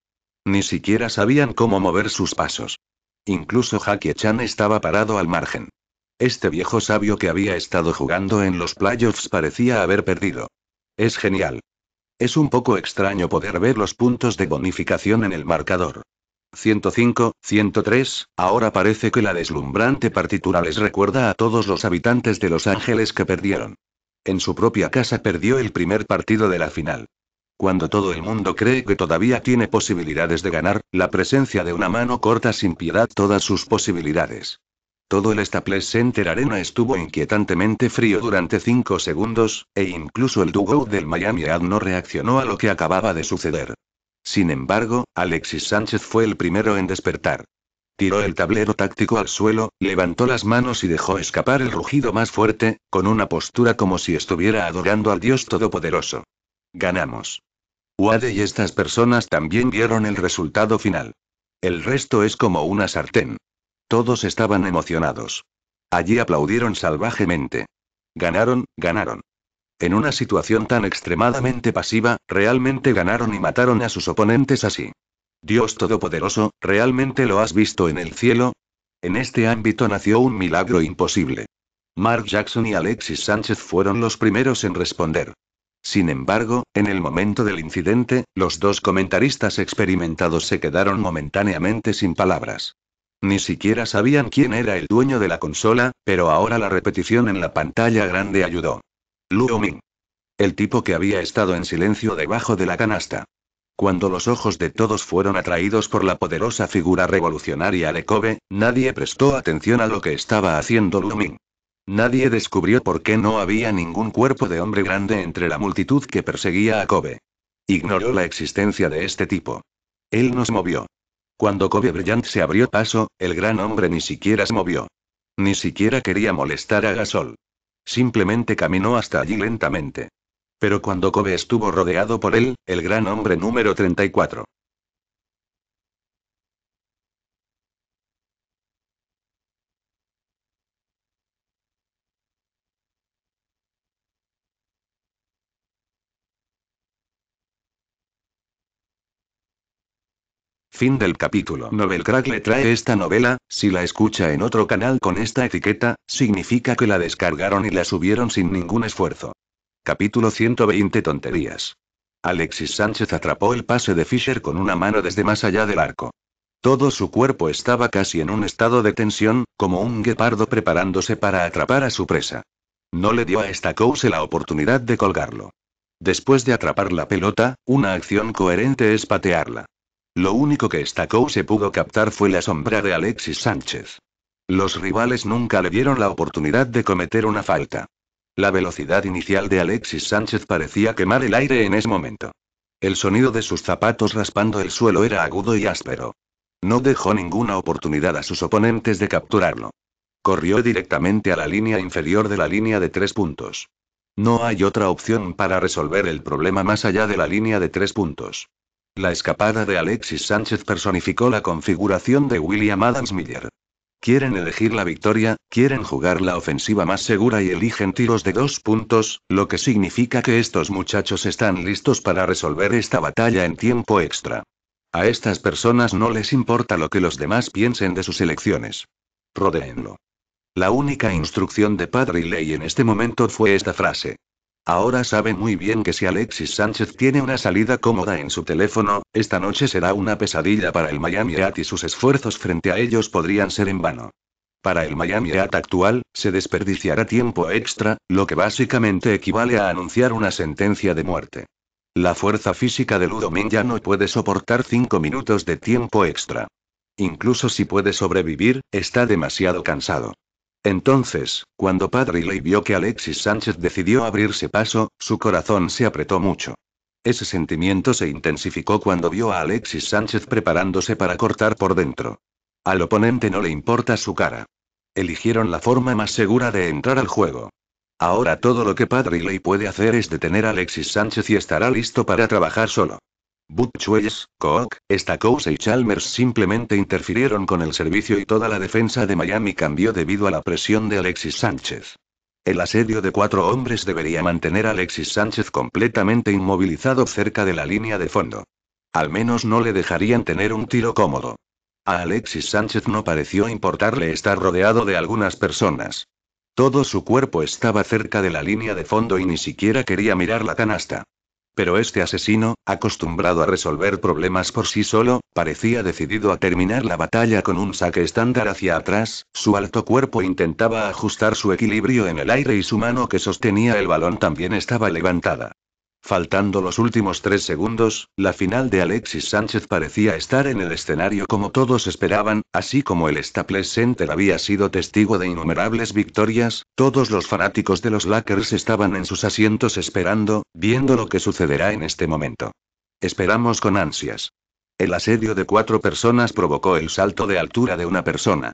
Ni siquiera sabían cómo mover sus pasos. Incluso Jackie Chan estaba parado al margen. Este viejo sabio que había estado jugando en los playoffs parecía haber perdido. Es genial. Es un poco extraño poder ver los puntos de bonificación en el marcador. 105, 103, ahora parece que la deslumbrante partitura les recuerda a todos los habitantes de Los Ángeles que perdieron en su propia casa perdió el primer partido de la final. Cuando todo el mundo cree que todavía tiene posibilidades de ganar, la presencia de una mano corta sin piedad todas sus posibilidades. Todo el Staples Center Arena estuvo inquietantemente frío durante cinco segundos, e incluso el dugout del Miami Ad no reaccionó a lo que acababa de suceder. Sin embargo, Alexis Sánchez fue el primero en despertar. Tiró el tablero táctico al suelo, levantó las manos y dejó escapar el rugido más fuerte, con una postura como si estuviera adorando al Dios Todopoderoso. Ganamos. Wade y estas personas también vieron el resultado final. El resto es como una sartén. Todos estaban emocionados. Allí aplaudieron salvajemente. Ganaron, ganaron. En una situación tan extremadamente pasiva, realmente ganaron y mataron a sus oponentes así. Dios Todopoderoso, ¿realmente lo has visto en el cielo? En este ámbito nació un milagro imposible. Mark Jackson y Alexis Sánchez fueron los primeros en responder. Sin embargo, en el momento del incidente, los dos comentaristas experimentados se quedaron momentáneamente sin palabras. Ni siquiera sabían quién era el dueño de la consola, pero ahora la repetición en la pantalla grande ayudó. Luo Ming. El tipo que había estado en silencio debajo de la canasta. Cuando los ojos de todos fueron atraídos por la poderosa figura revolucionaria de Kobe, nadie prestó atención a lo que estaba haciendo Lumin. Nadie descubrió por qué no había ningún cuerpo de hombre grande entre la multitud que perseguía a Kobe. Ignoró la existencia de este tipo. Él nos movió. Cuando Kobe Brillant se abrió paso, el gran hombre ni siquiera se movió. Ni siquiera quería molestar a Gasol. Simplemente caminó hasta allí lentamente. Pero cuando Kobe estuvo rodeado por él, el gran hombre número 34. Fin del capítulo. Novel Crack le trae esta novela, si la escucha en otro canal con esta etiqueta, significa que la descargaron y la subieron sin ningún esfuerzo. Capítulo 120 Tonterías. Alexis Sánchez atrapó el pase de Fisher con una mano desde más allá del arco. Todo su cuerpo estaba casi en un estado de tensión, como un guepardo preparándose para atrapar a su presa. No le dio a Stackhouse la oportunidad de colgarlo. Después de atrapar la pelota, una acción coherente es patearla. Lo único que Stackhouse pudo captar fue la sombra de Alexis Sánchez. Los rivales nunca le dieron la oportunidad de cometer una falta. La velocidad inicial de Alexis Sánchez parecía quemar el aire en ese momento. El sonido de sus zapatos raspando el suelo era agudo y áspero. No dejó ninguna oportunidad a sus oponentes de capturarlo. Corrió directamente a la línea inferior de la línea de tres puntos. No hay otra opción para resolver el problema más allá de la línea de tres puntos. La escapada de Alexis Sánchez personificó la configuración de William Adams Miller. Quieren elegir la victoria, quieren jugar la ofensiva más segura y eligen tiros de dos puntos, lo que significa que estos muchachos están listos para resolver esta batalla en tiempo extra. A estas personas no les importa lo que los demás piensen de sus elecciones. Rodéenlo. La única instrucción de Padre y Ley en este momento fue esta frase. Ahora sabe muy bien que si Alexis Sánchez tiene una salida cómoda en su teléfono, esta noche será una pesadilla para el Miami Heat y sus esfuerzos frente a ellos podrían ser en vano. Para el Miami Heat actual, se desperdiciará tiempo extra, lo que básicamente equivale a anunciar una sentencia de muerte. La fuerza física de Ludomín ya no puede soportar 5 minutos de tiempo extra. Incluso si puede sobrevivir, está demasiado cansado. Entonces, cuando Padriley vio que Alexis Sánchez decidió abrirse paso, su corazón se apretó mucho. Ese sentimiento se intensificó cuando vio a Alexis Sánchez preparándose para cortar por dentro. Al oponente no le importa su cara. Eligieron la forma más segura de entrar al juego. Ahora todo lo que Padriley puede hacer es detener a Alexis Sánchez y estará listo para trabajar solo. But Koch, Cook, y Chalmers simplemente interfirieron con el servicio y toda la defensa de Miami cambió debido a la presión de Alexis Sánchez. El asedio de cuatro hombres debería mantener a Alexis Sánchez completamente inmovilizado cerca de la línea de fondo. Al menos no le dejarían tener un tiro cómodo. A Alexis Sánchez no pareció importarle estar rodeado de algunas personas. Todo su cuerpo estaba cerca de la línea de fondo y ni siquiera quería mirar la canasta. Pero este asesino, acostumbrado a resolver problemas por sí solo, parecía decidido a terminar la batalla con un saque estándar hacia atrás, su alto cuerpo intentaba ajustar su equilibrio en el aire y su mano que sostenía el balón también estaba levantada. Faltando los últimos tres segundos, la final de Alexis Sánchez parecía estar en el escenario como todos esperaban, así como el Staples Center había sido testigo de innumerables victorias, todos los fanáticos de los Lakers estaban en sus asientos esperando, viendo lo que sucederá en este momento. Esperamos con ansias. El asedio de cuatro personas provocó el salto de altura de una persona.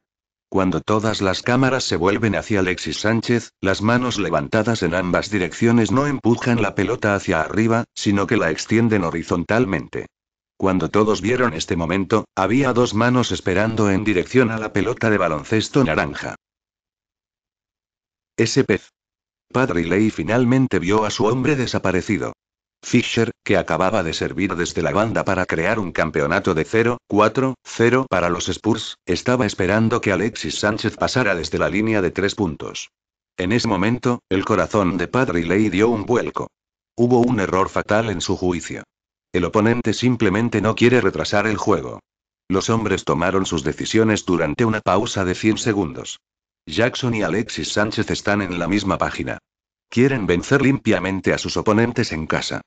Cuando todas las cámaras se vuelven hacia Alexis Sánchez, las manos levantadas en ambas direcciones no empujan la pelota hacia arriba, sino que la extienden horizontalmente. Cuando todos vieron este momento, había dos manos esperando en dirección a la pelota de baloncesto naranja. Ese pez. Padre Ley finalmente vio a su hombre desaparecido. Fischer, que acababa de servir desde la banda para crear un campeonato de 0-4-0 para los Spurs, estaba esperando que Alexis Sánchez pasara desde la línea de tres puntos. En ese momento, el corazón de Padre Ley dio un vuelco. Hubo un error fatal en su juicio. El oponente simplemente no quiere retrasar el juego. Los hombres tomaron sus decisiones durante una pausa de 100 segundos. Jackson y Alexis Sánchez están en la misma página. Quieren vencer limpiamente a sus oponentes en casa.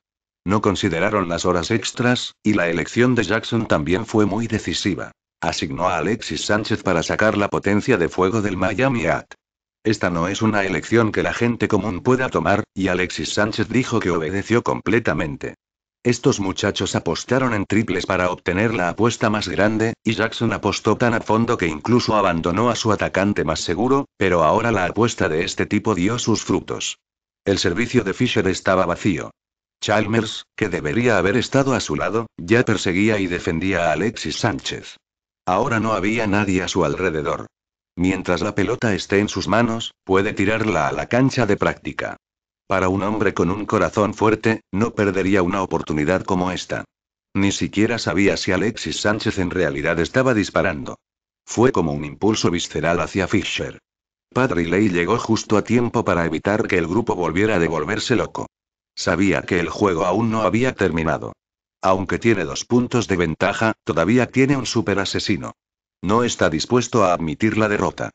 No consideraron las horas extras, y la elección de Jackson también fue muy decisiva. Asignó a Alexis Sánchez para sacar la potencia de fuego del Miami At. Esta no es una elección que la gente común pueda tomar, y Alexis Sánchez dijo que obedeció completamente. Estos muchachos apostaron en triples para obtener la apuesta más grande, y Jackson apostó tan a fondo que incluso abandonó a su atacante más seguro, pero ahora la apuesta de este tipo dio sus frutos. El servicio de Fisher estaba vacío. Chalmers, que debería haber estado a su lado, ya perseguía y defendía a Alexis Sánchez. Ahora no había nadie a su alrededor. Mientras la pelota esté en sus manos, puede tirarla a la cancha de práctica. Para un hombre con un corazón fuerte, no perdería una oportunidad como esta. Ni siquiera sabía si Alexis Sánchez en realidad estaba disparando. Fue como un impulso visceral hacia Fisher. Padre Ley llegó justo a tiempo para evitar que el grupo volviera a devolverse loco. Sabía que el juego aún no había terminado. Aunque tiene dos puntos de ventaja, todavía tiene un super asesino. No está dispuesto a admitir la derrota.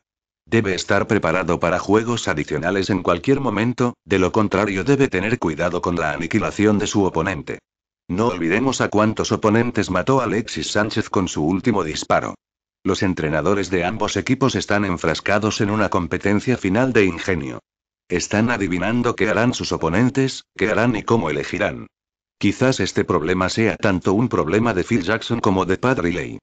Debe estar preparado para juegos adicionales en cualquier momento, de lo contrario debe tener cuidado con la aniquilación de su oponente. No olvidemos a cuántos oponentes mató Alexis Sánchez con su último disparo. Los entrenadores de ambos equipos están enfrascados en una competencia final de ingenio. Están adivinando qué harán sus oponentes, qué harán y cómo elegirán. Quizás este problema sea tanto un problema de Phil Jackson como de Pat Riley.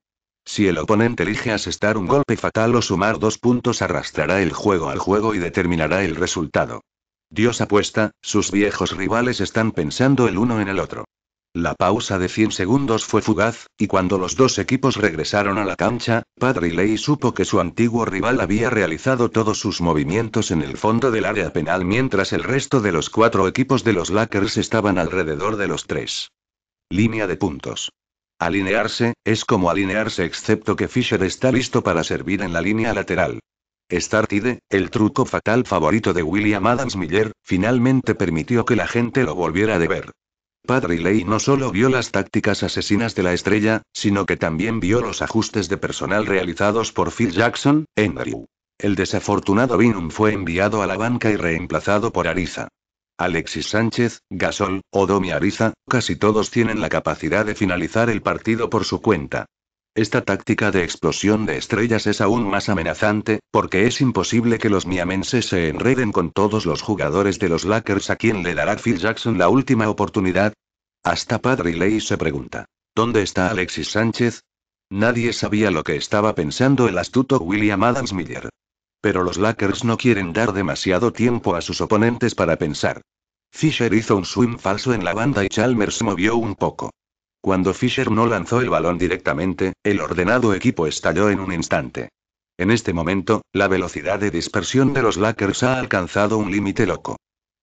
Si el oponente elige asestar un golpe fatal o sumar dos puntos arrastrará el juego al juego y determinará el resultado. Dios apuesta, sus viejos rivales están pensando el uno en el otro. La pausa de 100 segundos fue fugaz, y cuando los dos equipos regresaron a la cancha, Padre Ley supo que su antiguo rival había realizado todos sus movimientos en el fondo del área penal mientras el resto de los cuatro equipos de los Lakers estaban alrededor de los tres. Línea de puntos. Alinearse, es como alinearse excepto que Fisher está listo para servir en la línea lateral. Startide, el truco fatal favorito de William Adams Miller, finalmente permitió que la gente lo volviera a ver. Padre Ley no solo vio las tácticas asesinas de la estrella, sino que también vio los ajustes de personal realizados por Phil Jackson, Andrew. El desafortunado Binum fue enviado a la banca y reemplazado por Ariza. Alexis Sánchez, Gasol, Odomi Ariza, casi todos tienen la capacidad de finalizar el partido por su cuenta. Esta táctica de explosión de estrellas es aún más amenazante, porque es imposible que los miamenses se enreden con todos los jugadores de los Lakers a quien le dará Phil Jackson la última oportunidad. Hasta Padre Ley se pregunta, ¿dónde está Alexis Sánchez? Nadie sabía lo que estaba pensando el astuto William Adams Miller. Pero los Lakers no quieren dar demasiado tiempo a sus oponentes para pensar. Fisher hizo un swing falso en la banda y Chalmers movió un poco. Cuando Fisher no lanzó el balón directamente, el ordenado equipo estalló en un instante. En este momento, la velocidad de dispersión de los Lakers ha alcanzado un límite loco.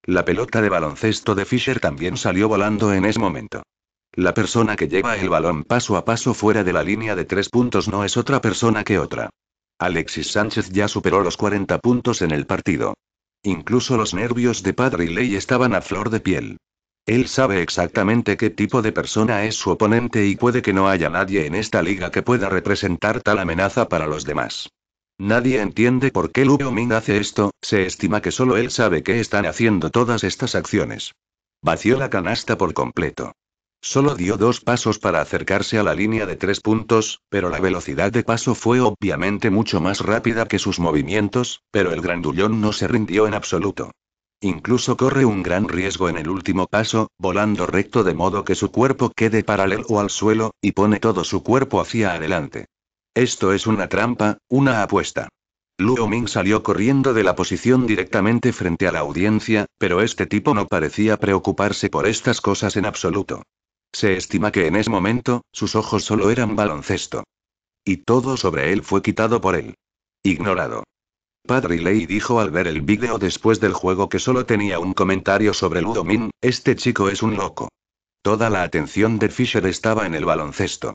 La pelota de baloncesto de Fisher también salió volando en ese momento. La persona que lleva el balón paso a paso fuera de la línea de tres puntos no es otra persona que otra. Alexis Sánchez ya superó los 40 puntos en el partido. Incluso los nervios de Padre y Ley estaban a flor de piel. Él sabe exactamente qué tipo de persona es su oponente y puede que no haya nadie en esta liga que pueda representar tal amenaza para los demás. Nadie entiende por qué Luo Ming hace esto, se estima que solo él sabe qué están haciendo todas estas acciones. Vació la canasta por completo. Solo dio dos pasos para acercarse a la línea de tres puntos, pero la velocidad de paso fue obviamente mucho más rápida que sus movimientos, pero el grandullón no se rindió en absoluto. Incluso corre un gran riesgo en el último paso, volando recto de modo que su cuerpo quede paralelo al suelo, y pone todo su cuerpo hacia adelante. Esto es una trampa, una apuesta. Luo Ming salió corriendo de la posición directamente frente a la audiencia, pero este tipo no parecía preocuparse por estas cosas en absoluto. Se estima que en ese momento, sus ojos solo eran baloncesto. Y todo sobre él fue quitado por él. Ignorado. Padre Ley dijo al ver el vídeo después del juego que solo tenía un comentario sobre Ludomín, este chico es un loco. Toda la atención de Fisher estaba en el baloncesto.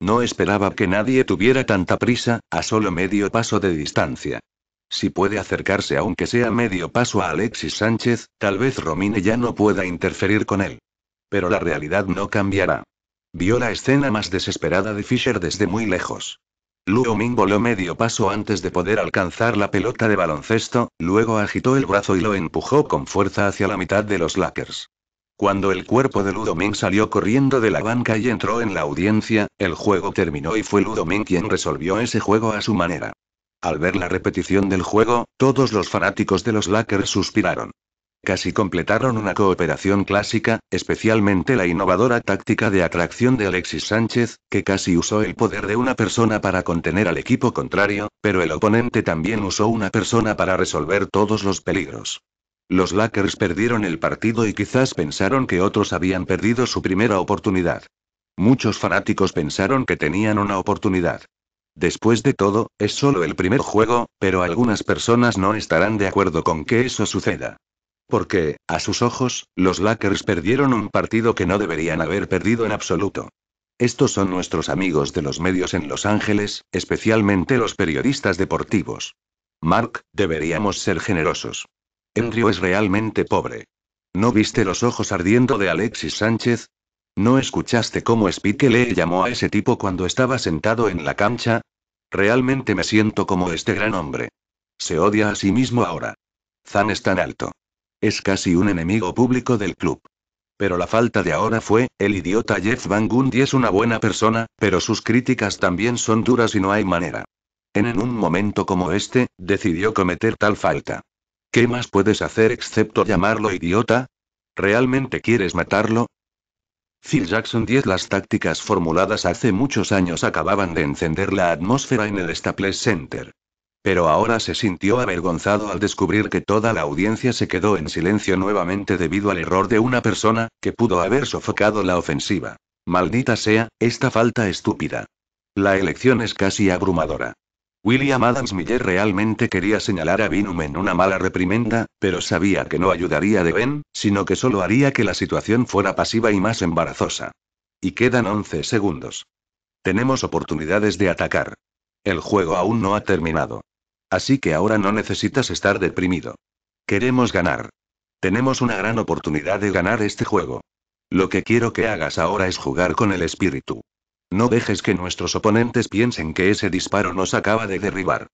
No esperaba que nadie tuviera tanta prisa, a solo medio paso de distancia. Si puede acercarse aunque sea medio paso a Alexis Sánchez, tal vez Romine ya no pueda interferir con él. Pero la realidad no cambiará. Vio la escena más desesperada de Fisher desde muy lejos. Ludo Ming voló medio paso antes de poder alcanzar la pelota de baloncesto, luego agitó el brazo y lo empujó con fuerza hacia la mitad de los Lakers. Cuando el cuerpo de Ming salió corriendo de la banca y entró en la audiencia, el juego terminó y fue Ming quien resolvió ese juego a su manera. Al ver la repetición del juego, todos los fanáticos de los Lakers suspiraron casi completaron una cooperación clásica, especialmente la innovadora táctica de atracción de Alexis Sánchez, que casi usó el poder de una persona para contener al equipo contrario, pero el oponente también usó una persona para resolver todos los peligros. Los Lakers perdieron el partido y quizás pensaron que otros habían perdido su primera oportunidad. Muchos fanáticos pensaron que tenían una oportunidad. Después de todo, es solo el primer juego, pero algunas personas no estarán de acuerdo con que eso suceda. Porque, a sus ojos, los Lakers perdieron un partido que no deberían haber perdido en absoluto. Estos son nuestros amigos de los medios en Los Ángeles, especialmente los periodistas deportivos. Mark, deberíamos ser generosos. Andrew es realmente pobre. ¿No viste los ojos ardiendo de Alexis Sánchez? ¿No escuchaste cómo Spike le llamó a ese tipo cuando estaba sentado en la cancha? Realmente me siento como este gran hombre. Se odia a sí mismo ahora. Zan es tan alto. Es casi un enemigo público del club. Pero la falta de ahora fue, el idiota Jeff Van Gundy es una buena persona, pero sus críticas también son duras y no hay manera. En, en un momento como este, decidió cometer tal falta. ¿Qué más puedes hacer excepto llamarlo idiota? ¿Realmente quieres matarlo? Phil Jackson 10 Las tácticas formuladas hace muchos años acababan de encender la atmósfera en el Staples Center pero ahora se sintió avergonzado al descubrir que toda la audiencia se quedó en silencio nuevamente debido al error de una persona, que pudo haber sofocado la ofensiva. Maldita sea, esta falta estúpida. La elección es casi abrumadora. William Adams Miller realmente quería señalar a Binum en una mala reprimenda, pero sabía que no ayudaría de Ben, sino que solo haría que la situación fuera pasiva y más embarazosa. Y quedan 11 segundos. Tenemos oportunidades de atacar. El juego aún no ha terminado. Así que ahora no necesitas estar deprimido. Queremos ganar. Tenemos una gran oportunidad de ganar este juego. Lo que quiero que hagas ahora es jugar con el espíritu. No dejes que nuestros oponentes piensen que ese disparo nos acaba de derribar.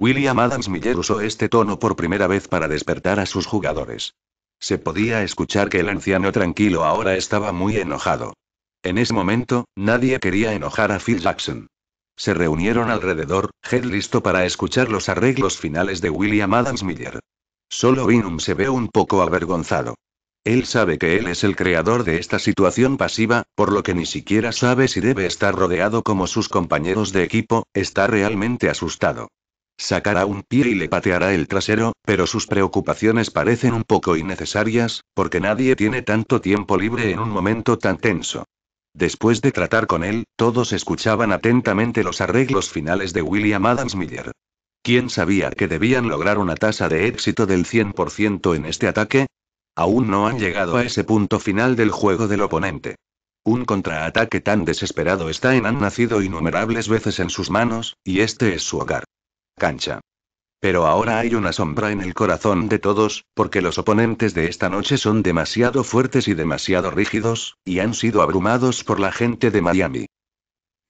William Adams Miller usó este tono por primera vez para despertar a sus jugadores. Se podía escuchar que el anciano tranquilo ahora estaba muy enojado. En ese momento, nadie quería enojar a Phil Jackson. Se reunieron alrededor, Head listo para escuchar los arreglos finales de William Adams Miller. Solo Vinum se ve un poco avergonzado. Él sabe que él es el creador de esta situación pasiva, por lo que ni siquiera sabe si debe estar rodeado como sus compañeros de equipo, está realmente asustado. Sacará un pie y le pateará el trasero, pero sus preocupaciones parecen un poco innecesarias, porque nadie tiene tanto tiempo libre en un momento tan tenso. Después de tratar con él, todos escuchaban atentamente los arreglos finales de William Adams Miller. ¿Quién sabía que debían lograr una tasa de éxito del 100% en este ataque? Aún no han llegado a ese punto final del juego del oponente. Un contraataque tan desesperado está en han nacido innumerables veces en sus manos, y este es su hogar. Cancha. Pero ahora hay una sombra en el corazón de todos, porque los oponentes de esta noche son demasiado fuertes y demasiado rígidos, y han sido abrumados por la gente de Miami.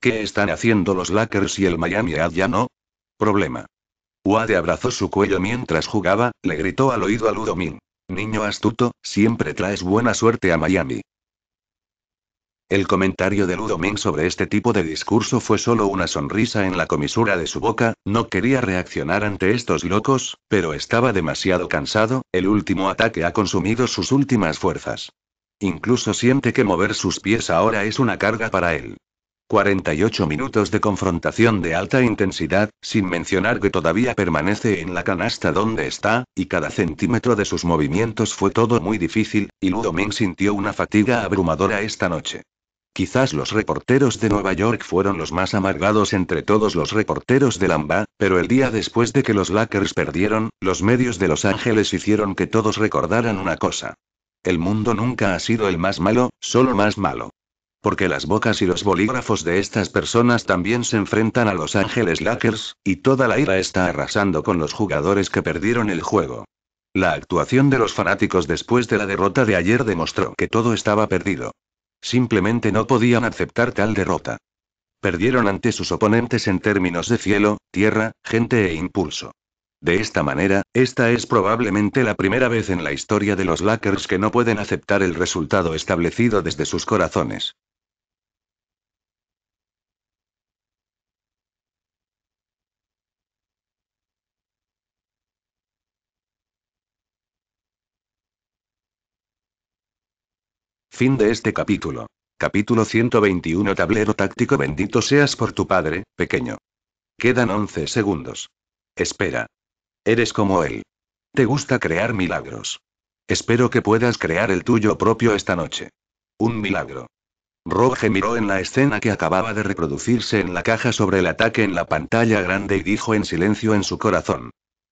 ¿Qué están haciendo los Lakers y el Miami Ad ya no? Problema. Wade abrazó su cuello mientras jugaba, le gritó al oído a Ludomín. Niño astuto, siempre traes buena suerte a Miami. El comentario de Ming sobre este tipo de discurso fue solo una sonrisa en la comisura de su boca, no quería reaccionar ante estos locos, pero estaba demasiado cansado, el último ataque ha consumido sus últimas fuerzas. Incluso siente que mover sus pies ahora es una carga para él. 48 minutos de confrontación de alta intensidad, sin mencionar que todavía permanece en la canasta donde está, y cada centímetro de sus movimientos fue todo muy difícil, y Ming sintió una fatiga abrumadora esta noche. Quizás los reporteros de Nueva York fueron los más amargados entre todos los reporteros de Lamba, pero el día después de que los Lakers perdieron, los medios de Los Ángeles hicieron que todos recordaran una cosa. El mundo nunca ha sido el más malo, solo más malo. Porque las bocas y los bolígrafos de estas personas también se enfrentan a Los Ángeles Lakers, y toda la ira está arrasando con los jugadores que perdieron el juego. La actuación de los fanáticos después de la derrota de ayer demostró que todo estaba perdido. Simplemente no podían aceptar tal derrota. Perdieron ante sus oponentes en términos de cielo, tierra, gente e impulso. De esta manera, esta es probablemente la primera vez en la historia de los Lakers que no pueden aceptar el resultado establecido desde sus corazones. Fin de este capítulo. Capítulo 121 Tablero táctico Bendito seas por tu padre, pequeño. Quedan 11 segundos. Espera. Eres como él. Te gusta crear milagros. Espero que puedas crear el tuyo propio esta noche. Un milagro. Roge miró en la escena que acababa de reproducirse en la caja sobre el ataque en la pantalla grande y dijo en silencio en su corazón.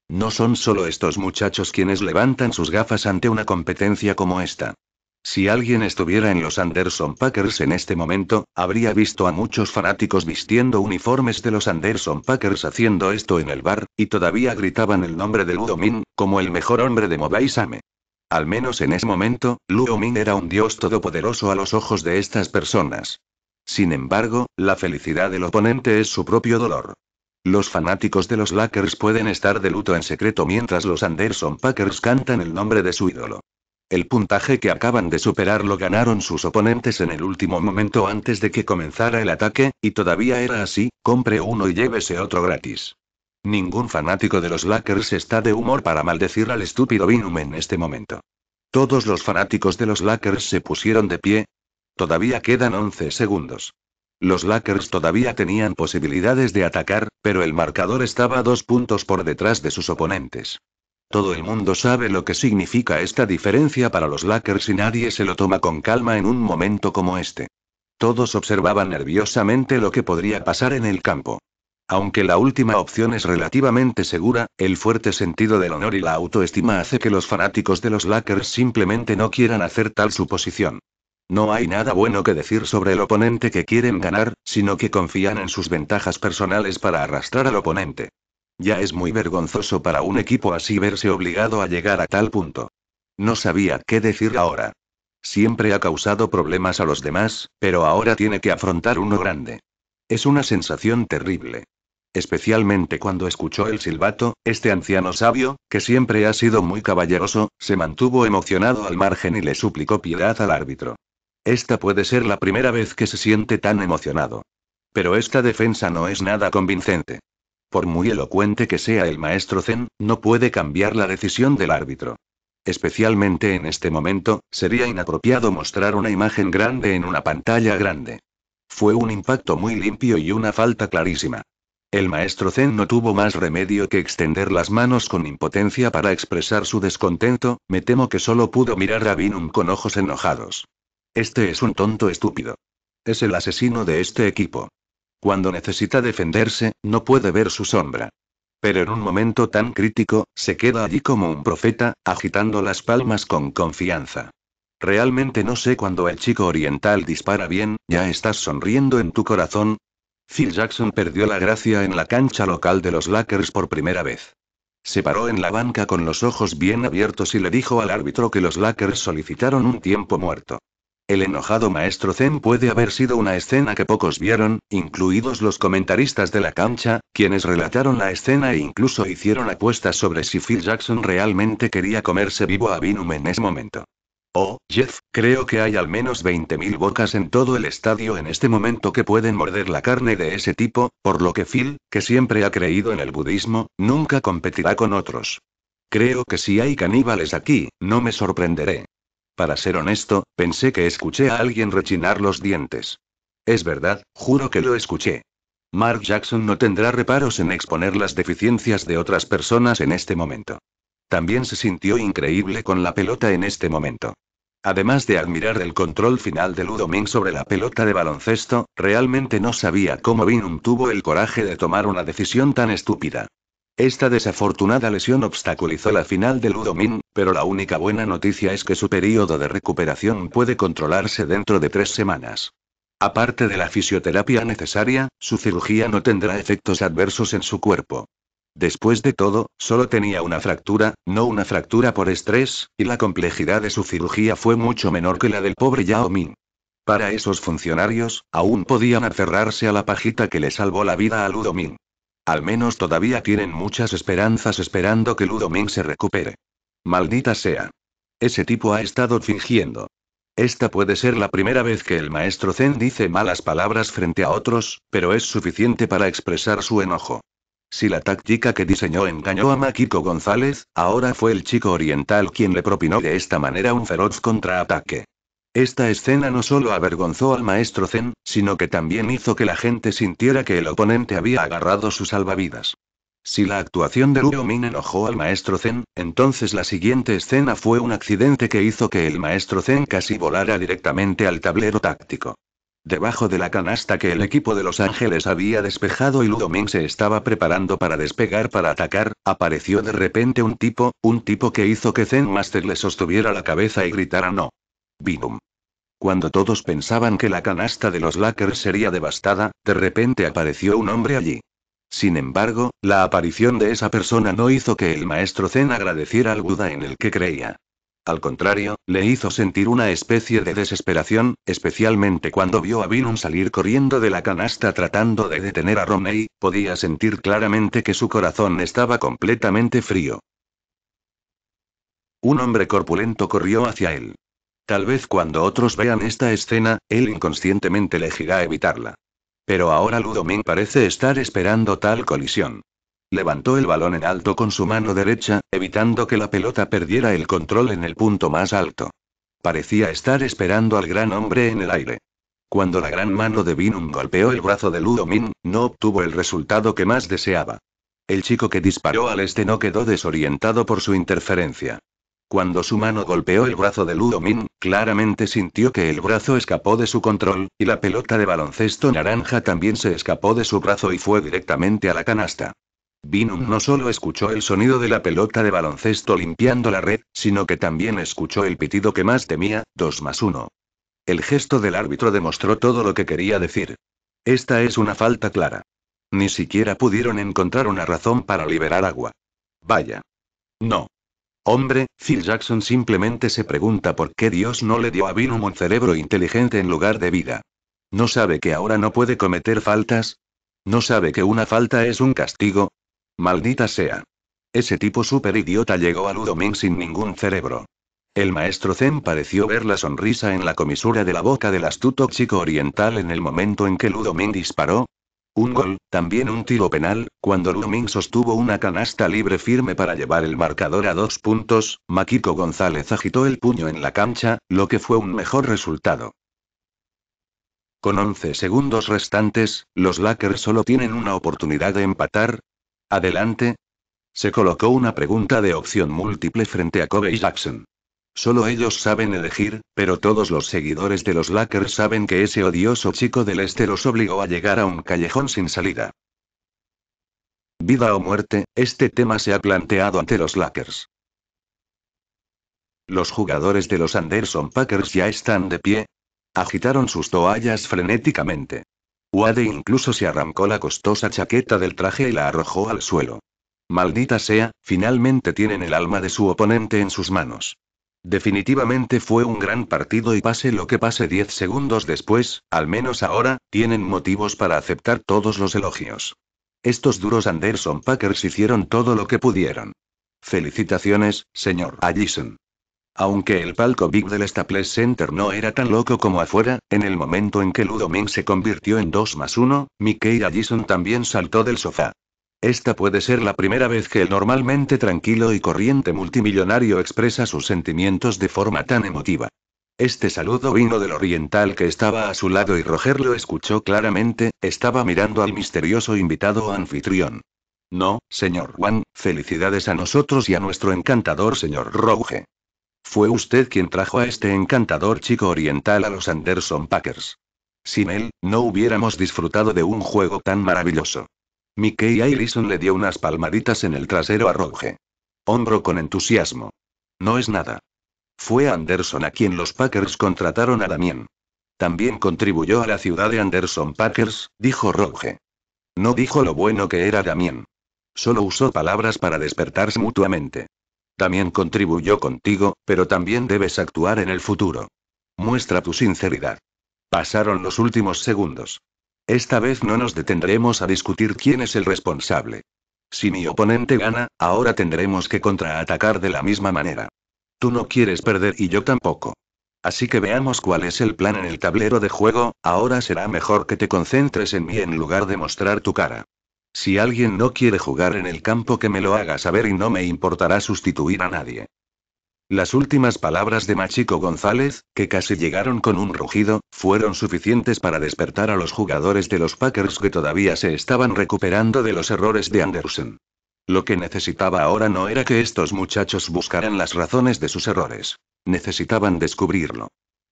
No son solo estos muchachos quienes levantan sus gafas ante una competencia como esta. Si alguien estuviera en los Anderson Packers en este momento, habría visto a muchos fanáticos vistiendo uniformes de los Anderson Packers haciendo esto en el bar, y todavía gritaban el nombre de Min, como el mejor hombre de Mobaisame. Al menos en ese momento, Min era un dios todopoderoso a los ojos de estas personas. Sin embargo, la felicidad del oponente es su propio dolor. Los fanáticos de los Lakers pueden estar de luto en secreto mientras los Anderson Packers cantan el nombre de su ídolo. El puntaje que acaban de superar lo ganaron sus oponentes en el último momento antes de que comenzara el ataque, y todavía era así, compre uno y llévese otro gratis. Ningún fanático de los Lakers está de humor para maldecir al estúpido Binum en este momento. Todos los fanáticos de los Lakers se pusieron de pie. Todavía quedan 11 segundos. Los Lakers todavía tenían posibilidades de atacar, pero el marcador estaba dos puntos por detrás de sus oponentes. Todo el mundo sabe lo que significa esta diferencia para los Lakers y nadie se lo toma con calma en un momento como este. Todos observaban nerviosamente lo que podría pasar en el campo. Aunque la última opción es relativamente segura, el fuerte sentido del honor y la autoestima hace que los fanáticos de los Lakers simplemente no quieran hacer tal suposición. No hay nada bueno que decir sobre el oponente que quieren ganar, sino que confían en sus ventajas personales para arrastrar al oponente. Ya es muy vergonzoso para un equipo así verse obligado a llegar a tal punto. No sabía qué decir ahora. Siempre ha causado problemas a los demás, pero ahora tiene que afrontar uno grande. Es una sensación terrible. Especialmente cuando escuchó el silbato, este anciano sabio, que siempre ha sido muy caballeroso, se mantuvo emocionado al margen y le suplicó piedad al árbitro. Esta puede ser la primera vez que se siente tan emocionado. Pero esta defensa no es nada convincente. Por muy elocuente que sea el maestro Zen, no puede cambiar la decisión del árbitro. Especialmente en este momento, sería inapropiado mostrar una imagen grande en una pantalla grande. Fue un impacto muy limpio y una falta clarísima. El maestro Zen no tuvo más remedio que extender las manos con impotencia para expresar su descontento, me temo que solo pudo mirar a Binum con ojos enojados. Este es un tonto estúpido. Es el asesino de este equipo. Cuando necesita defenderse, no puede ver su sombra. Pero en un momento tan crítico, se queda allí como un profeta, agitando las palmas con confianza. Realmente no sé cuándo el chico oriental dispara bien, ya estás sonriendo en tu corazón. Phil Jackson perdió la gracia en la cancha local de los Lakers por primera vez. Se paró en la banca con los ojos bien abiertos y le dijo al árbitro que los Lakers solicitaron un tiempo muerto. El enojado maestro Zen puede haber sido una escena que pocos vieron, incluidos los comentaristas de la cancha, quienes relataron la escena e incluso hicieron apuestas sobre si Phil Jackson realmente quería comerse vivo a Binum en ese momento. Oh, Jeff, creo que hay al menos 20.000 bocas en todo el estadio en este momento que pueden morder la carne de ese tipo, por lo que Phil, que siempre ha creído en el budismo, nunca competirá con otros. Creo que si hay caníbales aquí, no me sorprenderé. Para ser honesto, pensé que escuché a alguien rechinar los dientes. Es verdad, juro que lo escuché. Mark Jackson no tendrá reparos en exponer las deficiencias de otras personas en este momento. También se sintió increíble con la pelota en este momento. Además de admirar el control final de Ludomín sobre la pelota de baloncesto, realmente no sabía cómo Binum tuvo el coraje de tomar una decisión tan estúpida. Esta desafortunada lesión obstaculizó la final de Ludomín, pero la única buena noticia es que su periodo de recuperación puede controlarse dentro de tres semanas. Aparte de la fisioterapia necesaria, su cirugía no tendrá efectos adversos en su cuerpo. Después de todo, solo tenía una fractura, no una fractura por estrés, y la complejidad de su cirugía fue mucho menor que la del pobre Yao Min. Para esos funcionarios, aún podían aferrarse a la pajita que le salvó la vida a Ludomin. Al menos todavía tienen muchas esperanzas esperando que Ludomín se recupere. Maldita sea. Ese tipo ha estado fingiendo. Esta puede ser la primera vez que el maestro Zen dice malas palabras frente a otros, pero es suficiente para expresar su enojo. Si la táctica que diseñó engañó a Makiko González, ahora fue el chico oriental quien le propinó de esta manera un feroz contraataque. Esta escena no solo avergonzó al maestro Zen, sino que también hizo que la gente sintiera que el oponente había agarrado sus salvavidas. Si la actuación de Luoming enojó al maestro Zen, entonces la siguiente escena fue un accidente que hizo que el maestro Zen casi volara directamente al tablero táctico. Debajo de la canasta que el equipo de Los Ángeles había despejado y min se estaba preparando para despegar para atacar, apareció de repente un tipo, un tipo que hizo que Zen Master le sostuviera la cabeza y gritara no. Binum. Cuando todos pensaban que la canasta de los Lakers sería devastada, de repente apareció un hombre allí. Sin embargo, la aparición de esa persona no hizo que el maestro Zen agradeciera al Buda en el que creía. Al contrario, le hizo sentir una especie de desesperación, especialmente cuando vio a Vinum salir corriendo de la canasta tratando de detener a Romney, podía sentir claramente que su corazón estaba completamente frío. Un hombre corpulento corrió hacia él. Tal vez cuando otros vean esta escena, él inconscientemente elegirá evitarla. Pero ahora Min parece estar esperando tal colisión. Levantó el balón en alto con su mano derecha, evitando que la pelota perdiera el control en el punto más alto. Parecía estar esperando al gran hombre en el aire. Cuando la gran mano de Binun golpeó el brazo de Min, no obtuvo el resultado que más deseaba. El chico que disparó al este no quedó desorientado por su interferencia. Cuando su mano golpeó el brazo de Ludo Min, claramente sintió que el brazo escapó de su control, y la pelota de baloncesto naranja también se escapó de su brazo y fue directamente a la canasta. Binum no solo escuchó el sonido de la pelota de baloncesto limpiando la red, sino que también escuchó el pitido que más temía, 2 más 1. El gesto del árbitro demostró todo lo que quería decir. Esta es una falta clara. Ni siquiera pudieron encontrar una razón para liberar agua. Vaya. No. Hombre, Phil Jackson simplemente se pregunta por qué Dios no le dio a Binum un cerebro inteligente en lugar de vida. ¿No sabe que ahora no puede cometer faltas? ¿No sabe que una falta es un castigo? Maldita sea. Ese tipo super idiota llegó a Ludomín sin ningún cerebro. El maestro Zen pareció ver la sonrisa en la comisura de la boca del astuto chico oriental en el momento en que Ludomín disparó, un gol, también un tiro penal, cuando Luming sostuvo una canasta libre firme para llevar el marcador a dos puntos, Maquico González agitó el puño en la cancha, lo que fue un mejor resultado. Con 11 segundos restantes, los Lakers solo tienen una oportunidad de empatar. Adelante. Se colocó una pregunta de opción múltiple frente a Kobe Jackson. Solo ellos saben elegir, pero todos los seguidores de los Lakers saben que ese odioso chico del este los obligó a llegar a un callejón sin salida. Vida o muerte, este tema se ha planteado ante los Lakers. Los jugadores de los Anderson Packers ya están de pie. Agitaron sus toallas frenéticamente. Wade incluso se arrancó la costosa chaqueta del traje y la arrojó al suelo. Maldita sea, finalmente tienen el alma de su oponente en sus manos. Definitivamente fue un gran partido y pase lo que pase 10 segundos después, al menos ahora, tienen motivos para aceptar todos los elogios. Estos duros Anderson Packers hicieron todo lo que pudieron. Felicitaciones, señor Allison. Aunque el palco Big del Staples Center no era tan loco como afuera, en el momento en que Ludoming se convirtió en 2 más 1, Mickey Allison también saltó del sofá. Esta puede ser la primera vez que el normalmente tranquilo y corriente multimillonario expresa sus sentimientos de forma tan emotiva. Este saludo vino del oriental que estaba a su lado y Roger lo escuchó claramente, estaba mirando al misterioso invitado anfitrión. No, señor Juan, felicidades a nosotros y a nuestro encantador señor Rouge. Fue usted quien trajo a este encantador chico oriental a los Anderson Packers. Sin él, no hubiéramos disfrutado de un juego tan maravilloso. Mickey Irison le dio unas palmaditas en el trasero a Roger. Hombro con entusiasmo. No es nada. Fue Anderson a quien los Packers contrataron a Damien. También contribuyó a la ciudad de Anderson Packers, dijo Roger. No dijo lo bueno que era Damien. Solo usó palabras para despertarse mutuamente. También contribuyó contigo, pero también debes actuar en el futuro. Muestra tu sinceridad. Pasaron los últimos segundos. Esta vez no nos detendremos a discutir quién es el responsable. Si mi oponente gana, ahora tendremos que contraatacar de la misma manera. Tú no quieres perder y yo tampoco. Así que veamos cuál es el plan en el tablero de juego, ahora será mejor que te concentres en mí en lugar de mostrar tu cara. Si alguien no quiere jugar en el campo que me lo haga saber y no me importará sustituir a nadie. Las últimas palabras de Machico González, que casi llegaron con un rugido, fueron suficientes para despertar a los jugadores de los Packers que todavía se estaban recuperando de los errores de Anderson. Lo que necesitaba ahora no era que estos muchachos buscaran las razones de sus errores. Necesitaban descubrirlo.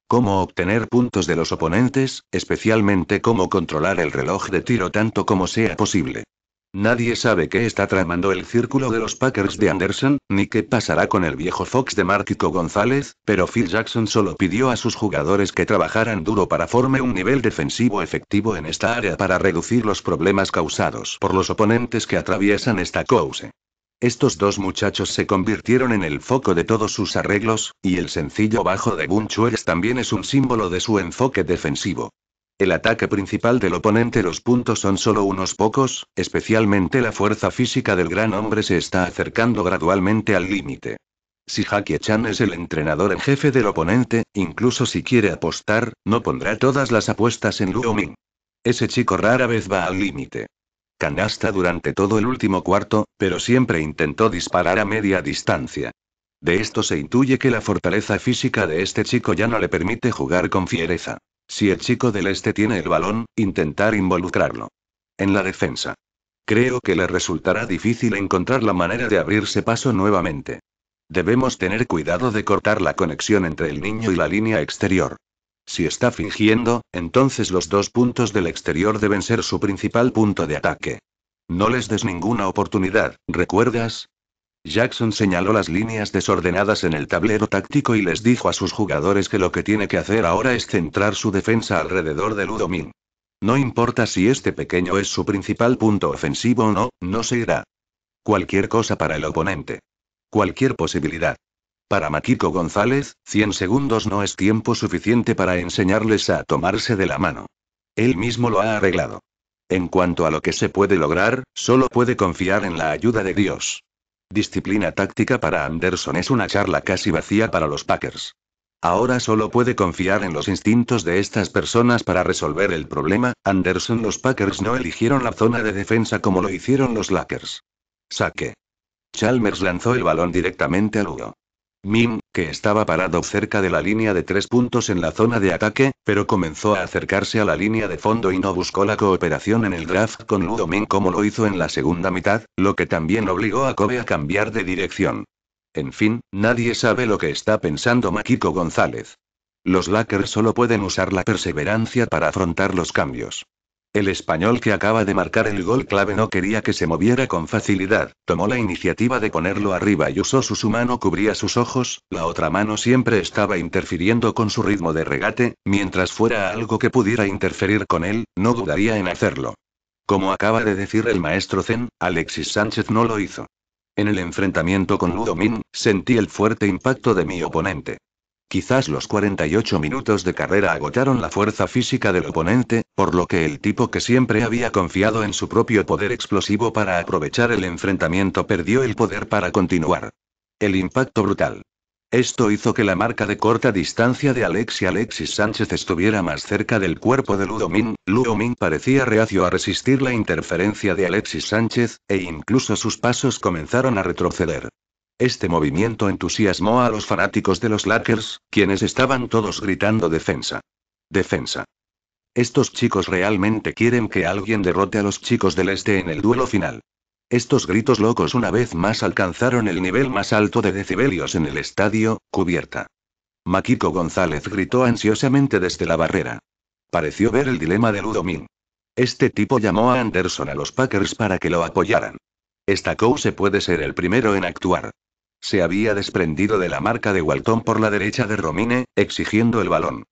Cómo obtener puntos de los oponentes, especialmente cómo controlar el reloj de tiro tanto como sea posible. Nadie sabe qué está tramando el círculo de los Packers de Anderson, ni qué pasará con el viejo Fox de Márquico González, pero Phil Jackson solo pidió a sus jugadores que trabajaran duro para formar un nivel defensivo efectivo en esta área para reducir los problemas causados por los oponentes que atraviesan esta cause. Estos dos muchachos se convirtieron en el foco de todos sus arreglos, y el sencillo bajo de Bunchuers también es un símbolo de su enfoque defensivo. El ataque principal del oponente los puntos son solo unos pocos, especialmente la fuerza física del gran hombre se está acercando gradualmente al límite. Si Jackie chan es el entrenador en jefe del oponente, incluso si quiere apostar, no pondrá todas las apuestas en Ming. Ese chico rara vez va al límite. Canasta durante todo el último cuarto, pero siempre intentó disparar a media distancia. De esto se intuye que la fortaleza física de este chico ya no le permite jugar con fiereza. Si el chico del este tiene el balón, intentar involucrarlo. En la defensa. Creo que le resultará difícil encontrar la manera de abrirse paso nuevamente. Debemos tener cuidado de cortar la conexión entre el niño y la línea exterior. Si está fingiendo, entonces los dos puntos del exterior deben ser su principal punto de ataque. No les des ninguna oportunidad, ¿recuerdas? Jackson señaló las líneas desordenadas en el tablero táctico y les dijo a sus jugadores que lo que tiene que hacer ahora es centrar su defensa alrededor de Ludomín. No importa si este pequeño es su principal punto ofensivo o no, no se irá. Cualquier cosa para el oponente. Cualquier posibilidad. Para Maquico González, 100 segundos no es tiempo suficiente para enseñarles a tomarse de la mano. Él mismo lo ha arreglado. En cuanto a lo que se puede lograr, solo puede confiar en la ayuda de Dios. Disciplina táctica para Anderson es una charla casi vacía para los Packers. Ahora solo puede confiar en los instintos de estas personas para resolver el problema. Anderson, los Packers no eligieron la zona de defensa como lo hicieron los Lakers. Saque. Chalmers lanzó el balón directamente al Hugo. Mim, que estaba parado cerca de la línea de tres puntos en la zona de ataque, pero comenzó a acercarse a la línea de fondo y no buscó la cooperación en el draft con Ludomin como lo hizo en la segunda mitad, lo que también obligó a Kobe a cambiar de dirección. En fin, nadie sabe lo que está pensando Makiko González. Los Lakers solo pueden usar la perseverancia para afrontar los cambios. El español que acaba de marcar el gol clave no quería que se moviera con facilidad, tomó la iniciativa de ponerlo arriba y usó su, su mano cubría sus ojos, la otra mano siempre estaba interfiriendo con su ritmo de regate, mientras fuera algo que pudiera interferir con él, no dudaría en hacerlo. Como acaba de decir el maestro Zen, Alexis Sánchez no lo hizo. En el enfrentamiento con Ludomín, sentí el fuerte impacto de mi oponente. Quizás los 48 minutos de carrera agotaron la fuerza física del oponente, por lo que el tipo que siempre había confiado en su propio poder explosivo para aprovechar el enfrentamiento perdió el poder para continuar. El impacto brutal. Esto hizo que la marca de corta distancia de Alex y Alexis Sánchez estuviera más cerca del cuerpo de Ludomín. Min parecía reacio a resistir la interferencia de Alexis Sánchez, e incluso sus pasos comenzaron a retroceder. Este movimiento entusiasmó a los fanáticos de los Lakers, quienes estaban todos gritando defensa. Defensa. Estos chicos realmente quieren que alguien derrote a los chicos del este en el duelo final. Estos gritos locos una vez más alcanzaron el nivel más alto de decibelios en el estadio, cubierta. Makiko González gritó ansiosamente desde la barrera. Pareció ver el dilema de Ludomín. Este tipo llamó a Anderson a los Packers para que lo apoyaran. Esta se puede ser el primero en actuar. Se había desprendido de la marca de Walton por la derecha de Romine, exigiendo el balón.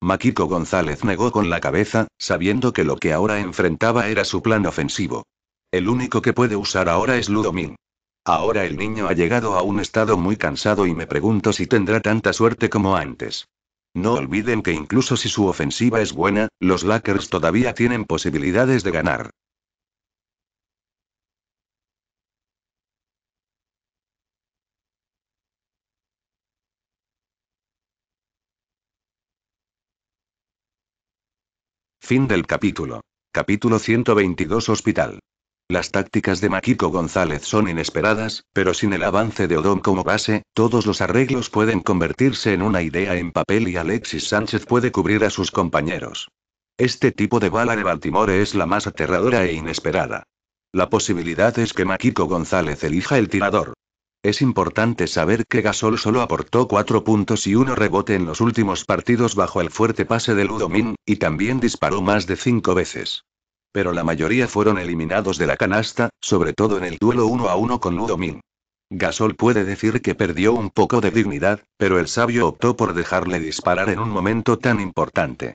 Maquico González negó con la cabeza, sabiendo que lo que ahora enfrentaba era su plan ofensivo. El único que puede usar ahora es Ludomín. Ahora el niño ha llegado a un estado muy cansado y me pregunto si tendrá tanta suerte como antes. No olviden que incluso si su ofensiva es buena, los Lakers todavía tienen posibilidades de ganar. Fin del capítulo. Capítulo 122 Hospital. Las tácticas de Maquico González son inesperadas, pero sin el avance de Odón como base, todos los arreglos pueden convertirse en una idea en papel y Alexis Sánchez puede cubrir a sus compañeros. Este tipo de bala de Baltimore es la más aterradora e inesperada. La posibilidad es que Maquico González elija el tirador. Es importante saber que Gasol solo aportó 4 puntos y 1 rebote en los últimos partidos bajo el fuerte pase de Ludomín, y también disparó más de 5 veces pero la mayoría fueron eliminados de la canasta, sobre todo en el duelo uno a uno con Ludomín. Gasol puede decir que perdió un poco de dignidad, pero el sabio optó por dejarle disparar en un momento tan importante.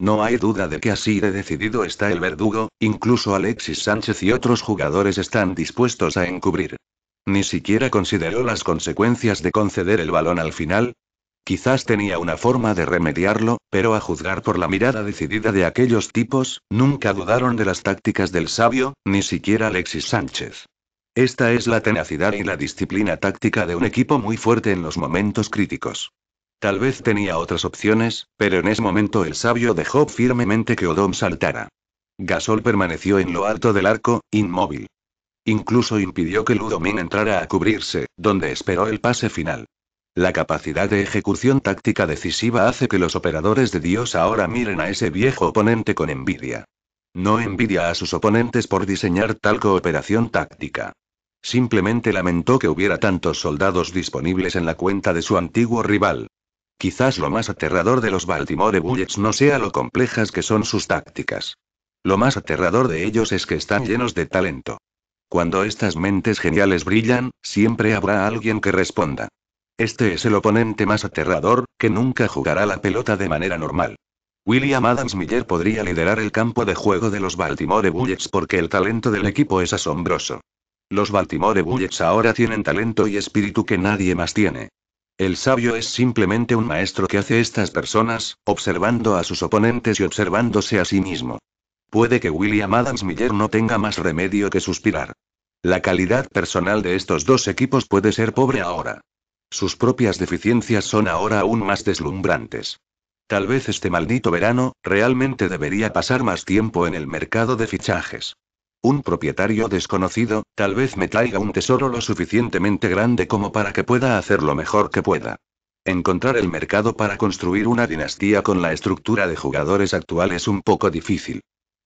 No hay duda de que así de decidido está el verdugo, incluso Alexis Sánchez y otros jugadores están dispuestos a encubrir. Ni siquiera consideró las consecuencias de conceder el balón al final, Quizás tenía una forma de remediarlo, pero a juzgar por la mirada decidida de aquellos tipos, nunca dudaron de las tácticas del sabio, ni siquiera Alexis Sánchez. Esta es la tenacidad y la disciplina táctica de un equipo muy fuerte en los momentos críticos. Tal vez tenía otras opciones, pero en ese momento el sabio dejó firmemente que Odom saltara. Gasol permaneció en lo alto del arco, inmóvil. Incluso impidió que Ludomín entrara a cubrirse, donde esperó el pase final. La capacidad de ejecución táctica decisiva hace que los operadores de Dios ahora miren a ese viejo oponente con envidia. No envidia a sus oponentes por diseñar tal cooperación táctica. Simplemente lamentó que hubiera tantos soldados disponibles en la cuenta de su antiguo rival. Quizás lo más aterrador de los Baltimore Bullets no sea lo complejas que son sus tácticas. Lo más aterrador de ellos es que están llenos de talento. Cuando estas mentes geniales brillan, siempre habrá alguien que responda. Este es el oponente más aterrador, que nunca jugará la pelota de manera normal. William Adams Miller podría liderar el campo de juego de los Baltimore Bullets porque el talento del equipo es asombroso. Los Baltimore Bullets ahora tienen talento y espíritu que nadie más tiene. El sabio es simplemente un maestro que hace estas personas, observando a sus oponentes y observándose a sí mismo. Puede que William Adams Miller no tenga más remedio que suspirar. La calidad personal de estos dos equipos puede ser pobre ahora, sus propias deficiencias son ahora aún más deslumbrantes. Tal vez este maldito verano, realmente debería pasar más tiempo en el mercado de fichajes. Un propietario desconocido, tal vez me traiga un tesoro lo suficientemente grande como para que pueda hacer lo mejor que pueda. Encontrar el mercado para construir una dinastía con la estructura de jugadores actual es un poco difícil.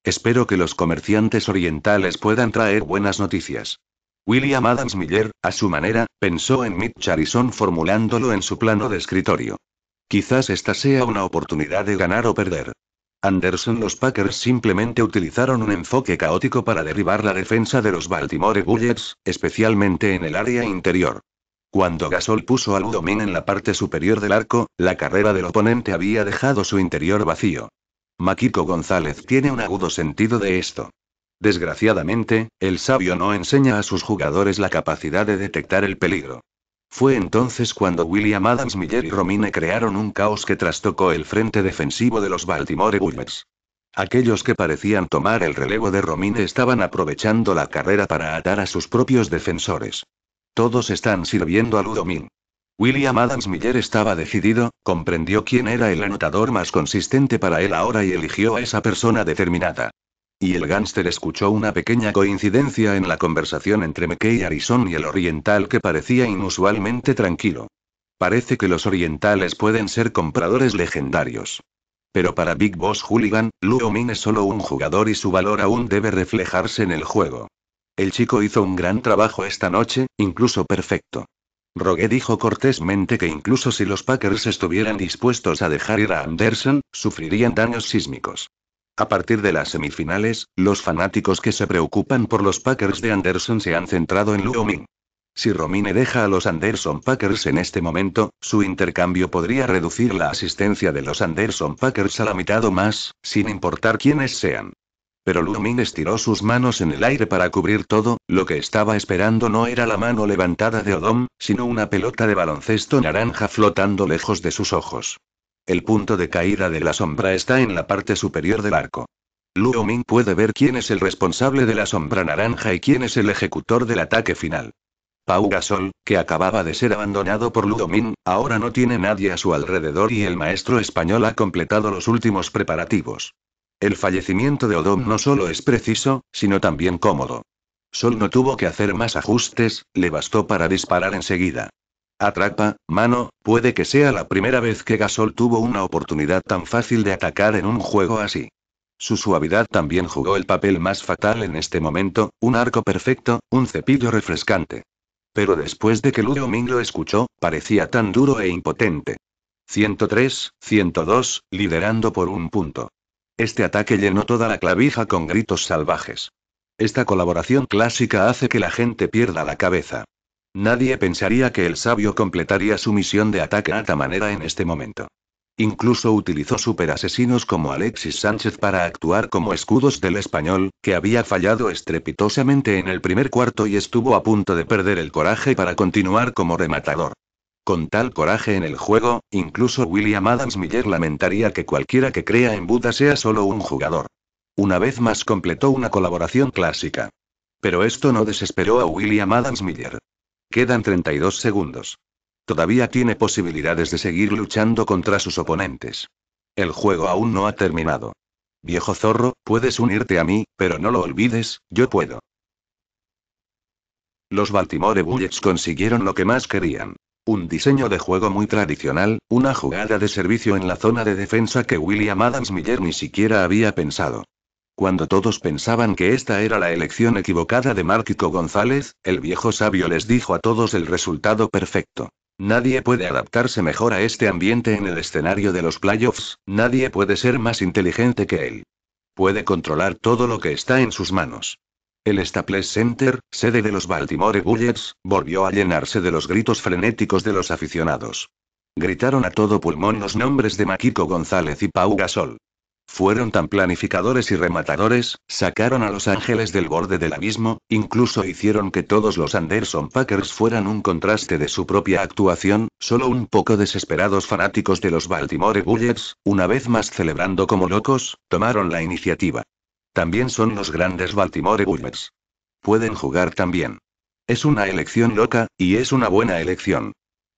Espero que los comerciantes orientales puedan traer buenas noticias. William Adams Miller, a su manera, pensó en Mitch Harrison formulándolo en su plano de escritorio. Quizás esta sea una oportunidad de ganar o perder. Anderson los Packers simplemente utilizaron un enfoque caótico para derribar la defensa de los Baltimore Bullets, especialmente en el área interior. Cuando Gasol puso al Udomin en la parte superior del arco, la carrera del oponente había dejado su interior vacío. Makiko González tiene un agudo sentido de esto. Desgraciadamente, el sabio no enseña a sus jugadores la capacidad de detectar el peligro. Fue entonces cuando William Adams Miller y Romine crearon un caos que trastocó el frente defensivo de los Baltimore Bullets. Aquellos que parecían tomar el relevo de Romine estaban aprovechando la carrera para atar a sus propios defensores. Todos están sirviendo a Ludomín. William Adams Miller estaba decidido, comprendió quién era el anotador más consistente para él ahora y eligió a esa persona determinada. Y el gánster escuchó una pequeña coincidencia en la conversación entre McKay Arison y el oriental que parecía inusualmente tranquilo. Parece que los orientales pueden ser compradores legendarios. Pero para Big Boss Hooligan, Luo Min es solo un jugador y su valor aún debe reflejarse en el juego. El chico hizo un gran trabajo esta noche, incluso perfecto. Rogue dijo cortésmente que incluso si los Packers estuvieran dispuestos a dejar ir a Anderson, sufrirían daños sísmicos. A partir de las semifinales, los fanáticos que se preocupan por los Packers de Anderson se han centrado en Luoming. Si Romine deja a los Anderson Packers en este momento, su intercambio podría reducir la asistencia de los Anderson Packers a la mitad o más, sin importar quiénes sean. Pero Luoming estiró sus manos en el aire para cubrir todo, lo que estaba esperando no era la mano levantada de Odom, sino una pelota de baloncesto naranja flotando lejos de sus ojos. El punto de caída de la sombra está en la parte superior del arco. Luo puede ver quién es el responsable de la sombra naranja y quién es el ejecutor del ataque final. Pau Gasol, que acababa de ser abandonado por Luo ahora no tiene nadie a su alrededor y el maestro español ha completado los últimos preparativos. El fallecimiento de Odom no solo es preciso, sino también cómodo. Sol no tuvo que hacer más ajustes, le bastó para disparar enseguida. Atrapa, mano, puede que sea la primera vez que Gasol tuvo una oportunidad tan fácil de atacar en un juego así. Su suavidad también jugó el papel más fatal en este momento, un arco perfecto, un cepillo refrescante. Pero después de que Ludo lo escuchó, parecía tan duro e impotente. 103, 102, liderando por un punto. Este ataque llenó toda la clavija con gritos salvajes. Esta colaboración clásica hace que la gente pierda la cabeza. Nadie pensaría que el sabio completaría su misión de ataque a esta manera en este momento. Incluso utilizó superasesinos como Alexis Sánchez para actuar como escudos del español, que había fallado estrepitosamente en el primer cuarto y estuvo a punto de perder el coraje para continuar como rematador. Con tal coraje en el juego, incluso William Adams Miller lamentaría que cualquiera que crea en Buda sea solo un jugador. Una vez más completó una colaboración clásica. Pero esto no desesperó a William Adams Miller. Quedan 32 segundos. Todavía tiene posibilidades de seguir luchando contra sus oponentes. El juego aún no ha terminado. Viejo zorro, puedes unirte a mí, pero no lo olvides, yo puedo. Los Baltimore Bullets consiguieron lo que más querían. Un diseño de juego muy tradicional, una jugada de servicio en la zona de defensa que William Adams Miller ni siquiera había pensado. Cuando todos pensaban que esta era la elección equivocada de Márquico González, el viejo sabio les dijo a todos el resultado perfecto. Nadie puede adaptarse mejor a este ambiente en el escenario de los playoffs, nadie puede ser más inteligente que él. Puede controlar todo lo que está en sus manos. El Staples Center, sede de los Baltimore Bullets, volvió a llenarse de los gritos frenéticos de los aficionados. Gritaron a todo pulmón los nombres de Maquico González y Pau Gasol. Fueron tan planificadores y rematadores, sacaron a Los Ángeles del borde del abismo, incluso hicieron que todos los Anderson Packers fueran un contraste de su propia actuación, solo un poco desesperados fanáticos de los Baltimore Bullets, una vez más celebrando como locos, tomaron la iniciativa. También son los grandes Baltimore Bullets. Pueden jugar también. Es una elección loca, y es una buena elección.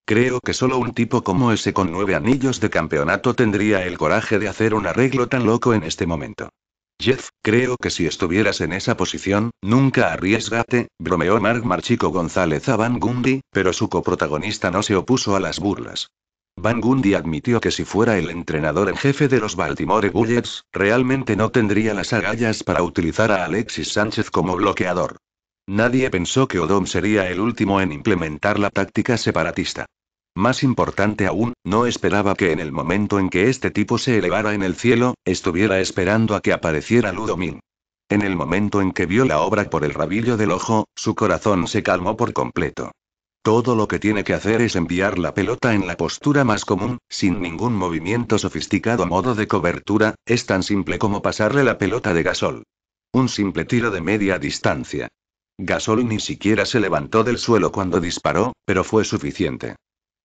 Creo que solo un tipo como ese con nueve anillos de campeonato tendría el coraje de hacer un arreglo tan loco en este momento. Jeff, creo que si estuvieras en esa posición, nunca arriesgate, bromeó Mark Marchico González a Van Gundy, pero su coprotagonista no se opuso a las burlas. Van Gundy admitió que si fuera el entrenador en jefe de los Baltimore Bullets, realmente no tendría las agallas para utilizar a Alexis Sánchez como bloqueador. Nadie pensó que Odom sería el último en implementar la táctica separatista. Más importante aún, no esperaba que en el momento en que este tipo se elevara en el cielo, estuviera esperando a que apareciera Ludomín. En el momento en que vio la obra por el rabillo del ojo, su corazón se calmó por completo. Todo lo que tiene que hacer es enviar la pelota en la postura más común, sin ningún movimiento sofisticado a modo de cobertura, es tan simple como pasarle la pelota de gasol. Un simple tiro de media distancia. Gasol ni siquiera se levantó del suelo cuando disparó, pero fue suficiente.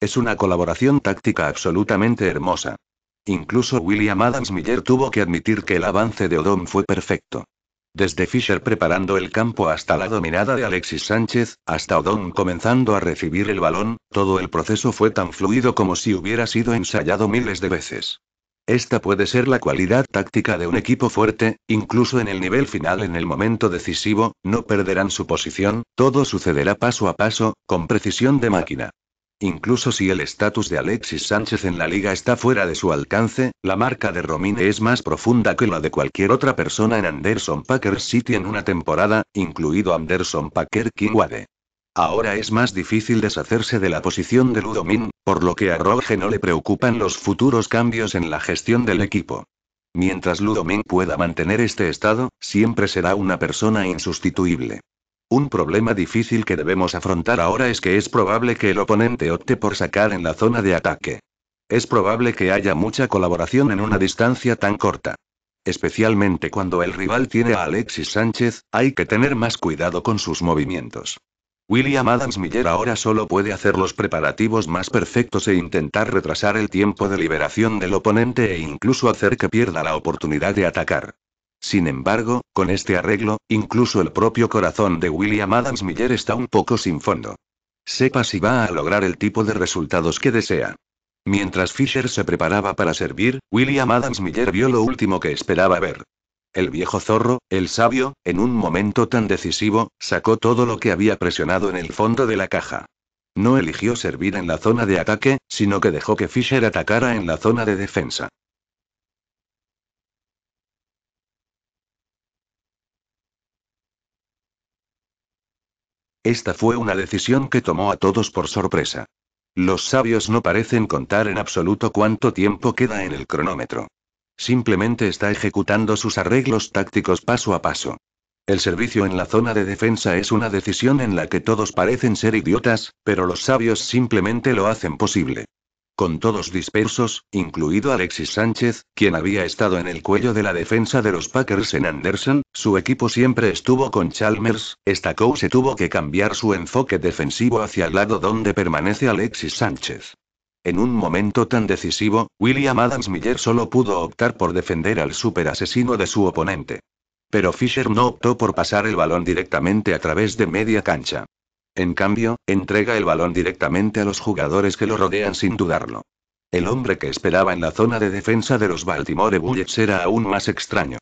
Es una colaboración táctica absolutamente hermosa. Incluso William Adams Miller tuvo que admitir que el avance de Odom fue perfecto. Desde Fisher preparando el campo hasta la dominada de Alexis Sánchez, hasta Odom comenzando a recibir el balón, todo el proceso fue tan fluido como si hubiera sido ensayado miles de veces. Esta puede ser la cualidad táctica de un equipo fuerte, incluso en el nivel final en el momento decisivo, no perderán su posición, todo sucederá paso a paso, con precisión de máquina. Incluso si el estatus de Alexis Sánchez en la liga está fuera de su alcance, la marca de Romine es más profunda que la de cualquier otra persona en Anderson Packer City en una temporada, incluido Anderson Packer Kingwade. Ahora es más difícil deshacerse de la posición de Ludomín, por lo que a Roge no le preocupan los futuros cambios en la gestión del equipo. Mientras Ludomín pueda mantener este estado, siempre será una persona insustituible. Un problema difícil que debemos afrontar ahora es que es probable que el oponente opte por sacar en la zona de ataque. Es probable que haya mucha colaboración en una distancia tan corta. Especialmente cuando el rival tiene a Alexis Sánchez, hay que tener más cuidado con sus movimientos. William Adams Miller ahora solo puede hacer los preparativos más perfectos e intentar retrasar el tiempo de liberación del oponente e incluso hacer que pierda la oportunidad de atacar. Sin embargo, con este arreglo, incluso el propio corazón de William Adams Miller está un poco sin fondo. Sepa si va a lograr el tipo de resultados que desea. Mientras Fisher se preparaba para servir, William Adams Miller vio lo último que esperaba ver. El viejo zorro, el sabio, en un momento tan decisivo, sacó todo lo que había presionado en el fondo de la caja. No eligió servir en la zona de ataque, sino que dejó que Fisher atacara en la zona de defensa. Esta fue una decisión que tomó a todos por sorpresa. Los sabios no parecen contar en absoluto cuánto tiempo queda en el cronómetro. Simplemente está ejecutando sus arreglos tácticos paso a paso. El servicio en la zona de defensa es una decisión en la que todos parecen ser idiotas, pero los sabios simplemente lo hacen posible con todos dispersos, incluido Alexis Sánchez, quien había estado en el cuello de la defensa de los Packers en Anderson, su equipo siempre estuvo con Chalmers, Stacou se tuvo que cambiar su enfoque defensivo hacia el lado donde permanece Alexis Sánchez. En un momento tan decisivo, William Adams Miller solo pudo optar por defender al superasesino de su oponente. Pero Fisher no optó por pasar el balón directamente a través de media cancha. En cambio, entrega el balón directamente a los jugadores que lo rodean sin dudarlo. El hombre que esperaba en la zona de defensa de los Baltimore Bullets era aún más extraño.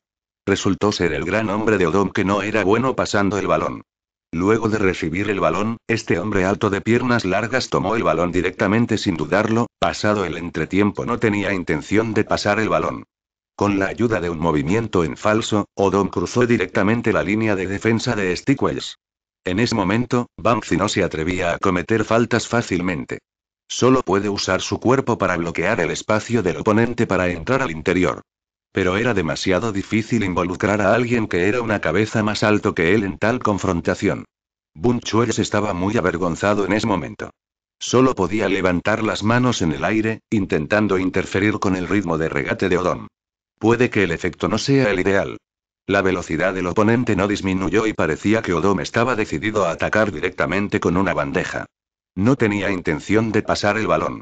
Resultó ser el gran hombre de Odom que no era bueno pasando el balón. Luego de recibir el balón, este hombre alto de piernas largas tomó el balón directamente sin dudarlo, pasado el entretiempo no tenía intención de pasar el balón. Con la ayuda de un movimiento en falso, Odom cruzó directamente la línea de defensa de Stickwells. En ese momento, Banksy no se atrevía a cometer faltas fácilmente. Solo puede usar su cuerpo para bloquear el espacio del oponente para entrar al interior. Pero era demasiado difícil involucrar a alguien que era una cabeza más alto que él en tal confrontación. Bunchuels estaba muy avergonzado en ese momento. Solo podía levantar las manos en el aire, intentando interferir con el ritmo de regate de Odón. Puede que el efecto no sea el ideal, la velocidad del oponente no disminuyó y parecía que Odom estaba decidido a atacar directamente con una bandeja. No tenía intención de pasar el balón.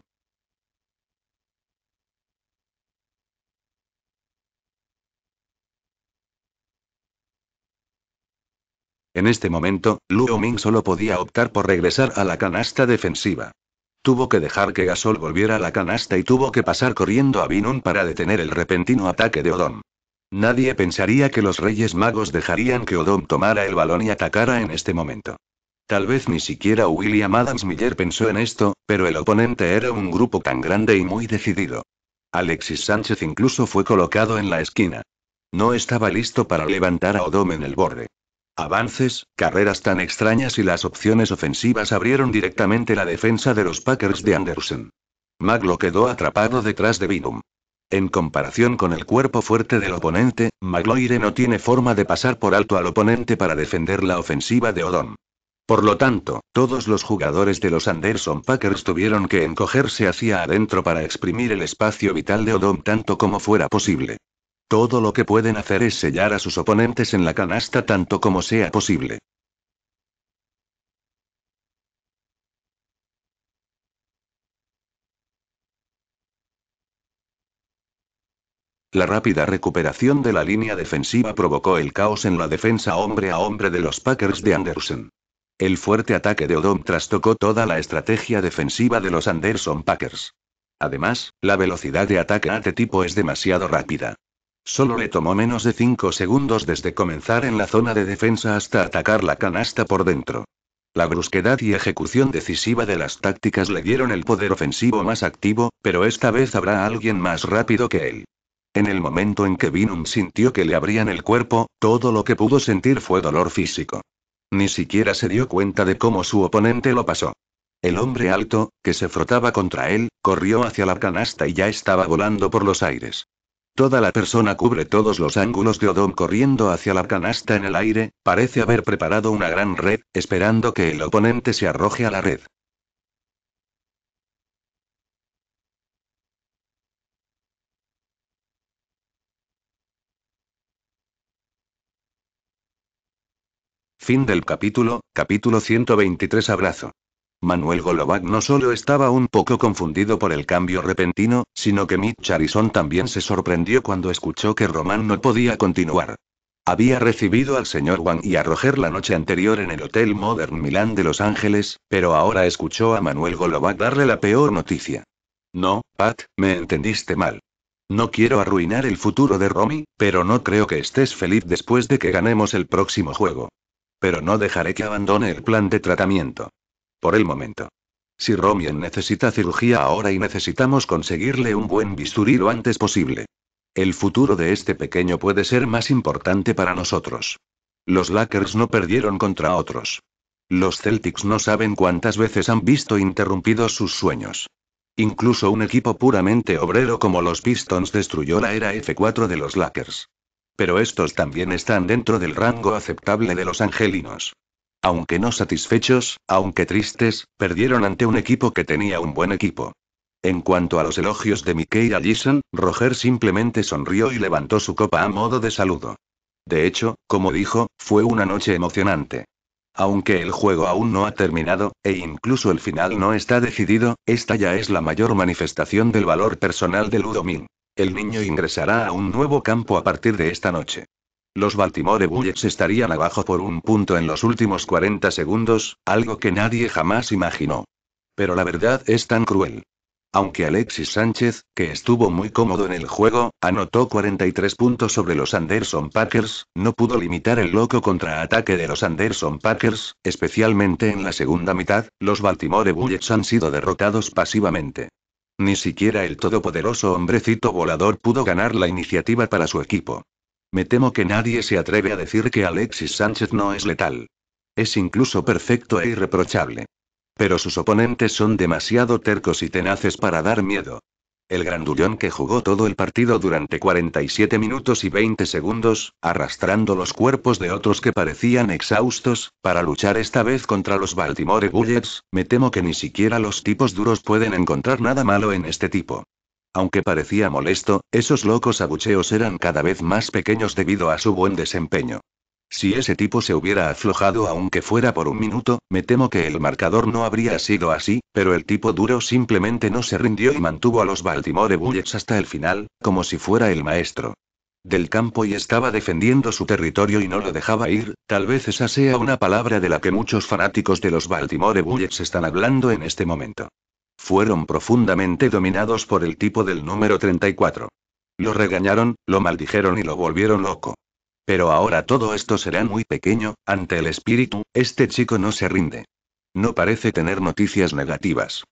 En este momento, Luo Ming solo podía optar por regresar a la canasta defensiva. Tuvo que dejar que Gasol volviera a la canasta y tuvo que pasar corriendo a Binun para detener el repentino ataque de Odom. Nadie pensaría que los Reyes Magos dejarían que Odom tomara el balón y atacara en este momento. Tal vez ni siquiera William Adams Miller pensó en esto, pero el oponente era un grupo tan grande y muy decidido. Alexis Sánchez incluso fue colocado en la esquina. No estaba listo para levantar a Odom en el borde. Avances, carreras tan extrañas y las opciones ofensivas abrieron directamente la defensa de los Packers de Anderson. Maglo quedó atrapado detrás de Binum. En comparación con el cuerpo fuerte del oponente, Magloire no tiene forma de pasar por alto al oponente para defender la ofensiva de Odom. Por lo tanto, todos los jugadores de los Anderson Packers tuvieron que encogerse hacia adentro para exprimir el espacio vital de Odom tanto como fuera posible. Todo lo que pueden hacer es sellar a sus oponentes en la canasta tanto como sea posible. La rápida recuperación de la línea defensiva provocó el caos en la defensa hombre a hombre de los Packers de Anderson. El fuerte ataque de Odom trastocó toda la estrategia defensiva de los Anderson Packers. Además, la velocidad de ataque a este tipo es demasiado rápida. Solo le tomó menos de 5 segundos desde comenzar en la zona de defensa hasta atacar la canasta por dentro. La brusquedad y ejecución decisiva de las tácticas le dieron el poder ofensivo más activo, pero esta vez habrá alguien más rápido que él. En el momento en que Vinum sintió que le abrían el cuerpo, todo lo que pudo sentir fue dolor físico. Ni siquiera se dio cuenta de cómo su oponente lo pasó. El hombre alto, que se frotaba contra él, corrió hacia la canasta y ya estaba volando por los aires. Toda la persona cubre todos los ángulos de Odón corriendo hacia la canasta en el aire, parece haber preparado una gran red, esperando que el oponente se arroje a la red. Fin del capítulo, capítulo 123 Abrazo. Manuel Golovac no solo estaba un poco confundido por el cambio repentino, sino que Mitch Harrison también se sorprendió cuando escuchó que Román no podía continuar. Había recibido al señor Wang y a Roger la noche anterior en el Hotel Modern Milán de Los Ángeles, pero ahora escuchó a Manuel Golovac darle la peor noticia. No, Pat, me entendiste mal. No quiero arruinar el futuro de Romy, pero no creo que estés feliz después de que ganemos el próximo juego. Pero no dejaré que abandone el plan de tratamiento. Por el momento. Si Romien necesita cirugía ahora y necesitamos conseguirle un buen bisturí lo antes posible. El futuro de este pequeño puede ser más importante para nosotros. Los Lakers no perdieron contra otros. Los Celtics no saben cuántas veces han visto interrumpidos sus sueños. Incluso un equipo puramente obrero como los Pistons destruyó la era F4 de los Lakers. Pero estos también están dentro del rango aceptable de los angelinos. Aunque no satisfechos, aunque tristes, perdieron ante un equipo que tenía un buen equipo. En cuanto a los elogios de Mickey Allison, Roger simplemente sonrió y levantó su copa a modo de saludo. De hecho, como dijo, fue una noche emocionante. Aunque el juego aún no ha terminado, e incluso el final no está decidido, esta ya es la mayor manifestación del valor personal de Ludomín. El niño ingresará a un nuevo campo a partir de esta noche. Los Baltimore Bullets estarían abajo por un punto en los últimos 40 segundos, algo que nadie jamás imaginó. Pero la verdad es tan cruel. Aunque Alexis Sánchez, que estuvo muy cómodo en el juego, anotó 43 puntos sobre los Anderson Packers, no pudo limitar el loco contraataque de los Anderson Packers, especialmente en la segunda mitad, los Baltimore Bullets han sido derrotados pasivamente. Ni siquiera el todopoderoso hombrecito volador pudo ganar la iniciativa para su equipo. Me temo que nadie se atreve a decir que Alexis Sánchez no es letal. Es incluso perfecto e irreprochable. Pero sus oponentes son demasiado tercos y tenaces para dar miedo. El grandullón que jugó todo el partido durante 47 minutos y 20 segundos, arrastrando los cuerpos de otros que parecían exhaustos, para luchar esta vez contra los Baltimore Bullets, me temo que ni siquiera los tipos duros pueden encontrar nada malo en este tipo. Aunque parecía molesto, esos locos abucheos eran cada vez más pequeños debido a su buen desempeño. Si ese tipo se hubiera aflojado aunque fuera por un minuto, me temo que el marcador no habría sido así, pero el tipo duro simplemente no se rindió y mantuvo a los Baltimore Bullets hasta el final, como si fuera el maestro del campo y estaba defendiendo su territorio y no lo dejaba ir, tal vez esa sea una palabra de la que muchos fanáticos de los Baltimore Bullets están hablando en este momento. Fueron profundamente dominados por el tipo del número 34. Lo regañaron, lo maldijeron y lo volvieron loco. Pero ahora todo esto será muy pequeño, ante el espíritu, este chico no se rinde. No parece tener noticias negativas.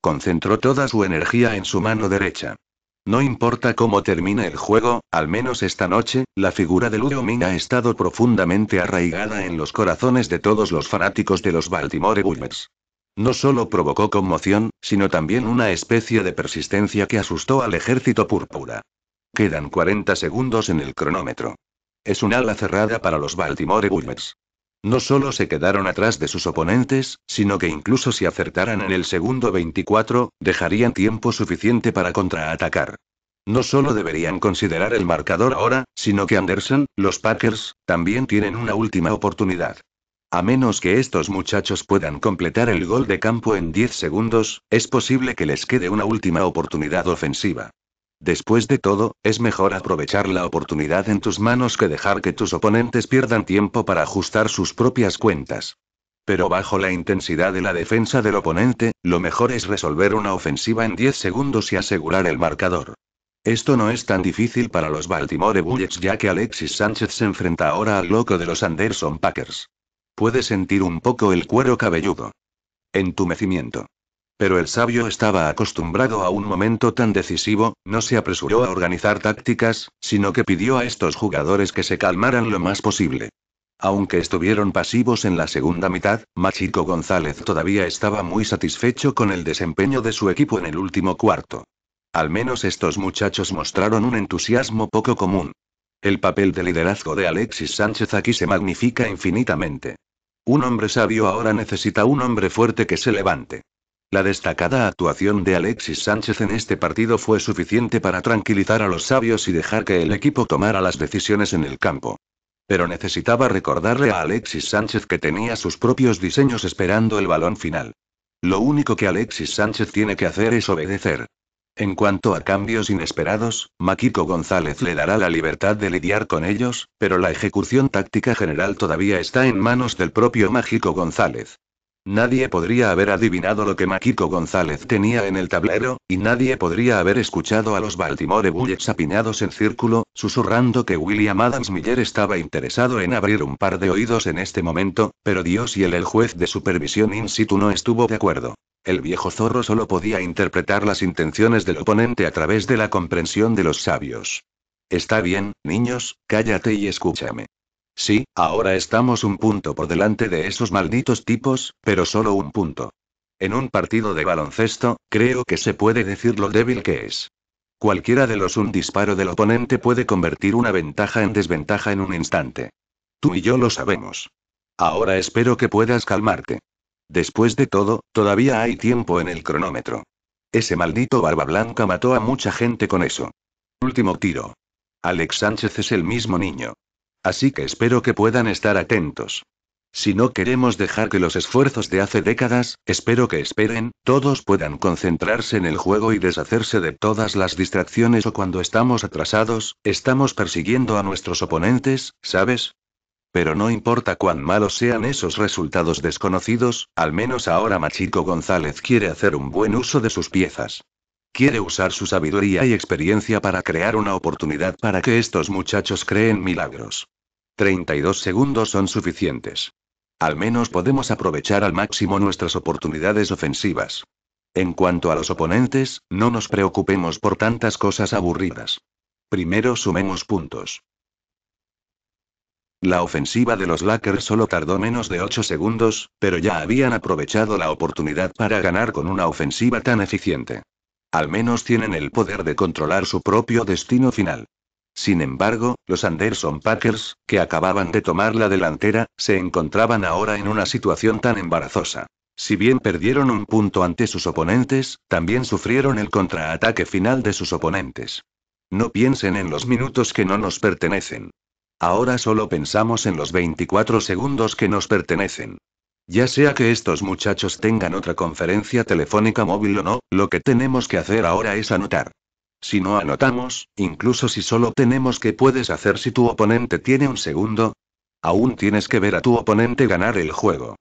Concentró toda su energía en su mano derecha. No importa cómo termine el juego, al menos esta noche, la figura de Ludo ha estado profundamente arraigada en los corazones de todos los fanáticos de los Baltimore Bullets. No solo provocó conmoción, sino también una especie de persistencia que asustó al ejército púrpura. Quedan 40 segundos en el cronómetro. Es un ala cerrada para los Baltimore Bullets. No solo se quedaron atrás de sus oponentes, sino que incluso si acertaran en el segundo 24, dejarían tiempo suficiente para contraatacar. No solo deberían considerar el marcador ahora, sino que Anderson, los Packers, también tienen una última oportunidad. A menos que estos muchachos puedan completar el gol de campo en 10 segundos, es posible que les quede una última oportunidad ofensiva. Después de todo, es mejor aprovechar la oportunidad en tus manos que dejar que tus oponentes pierdan tiempo para ajustar sus propias cuentas. Pero bajo la intensidad de la defensa del oponente, lo mejor es resolver una ofensiva en 10 segundos y asegurar el marcador. Esto no es tan difícil para los Baltimore Bullets ya que Alexis Sánchez se enfrenta ahora al loco de los Anderson Packers. Puede sentir un poco el cuero cabelludo. Entumecimiento pero el sabio estaba acostumbrado a un momento tan decisivo, no se apresuró a organizar tácticas, sino que pidió a estos jugadores que se calmaran lo más posible. Aunque estuvieron pasivos en la segunda mitad, Machico González todavía estaba muy satisfecho con el desempeño de su equipo en el último cuarto. Al menos estos muchachos mostraron un entusiasmo poco común. El papel de liderazgo de Alexis Sánchez aquí se magnifica infinitamente. Un hombre sabio ahora necesita un hombre fuerte que se levante. La destacada actuación de Alexis Sánchez en este partido fue suficiente para tranquilizar a los sabios y dejar que el equipo tomara las decisiones en el campo. Pero necesitaba recordarle a Alexis Sánchez que tenía sus propios diseños esperando el balón final. Lo único que Alexis Sánchez tiene que hacer es obedecer. En cuanto a cambios inesperados, Maquico González le dará la libertad de lidiar con ellos, pero la ejecución táctica general todavía está en manos del propio Mágico González. Nadie podría haber adivinado lo que Makiko González tenía en el tablero, y nadie podría haber escuchado a los Baltimore Bullets apiñados en círculo, susurrando que William Adams Miller estaba interesado en abrir un par de oídos en este momento, pero Dios y él el juez de supervisión in situ no estuvo de acuerdo. El viejo zorro solo podía interpretar las intenciones del oponente a través de la comprensión de los sabios. Está bien, niños, cállate y escúchame. Sí, ahora estamos un punto por delante de esos malditos tipos, pero solo un punto. En un partido de baloncesto, creo que se puede decir lo débil que es. Cualquiera de los un disparo del oponente puede convertir una ventaja en desventaja en un instante. Tú y yo lo sabemos. Ahora espero que puedas calmarte. Después de todo, todavía hay tiempo en el cronómetro. Ese maldito barba blanca mató a mucha gente con eso. Último tiro. Alex Sánchez es el mismo niño. Así que espero que puedan estar atentos. Si no queremos dejar que los esfuerzos de hace décadas, espero que esperen, todos puedan concentrarse en el juego y deshacerse de todas las distracciones o cuando estamos atrasados, estamos persiguiendo a nuestros oponentes, ¿sabes? Pero no importa cuán malos sean esos resultados desconocidos, al menos ahora Machico González quiere hacer un buen uso de sus piezas. Quiere usar su sabiduría y experiencia para crear una oportunidad para que estos muchachos creen milagros. 32 segundos son suficientes. Al menos podemos aprovechar al máximo nuestras oportunidades ofensivas. En cuanto a los oponentes, no nos preocupemos por tantas cosas aburridas. Primero sumemos puntos. La ofensiva de los Lakers solo tardó menos de 8 segundos, pero ya habían aprovechado la oportunidad para ganar con una ofensiva tan eficiente. Al menos tienen el poder de controlar su propio destino final. Sin embargo, los Anderson Packers, que acababan de tomar la delantera, se encontraban ahora en una situación tan embarazosa. Si bien perdieron un punto ante sus oponentes, también sufrieron el contraataque final de sus oponentes. No piensen en los minutos que no nos pertenecen. Ahora solo pensamos en los 24 segundos que nos pertenecen. Ya sea que estos muchachos tengan otra conferencia telefónica móvil o no, lo que tenemos que hacer ahora es anotar. Si no anotamos, incluso si solo tenemos que puedes hacer si tu oponente tiene un segundo, aún tienes que ver a tu oponente ganar el juego.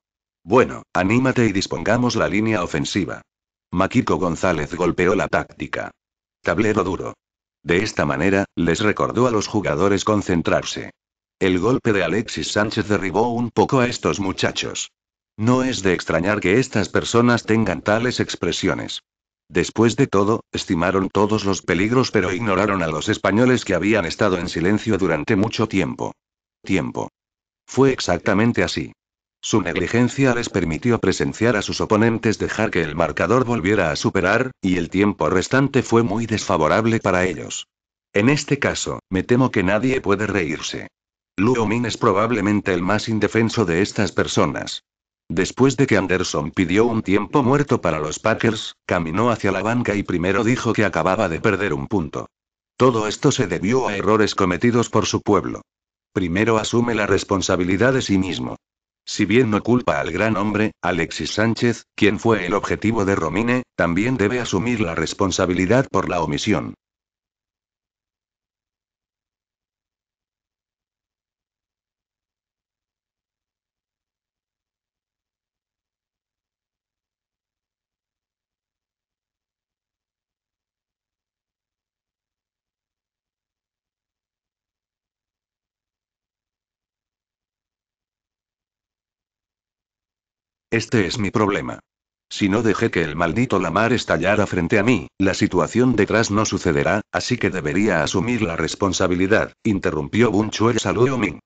Bueno, anímate y dispongamos la línea ofensiva. Maquico González golpeó la táctica. Tablero duro. De esta manera, les recordó a los jugadores concentrarse. El golpe de Alexis Sánchez derribó un poco a estos muchachos. No es de extrañar que estas personas tengan tales expresiones. Después de todo, estimaron todos los peligros pero ignoraron a los españoles que habían estado en silencio durante mucho tiempo. Tiempo. Fue exactamente así. Su negligencia les permitió presenciar a sus oponentes dejar que el marcador volviera a superar, y el tiempo restante fue muy desfavorable para ellos. En este caso, me temo que nadie puede reírse. Luo Min es probablemente el más indefenso de estas personas. Después de que Anderson pidió un tiempo muerto para los Packers, caminó hacia la banca y primero dijo que acababa de perder un punto. Todo esto se debió a errores cometidos por su pueblo. Primero asume la responsabilidad de sí mismo. Si bien no culpa al gran hombre, Alexis Sánchez, quien fue el objetivo de Romine, también debe asumir la responsabilidad por la omisión. Este es mi problema. Si no dejé que el maldito Lamar estallara frente a mí, la situación detrás no sucederá, así que debería asumir la responsabilidad, interrumpió el Ming.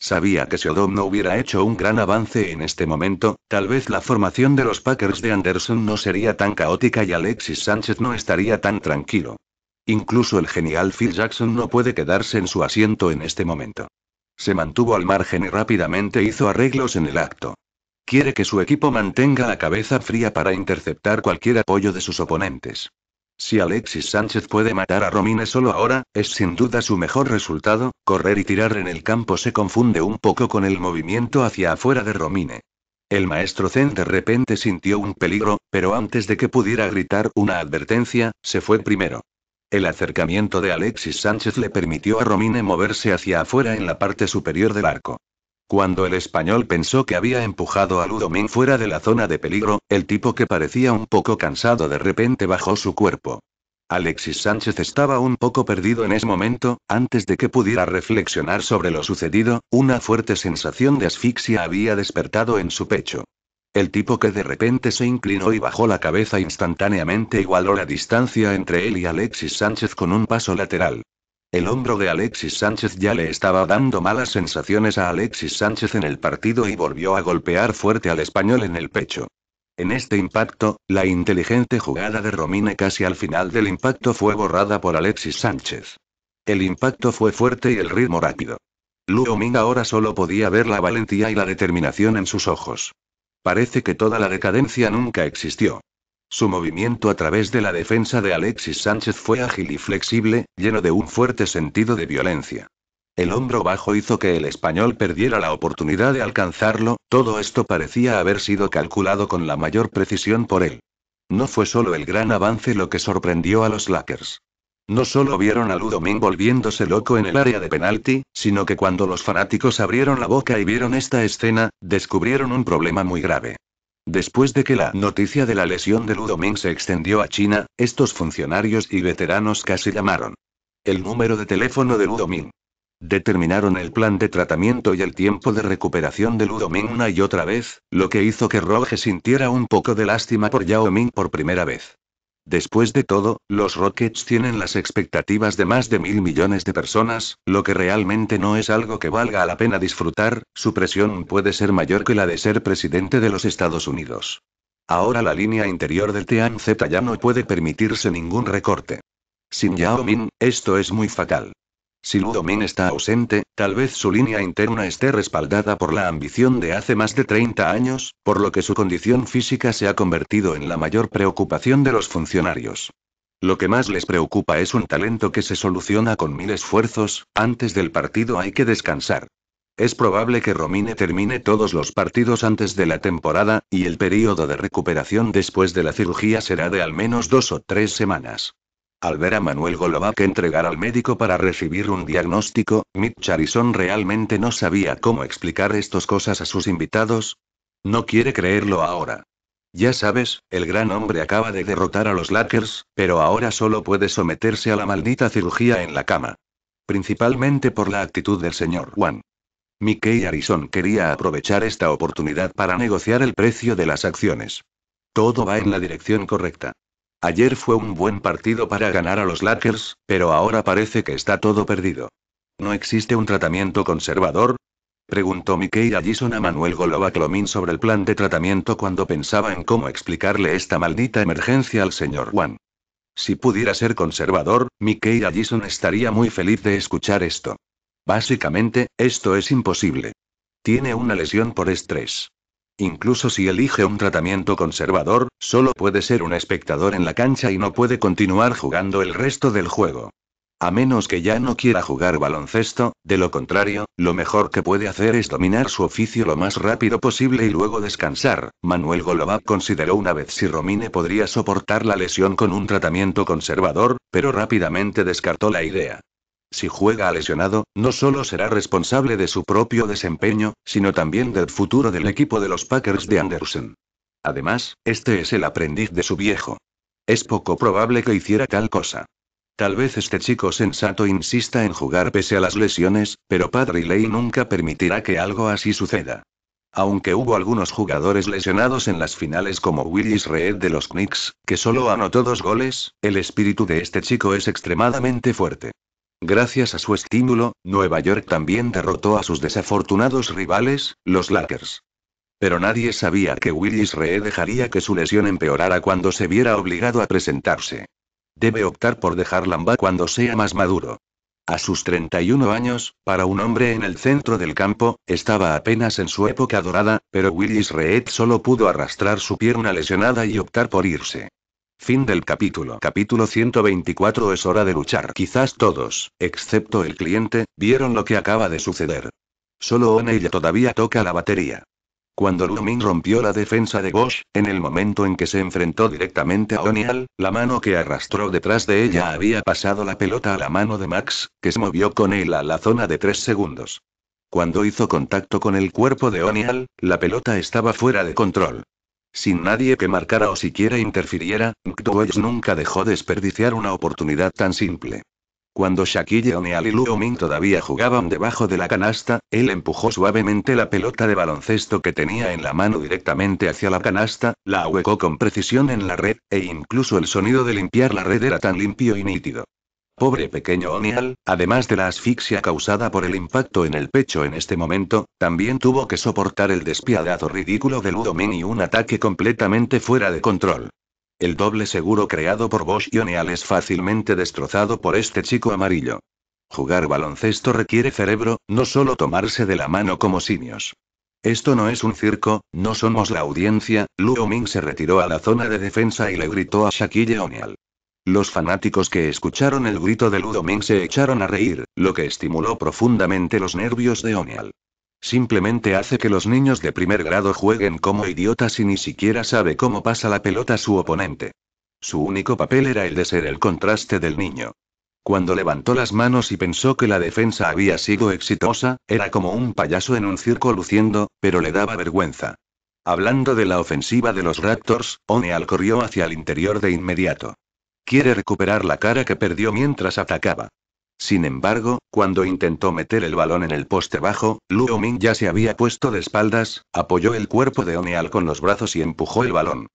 Sabía que si Odom no hubiera hecho un gran avance en este momento, tal vez la formación de los Packers de Anderson no sería tan caótica y Alexis Sánchez no estaría tan tranquilo. Incluso el genial Phil Jackson no puede quedarse en su asiento en este momento. Se mantuvo al margen y rápidamente hizo arreglos en el acto. Quiere que su equipo mantenga la cabeza fría para interceptar cualquier apoyo de sus oponentes. Si Alexis Sánchez puede matar a Romine solo ahora, es sin duda su mejor resultado, correr y tirar en el campo se confunde un poco con el movimiento hacia afuera de Romine. El maestro Zen de repente sintió un peligro, pero antes de que pudiera gritar una advertencia, se fue primero. El acercamiento de Alexis Sánchez le permitió a Romine moverse hacia afuera en la parte superior del arco. Cuando el español pensó que había empujado a Ludomín fuera de la zona de peligro, el tipo que parecía un poco cansado de repente bajó su cuerpo. Alexis Sánchez estaba un poco perdido en ese momento, antes de que pudiera reflexionar sobre lo sucedido, una fuerte sensación de asfixia había despertado en su pecho. El tipo que de repente se inclinó y bajó la cabeza instantáneamente igualó la distancia entre él y Alexis Sánchez con un paso lateral. El hombro de Alexis Sánchez ya le estaba dando malas sensaciones a Alexis Sánchez en el partido y volvió a golpear fuerte al español en el pecho. En este impacto, la inteligente jugada de Romine casi al final del impacto fue borrada por Alexis Sánchez. El impacto fue fuerte y el ritmo rápido. Luo Ming ahora solo podía ver la valentía y la determinación en sus ojos. Parece que toda la decadencia nunca existió. Su movimiento a través de la defensa de Alexis Sánchez fue ágil y flexible, lleno de un fuerte sentido de violencia. El hombro bajo hizo que el español perdiera la oportunidad de alcanzarlo, todo esto parecía haber sido calculado con la mayor precisión por él. No fue solo el gran avance lo que sorprendió a los Lakers. No solo vieron a Ludomín volviéndose loco en el área de penalti, sino que cuando los fanáticos abrieron la boca y vieron esta escena, descubrieron un problema muy grave. Después de que la noticia de la lesión de Ludoming se extendió a China, estos funcionarios y veteranos casi llamaron el número de teléfono de Ludoming. Determinaron el plan de tratamiento y el tiempo de recuperación de Ludoming una y otra vez, lo que hizo que Roge sintiera un poco de lástima por Yao Ming por primera vez. Después de todo, los Rockets tienen las expectativas de más de mil millones de personas, lo que realmente no es algo que valga la pena disfrutar, su presión puede ser mayor que la de ser presidente de los Estados Unidos. Ahora la línea interior del Z ya no puede permitirse ningún recorte. Sin Yao Ming, esto es muy fatal. Si Lu está ausente, tal vez su línea interna esté respaldada por la ambición de hace más de 30 años, por lo que su condición física se ha convertido en la mayor preocupación de los funcionarios. Lo que más les preocupa es un talento que se soluciona con mil esfuerzos, antes del partido hay que descansar. Es probable que Romine termine todos los partidos antes de la temporada, y el periodo de recuperación después de la cirugía será de al menos dos o tres semanas. Al ver a Manuel Golovac entregar al médico para recibir un diagnóstico, Mitch Harrison realmente no sabía cómo explicar estas cosas a sus invitados. No quiere creerlo ahora. Ya sabes, el gran hombre acaba de derrotar a los Lakers, pero ahora solo puede someterse a la maldita cirugía en la cama. Principalmente por la actitud del señor Juan. Mickey Harrison quería aprovechar esta oportunidad para negociar el precio de las acciones. Todo va en la dirección correcta. Ayer fue un buen partido para ganar a los Lakers, pero ahora parece que está todo perdido. ¿No existe un tratamiento conservador? Preguntó Mickey Allison a Manuel Golovac Lomín sobre el plan de tratamiento cuando pensaba en cómo explicarle esta maldita emergencia al señor Juan. Si pudiera ser conservador, Mickey Allison estaría muy feliz de escuchar esto. Básicamente, esto es imposible. Tiene una lesión por estrés. Incluso si elige un tratamiento conservador, solo puede ser un espectador en la cancha y no puede continuar jugando el resto del juego. A menos que ya no quiera jugar baloncesto, de lo contrario, lo mejor que puede hacer es dominar su oficio lo más rápido posible y luego descansar. Manuel Golová consideró una vez si Romine podría soportar la lesión con un tratamiento conservador, pero rápidamente descartó la idea. Si juega lesionado, no solo será responsable de su propio desempeño, sino también del futuro del equipo de los Packers de Anderson. Además, este es el aprendiz de su viejo. Es poco probable que hiciera tal cosa. Tal vez este chico sensato insista en jugar pese a las lesiones, pero Padre Ley nunca permitirá que algo así suceda. Aunque hubo algunos jugadores lesionados en las finales como Willis Reed de los Knicks, que solo anotó dos goles, el espíritu de este chico es extremadamente fuerte. Gracias a su estímulo, Nueva York también derrotó a sus desafortunados rivales, los Lakers. Pero nadie sabía que Willis Reed dejaría que su lesión empeorara cuando se viera obligado a presentarse. Debe optar por dejar Lamba cuando sea más maduro. A sus 31 años, para un hombre en el centro del campo, estaba apenas en su época dorada, pero Willis Reed solo pudo arrastrar su pierna lesionada y optar por irse. Fin del capítulo. Capítulo 124 Es hora de luchar. Quizás todos, excepto el cliente, vieron lo que acaba de suceder. Solo Oneilla todavía toca la batería. Cuando Lumin rompió la defensa de Bosch, en el momento en que se enfrentó directamente a Onial, la mano que arrastró detrás de ella había pasado la pelota a la mano de Max, que se movió con él a la zona de 3 segundos. Cuando hizo contacto con el cuerpo de Onial, la pelota estaba fuera de control. Sin nadie que marcara o siquiera interfiriera, Doyes nunca dejó desperdiciar una oportunidad tan simple. Cuando Shaquille O'Neal y Luo Ming todavía jugaban debajo de la canasta, él empujó suavemente la pelota de baloncesto que tenía en la mano directamente hacia la canasta, la ahuecó con precisión en la red, e incluso el sonido de limpiar la red era tan limpio y nítido. Pobre pequeño O'Neal, además de la asfixia causada por el impacto en el pecho en este momento, también tuvo que soportar el despiadado ridículo de Ming y un ataque completamente fuera de control. El doble seguro creado por Bosch y O'Neal es fácilmente destrozado por este chico amarillo. Jugar baloncesto requiere cerebro, no solo tomarse de la mano como simios. Esto no es un circo, no somos la audiencia. Luo Ming se retiró a la zona de defensa y le gritó a Shaquille O'Neal. Los fanáticos que escucharon el grito de Ludomín se echaron a reír, lo que estimuló profundamente los nervios de O'Neal. Simplemente hace que los niños de primer grado jueguen como idiotas y ni siquiera sabe cómo pasa la pelota su oponente. Su único papel era el de ser el contraste del niño. Cuando levantó las manos y pensó que la defensa había sido exitosa, era como un payaso en un circo luciendo, pero le daba vergüenza. Hablando de la ofensiva de los Raptors, O'Neal corrió hacia el interior de inmediato. Quiere recuperar la cara que perdió mientras atacaba. Sin embargo, cuando intentó meter el balón en el poste bajo, Luo Ming ya se había puesto de espaldas, apoyó el cuerpo de Oneal con los brazos y empujó el balón.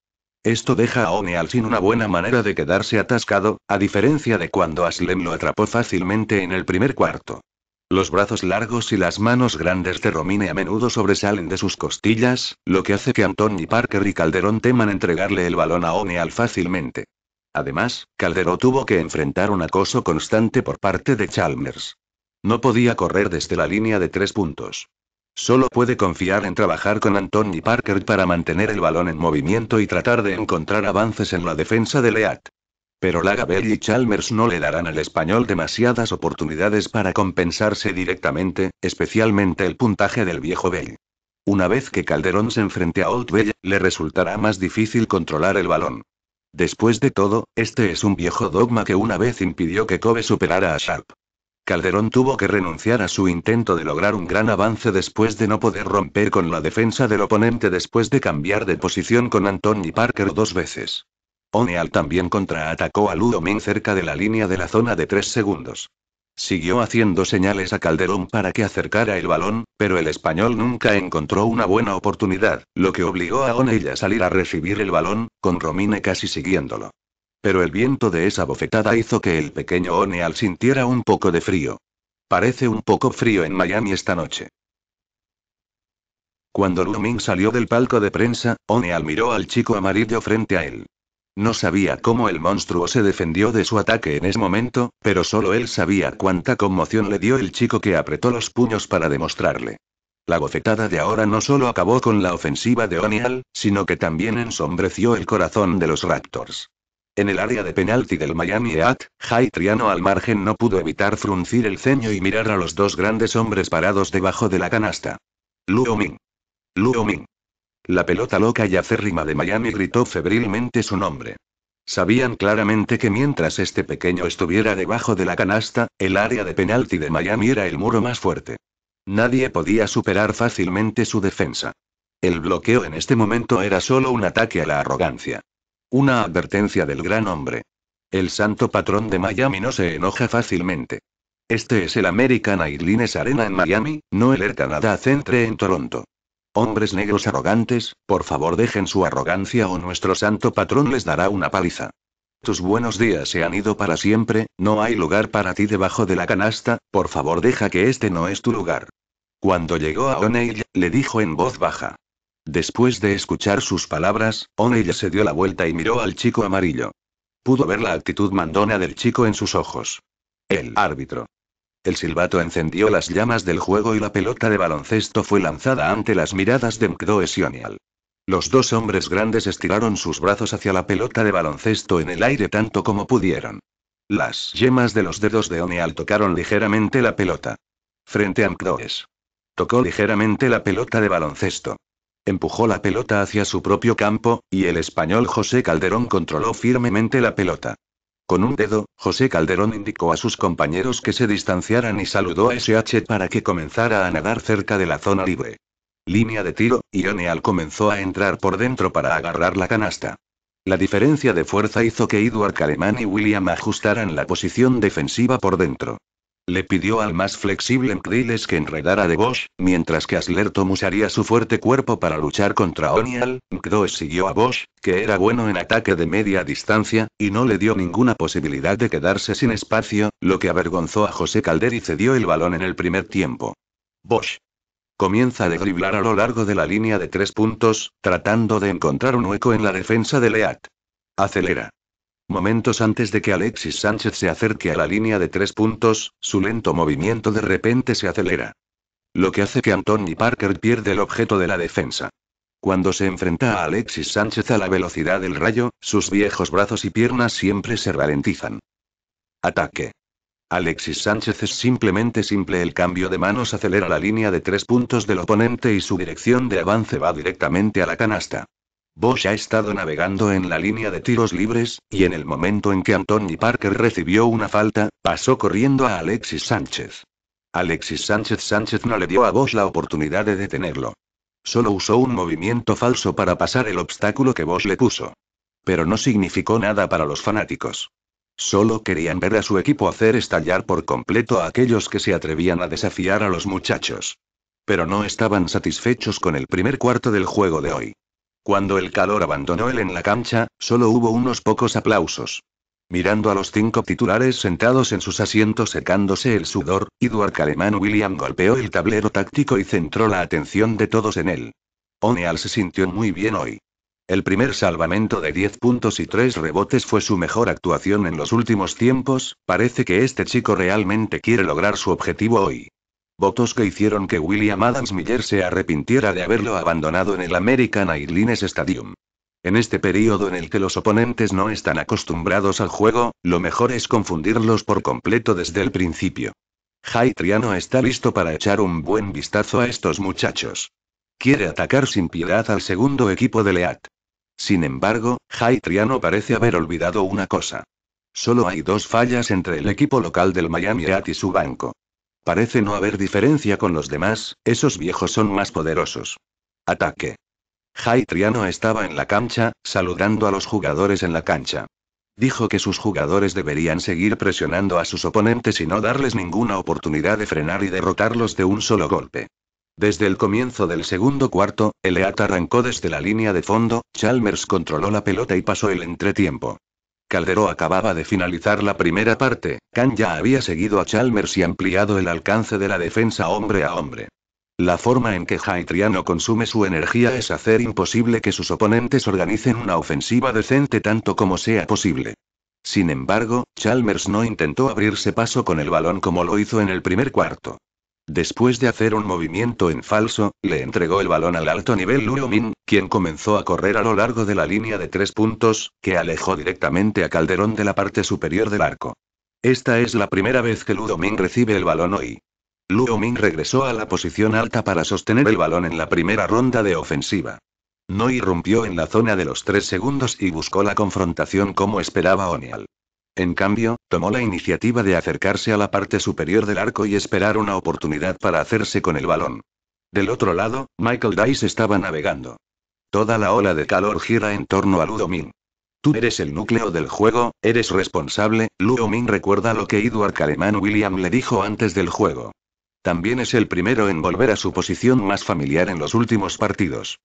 Esto deja a Oneal sin una buena manera de quedarse atascado, a diferencia de cuando Aslem lo atrapó fácilmente en el primer cuarto. Los brazos largos y las manos grandes de Romine a menudo sobresalen de sus costillas, lo que hace que Anthony Parker y Calderón teman entregarle el balón a Oneal fácilmente. Además, Calderón tuvo que enfrentar un acoso constante por parte de Chalmers. No podía correr desde la línea de tres puntos. Solo puede confiar en trabajar con Anthony Parker para mantener el balón en movimiento y tratar de encontrar avances en la defensa de Leat. Pero Bell y Chalmers no le darán al español demasiadas oportunidades para compensarse directamente, especialmente el puntaje del viejo Bell. Una vez que Calderón se enfrente a Old Bell, le resultará más difícil controlar el balón. Después de todo, este es un viejo dogma que una vez impidió que Kobe superara a Sharp. Calderón tuvo que renunciar a su intento de lograr un gran avance después de no poder romper con la defensa del oponente después de cambiar de posición con Anthony Parker dos veces. O'Neal también contraatacó a Ming cerca de la línea de la zona de 3 segundos. Siguió haciendo señales a Calderón para que acercara el balón, pero el español nunca encontró una buena oportunidad, lo que obligó a O'Neill a salir a recibir el balón, con Romine casi siguiéndolo. Pero el viento de esa bofetada hizo que el pequeño Oneal sintiera un poco de frío. Parece un poco frío en Miami esta noche. Cuando Romine salió del palco de prensa, Oneal miró al chico amarillo frente a él. No sabía cómo el monstruo se defendió de su ataque en ese momento, pero solo él sabía cuánta conmoción le dio el chico que apretó los puños para demostrarle. La bofetada de ahora no solo acabó con la ofensiva de O'Neill, sino que también ensombreció el corazón de los Raptors. En el área de penalti del Miami Heat, Jai Triano al margen no pudo evitar fruncir el ceño y mirar a los dos grandes hombres parados debajo de la canasta. Luo Ming. Luo Ming. La pelota loca y acérrima de Miami gritó febrilmente su nombre. Sabían claramente que mientras este pequeño estuviera debajo de la canasta, el área de penalti de Miami era el muro más fuerte. Nadie podía superar fácilmente su defensa. El bloqueo en este momento era solo un ataque a la arrogancia. Una advertencia del gran hombre. El santo patrón de Miami no se enoja fácilmente. Este es el American Airlines Arena en Miami, no el Air Canada Centre en Toronto. Hombres negros arrogantes, por favor dejen su arrogancia o nuestro santo patrón les dará una paliza. Tus buenos días se han ido para siempre, no hay lugar para ti debajo de la canasta, por favor deja que este no es tu lugar. Cuando llegó a O'Neill, le dijo en voz baja. Después de escuchar sus palabras, O'Neill se dio la vuelta y miró al chico amarillo. Pudo ver la actitud mandona del chico en sus ojos. El árbitro. El silbato encendió las llamas del juego y la pelota de baloncesto fue lanzada ante las miradas de y O'Neal. Los dos hombres grandes estiraron sus brazos hacia la pelota de baloncesto en el aire tanto como pudieron. Las yemas de los dedos de O'Neal tocaron ligeramente la pelota. Frente a Mkdoes. Tocó ligeramente la pelota de baloncesto. Empujó la pelota hacia su propio campo, y el español José Calderón controló firmemente la pelota. Con un dedo, José Calderón indicó a sus compañeros que se distanciaran y saludó a SH para que comenzara a nadar cerca de la zona libre. Línea de tiro, y comenzó a entrar por dentro para agarrar la canasta. La diferencia de fuerza hizo que Edward Calemán y William ajustaran la posición defensiva por dentro. Le pidió al más flexible Mcdiles que enredara de Bosch, mientras que Asler usaría su fuerte cuerpo para luchar contra Onial. McDoes siguió a Bosch, que era bueno en ataque de media distancia, y no le dio ninguna posibilidad de quedarse sin espacio, lo que avergonzó a José Calder y cedió el balón en el primer tiempo. Bosch. Comienza a driblar a lo largo de la línea de tres puntos, tratando de encontrar un hueco en la defensa de Leat. Acelera. Momentos antes de que Alexis Sánchez se acerque a la línea de tres puntos, su lento movimiento de repente se acelera. Lo que hace que Anthony Parker pierda el objeto de la defensa. Cuando se enfrenta a Alexis Sánchez a la velocidad del rayo, sus viejos brazos y piernas siempre se ralentizan. Ataque. Alexis Sánchez es simplemente simple. El cambio de manos acelera la línea de tres puntos del oponente y su dirección de avance va directamente a la canasta. Bosch ha estado navegando en la línea de tiros libres, y en el momento en que Anthony Parker recibió una falta, pasó corriendo a Alexis Sánchez. Alexis Sánchez Sánchez no le dio a Bosch la oportunidad de detenerlo. Solo usó un movimiento falso para pasar el obstáculo que Bosch le puso. Pero no significó nada para los fanáticos. Solo querían ver a su equipo hacer estallar por completo a aquellos que se atrevían a desafiar a los muchachos. Pero no estaban satisfechos con el primer cuarto del juego de hoy. Cuando el calor abandonó él en la cancha, solo hubo unos pocos aplausos. Mirando a los cinco titulares sentados en sus asientos secándose el sudor, Edward Calemán William golpeó el tablero táctico y centró la atención de todos en él. O'Neal se sintió muy bien hoy. El primer salvamento de 10 puntos y 3 rebotes fue su mejor actuación en los últimos tiempos, parece que este chico realmente quiere lograr su objetivo hoy. Votos que hicieron que William Adams Miller se arrepintiera de haberlo abandonado en el American Airlines Stadium. En este periodo en el que los oponentes no están acostumbrados al juego, lo mejor es confundirlos por completo desde el principio. Jai Triano está listo para echar un buen vistazo a estos muchachos. Quiere atacar sin piedad al segundo equipo de Leat. Sin embargo, Jai Triano parece haber olvidado una cosa. Solo hay dos fallas entre el equipo local del Miami Heat y su banco. Parece no haber diferencia con los demás, esos viejos son más poderosos. Ataque. Jai Triano estaba en la cancha, saludando a los jugadores en la cancha. Dijo que sus jugadores deberían seguir presionando a sus oponentes y no darles ninguna oportunidad de frenar y derrotarlos de un solo golpe. Desde el comienzo del segundo cuarto, Eleat arrancó desde la línea de fondo, Chalmers controló la pelota y pasó el entretiempo. Calderó acababa de finalizar la primera parte, Khan ya había seguido a Chalmers y ampliado el alcance de la defensa hombre a hombre. La forma en que Haitriano consume su energía es hacer imposible que sus oponentes organicen una ofensiva decente tanto como sea posible. Sin embargo, Chalmers no intentó abrirse paso con el balón como lo hizo en el primer cuarto. Después de hacer un movimiento en falso, le entregó el balón al alto nivel Luo Min, quien comenzó a correr a lo largo de la línea de tres puntos, que alejó directamente a Calderón de la parte superior del arco. Esta es la primera vez que Ludo Min recibe el balón hoy. Luo Min regresó a la posición alta para sostener el balón en la primera ronda de ofensiva. No irrumpió en la zona de los tres segundos y buscó la confrontación como esperaba O'Neal. En cambio, tomó la iniciativa de acercarse a la parte superior del arco y esperar una oportunidad para hacerse con el balón. Del otro lado, Michael Dice estaba navegando. Toda la ola de calor gira en torno a Ludomin. Tú eres el núcleo del juego, eres responsable, Min recuerda lo que Edward Calemán William le dijo antes del juego. También es el primero en volver a su posición más familiar en los últimos partidos.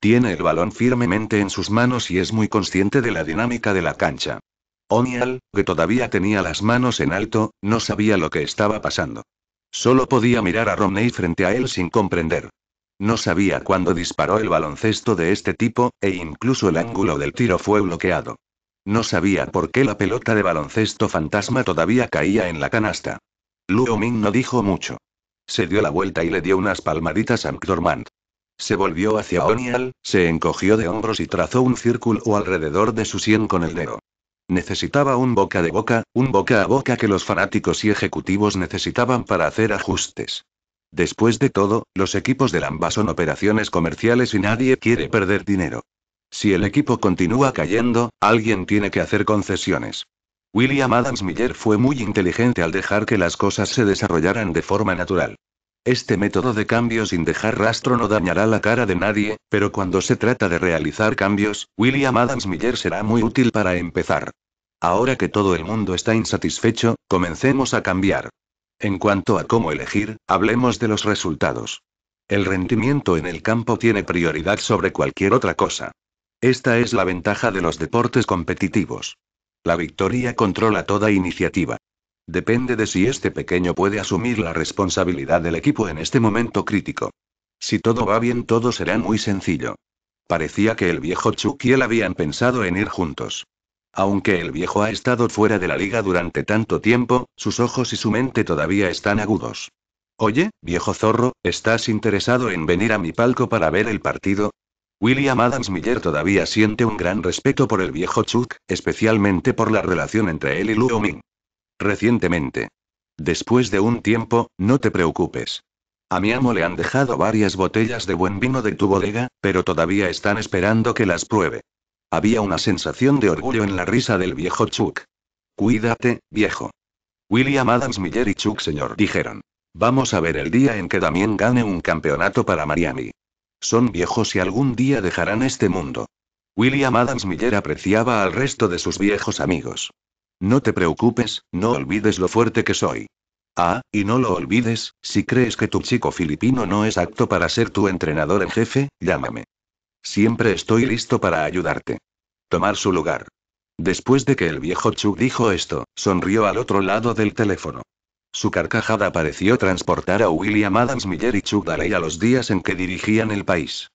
Tiene el balón firmemente en sus manos y es muy consciente de la dinámica de la cancha. O'Neill, que todavía tenía las manos en alto, no sabía lo que estaba pasando. Solo podía mirar a Romney frente a él sin comprender. No sabía cuándo disparó el baloncesto de este tipo, e incluso el ángulo del tiro fue bloqueado. No sabía por qué la pelota de baloncesto fantasma todavía caía en la canasta. Luo Ming no dijo mucho. Se dio la vuelta y le dio unas palmaditas a McDormand. Se volvió hacia O'Neill, se encogió de hombros y trazó un círculo alrededor de su sien con el dedo. Necesitaba un boca de boca, un boca a boca que los fanáticos y ejecutivos necesitaban para hacer ajustes. Después de todo, los equipos de Lamba son operaciones comerciales y nadie quiere perder dinero. Si el equipo continúa cayendo, alguien tiene que hacer concesiones. William Adams Miller fue muy inteligente al dejar que las cosas se desarrollaran de forma natural. Este método de cambio sin dejar rastro no dañará la cara de nadie, pero cuando se trata de realizar cambios, William Adams Miller será muy útil para empezar. Ahora que todo el mundo está insatisfecho, comencemos a cambiar. En cuanto a cómo elegir, hablemos de los resultados. El rendimiento en el campo tiene prioridad sobre cualquier otra cosa. Esta es la ventaja de los deportes competitivos. La victoria controla toda iniciativa. Depende de si este pequeño puede asumir la responsabilidad del equipo en este momento crítico. Si todo va bien, todo será muy sencillo. Parecía que el viejo Chuck y él habían pensado en ir juntos. Aunque el viejo ha estado fuera de la liga durante tanto tiempo, sus ojos y su mente todavía están agudos. Oye, viejo zorro, ¿estás interesado en venir a mi palco para ver el partido? William Adams Miller todavía siente un gran respeto por el viejo Chuck, especialmente por la relación entre él y Luo Ming. Recientemente. Después de un tiempo, no te preocupes. A mi amo le han dejado varias botellas de buen vino de tu bodega, pero todavía están esperando que las pruebe. Había una sensación de orgullo en la risa del viejo Chuck. Cuídate, viejo. William Adams Miller y Chuck señor dijeron. Vamos a ver el día en que Damien gane un campeonato para Miami. Son viejos y algún día dejarán este mundo. William Adams Miller apreciaba al resto de sus viejos amigos. No te preocupes, no olvides lo fuerte que soy. Ah, y no lo olvides, si crees que tu chico filipino no es apto para ser tu entrenador en jefe, llámame. Siempre estoy listo para ayudarte. Tomar su lugar. Después de que el viejo Chuck dijo esto, sonrió al otro lado del teléfono. Su carcajada pareció transportar a William Adams Miller y Chuck Daley a los días en que dirigían el país.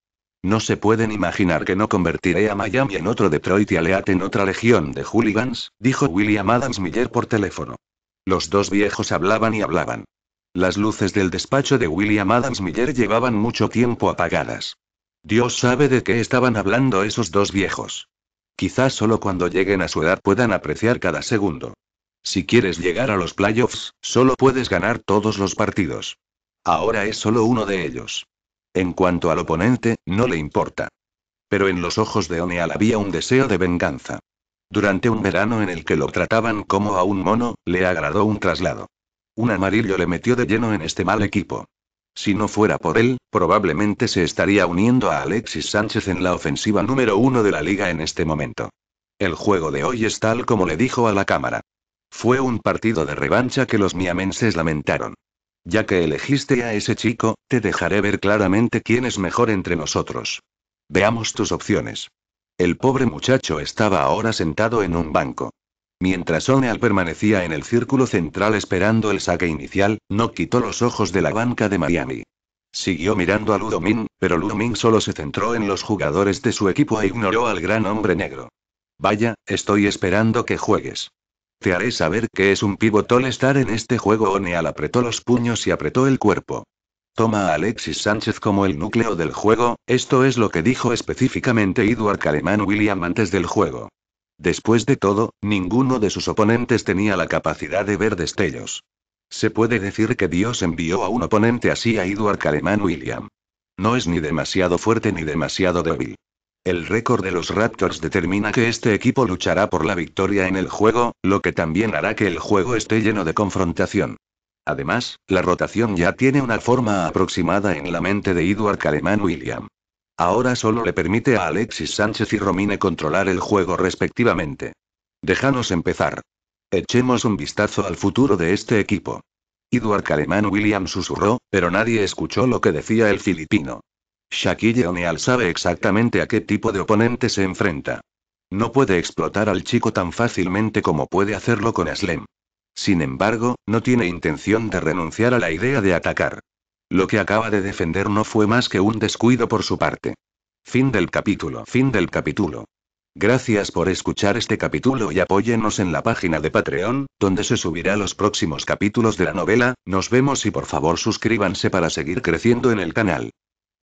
No se pueden imaginar que no convertiré a Miami en otro Detroit y a Leat en otra legión de hooligans, dijo William Adams Miller por teléfono. Los dos viejos hablaban y hablaban. Las luces del despacho de William Adams Miller llevaban mucho tiempo apagadas. Dios sabe de qué estaban hablando esos dos viejos. Quizás solo cuando lleguen a su edad puedan apreciar cada segundo. Si quieres llegar a los playoffs, solo puedes ganar todos los partidos. Ahora es solo uno de ellos. En cuanto al oponente, no le importa. Pero en los ojos de O'Neal había un deseo de venganza. Durante un verano en el que lo trataban como a un mono, le agradó un traslado. Un amarillo le metió de lleno en este mal equipo. Si no fuera por él, probablemente se estaría uniendo a Alexis Sánchez en la ofensiva número uno de la liga en este momento. El juego de hoy es tal como le dijo a la cámara. Fue un partido de revancha que los miamenses lamentaron. Ya que elegiste a ese chico, te dejaré ver claramente quién es mejor entre nosotros. Veamos tus opciones. El pobre muchacho estaba ahora sentado en un banco. Mientras O'Neal permanecía en el círculo central esperando el saque inicial, no quitó los ojos de la banca de Miami. Siguió mirando a Ludomín, pero Ludomín solo se centró en los jugadores de su equipo e ignoró al gran hombre negro. Vaya, estoy esperando que juegues. Te haré saber que es un pivotol estar en este juego. Neal apretó los puños y apretó el cuerpo. Toma a Alexis Sánchez como el núcleo del juego, esto es lo que dijo específicamente Edward Calemán William antes del juego. Después de todo, ninguno de sus oponentes tenía la capacidad de ver destellos. Se puede decir que Dios envió a un oponente así a Edward Calemán William. No es ni demasiado fuerte ni demasiado débil. El récord de los Raptors determina que este equipo luchará por la victoria en el juego, lo que también hará que el juego esté lleno de confrontación. Además, la rotación ya tiene una forma aproximada en la mente de Edward Caleman William. Ahora solo le permite a Alexis Sánchez y Romine controlar el juego respectivamente. Déjanos empezar. Echemos un vistazo al futuro de este equipo. Edward Caleman William susurró, pero nadie escuchó lo que decía el filipino. Shaquille O'Neal sabe exactamente a qué tipo de oponente se enfrenta. No puede explotar al chico tan fácilmente como puede hacerlo con Aslem. Sin embargo, no tiene intención de renunciar a la idea de atacar. Lo que acaba de defender no fue más que un descuido por su parte. Fin del capítulo. Fin del capítulo. Gracias por escuchar este capítulo y apóyenos en la página de Patreon, donde se subirá los próximos capítulos de la novela, nos vemos y por favor suscríbanse para seguir creciendo en el canal.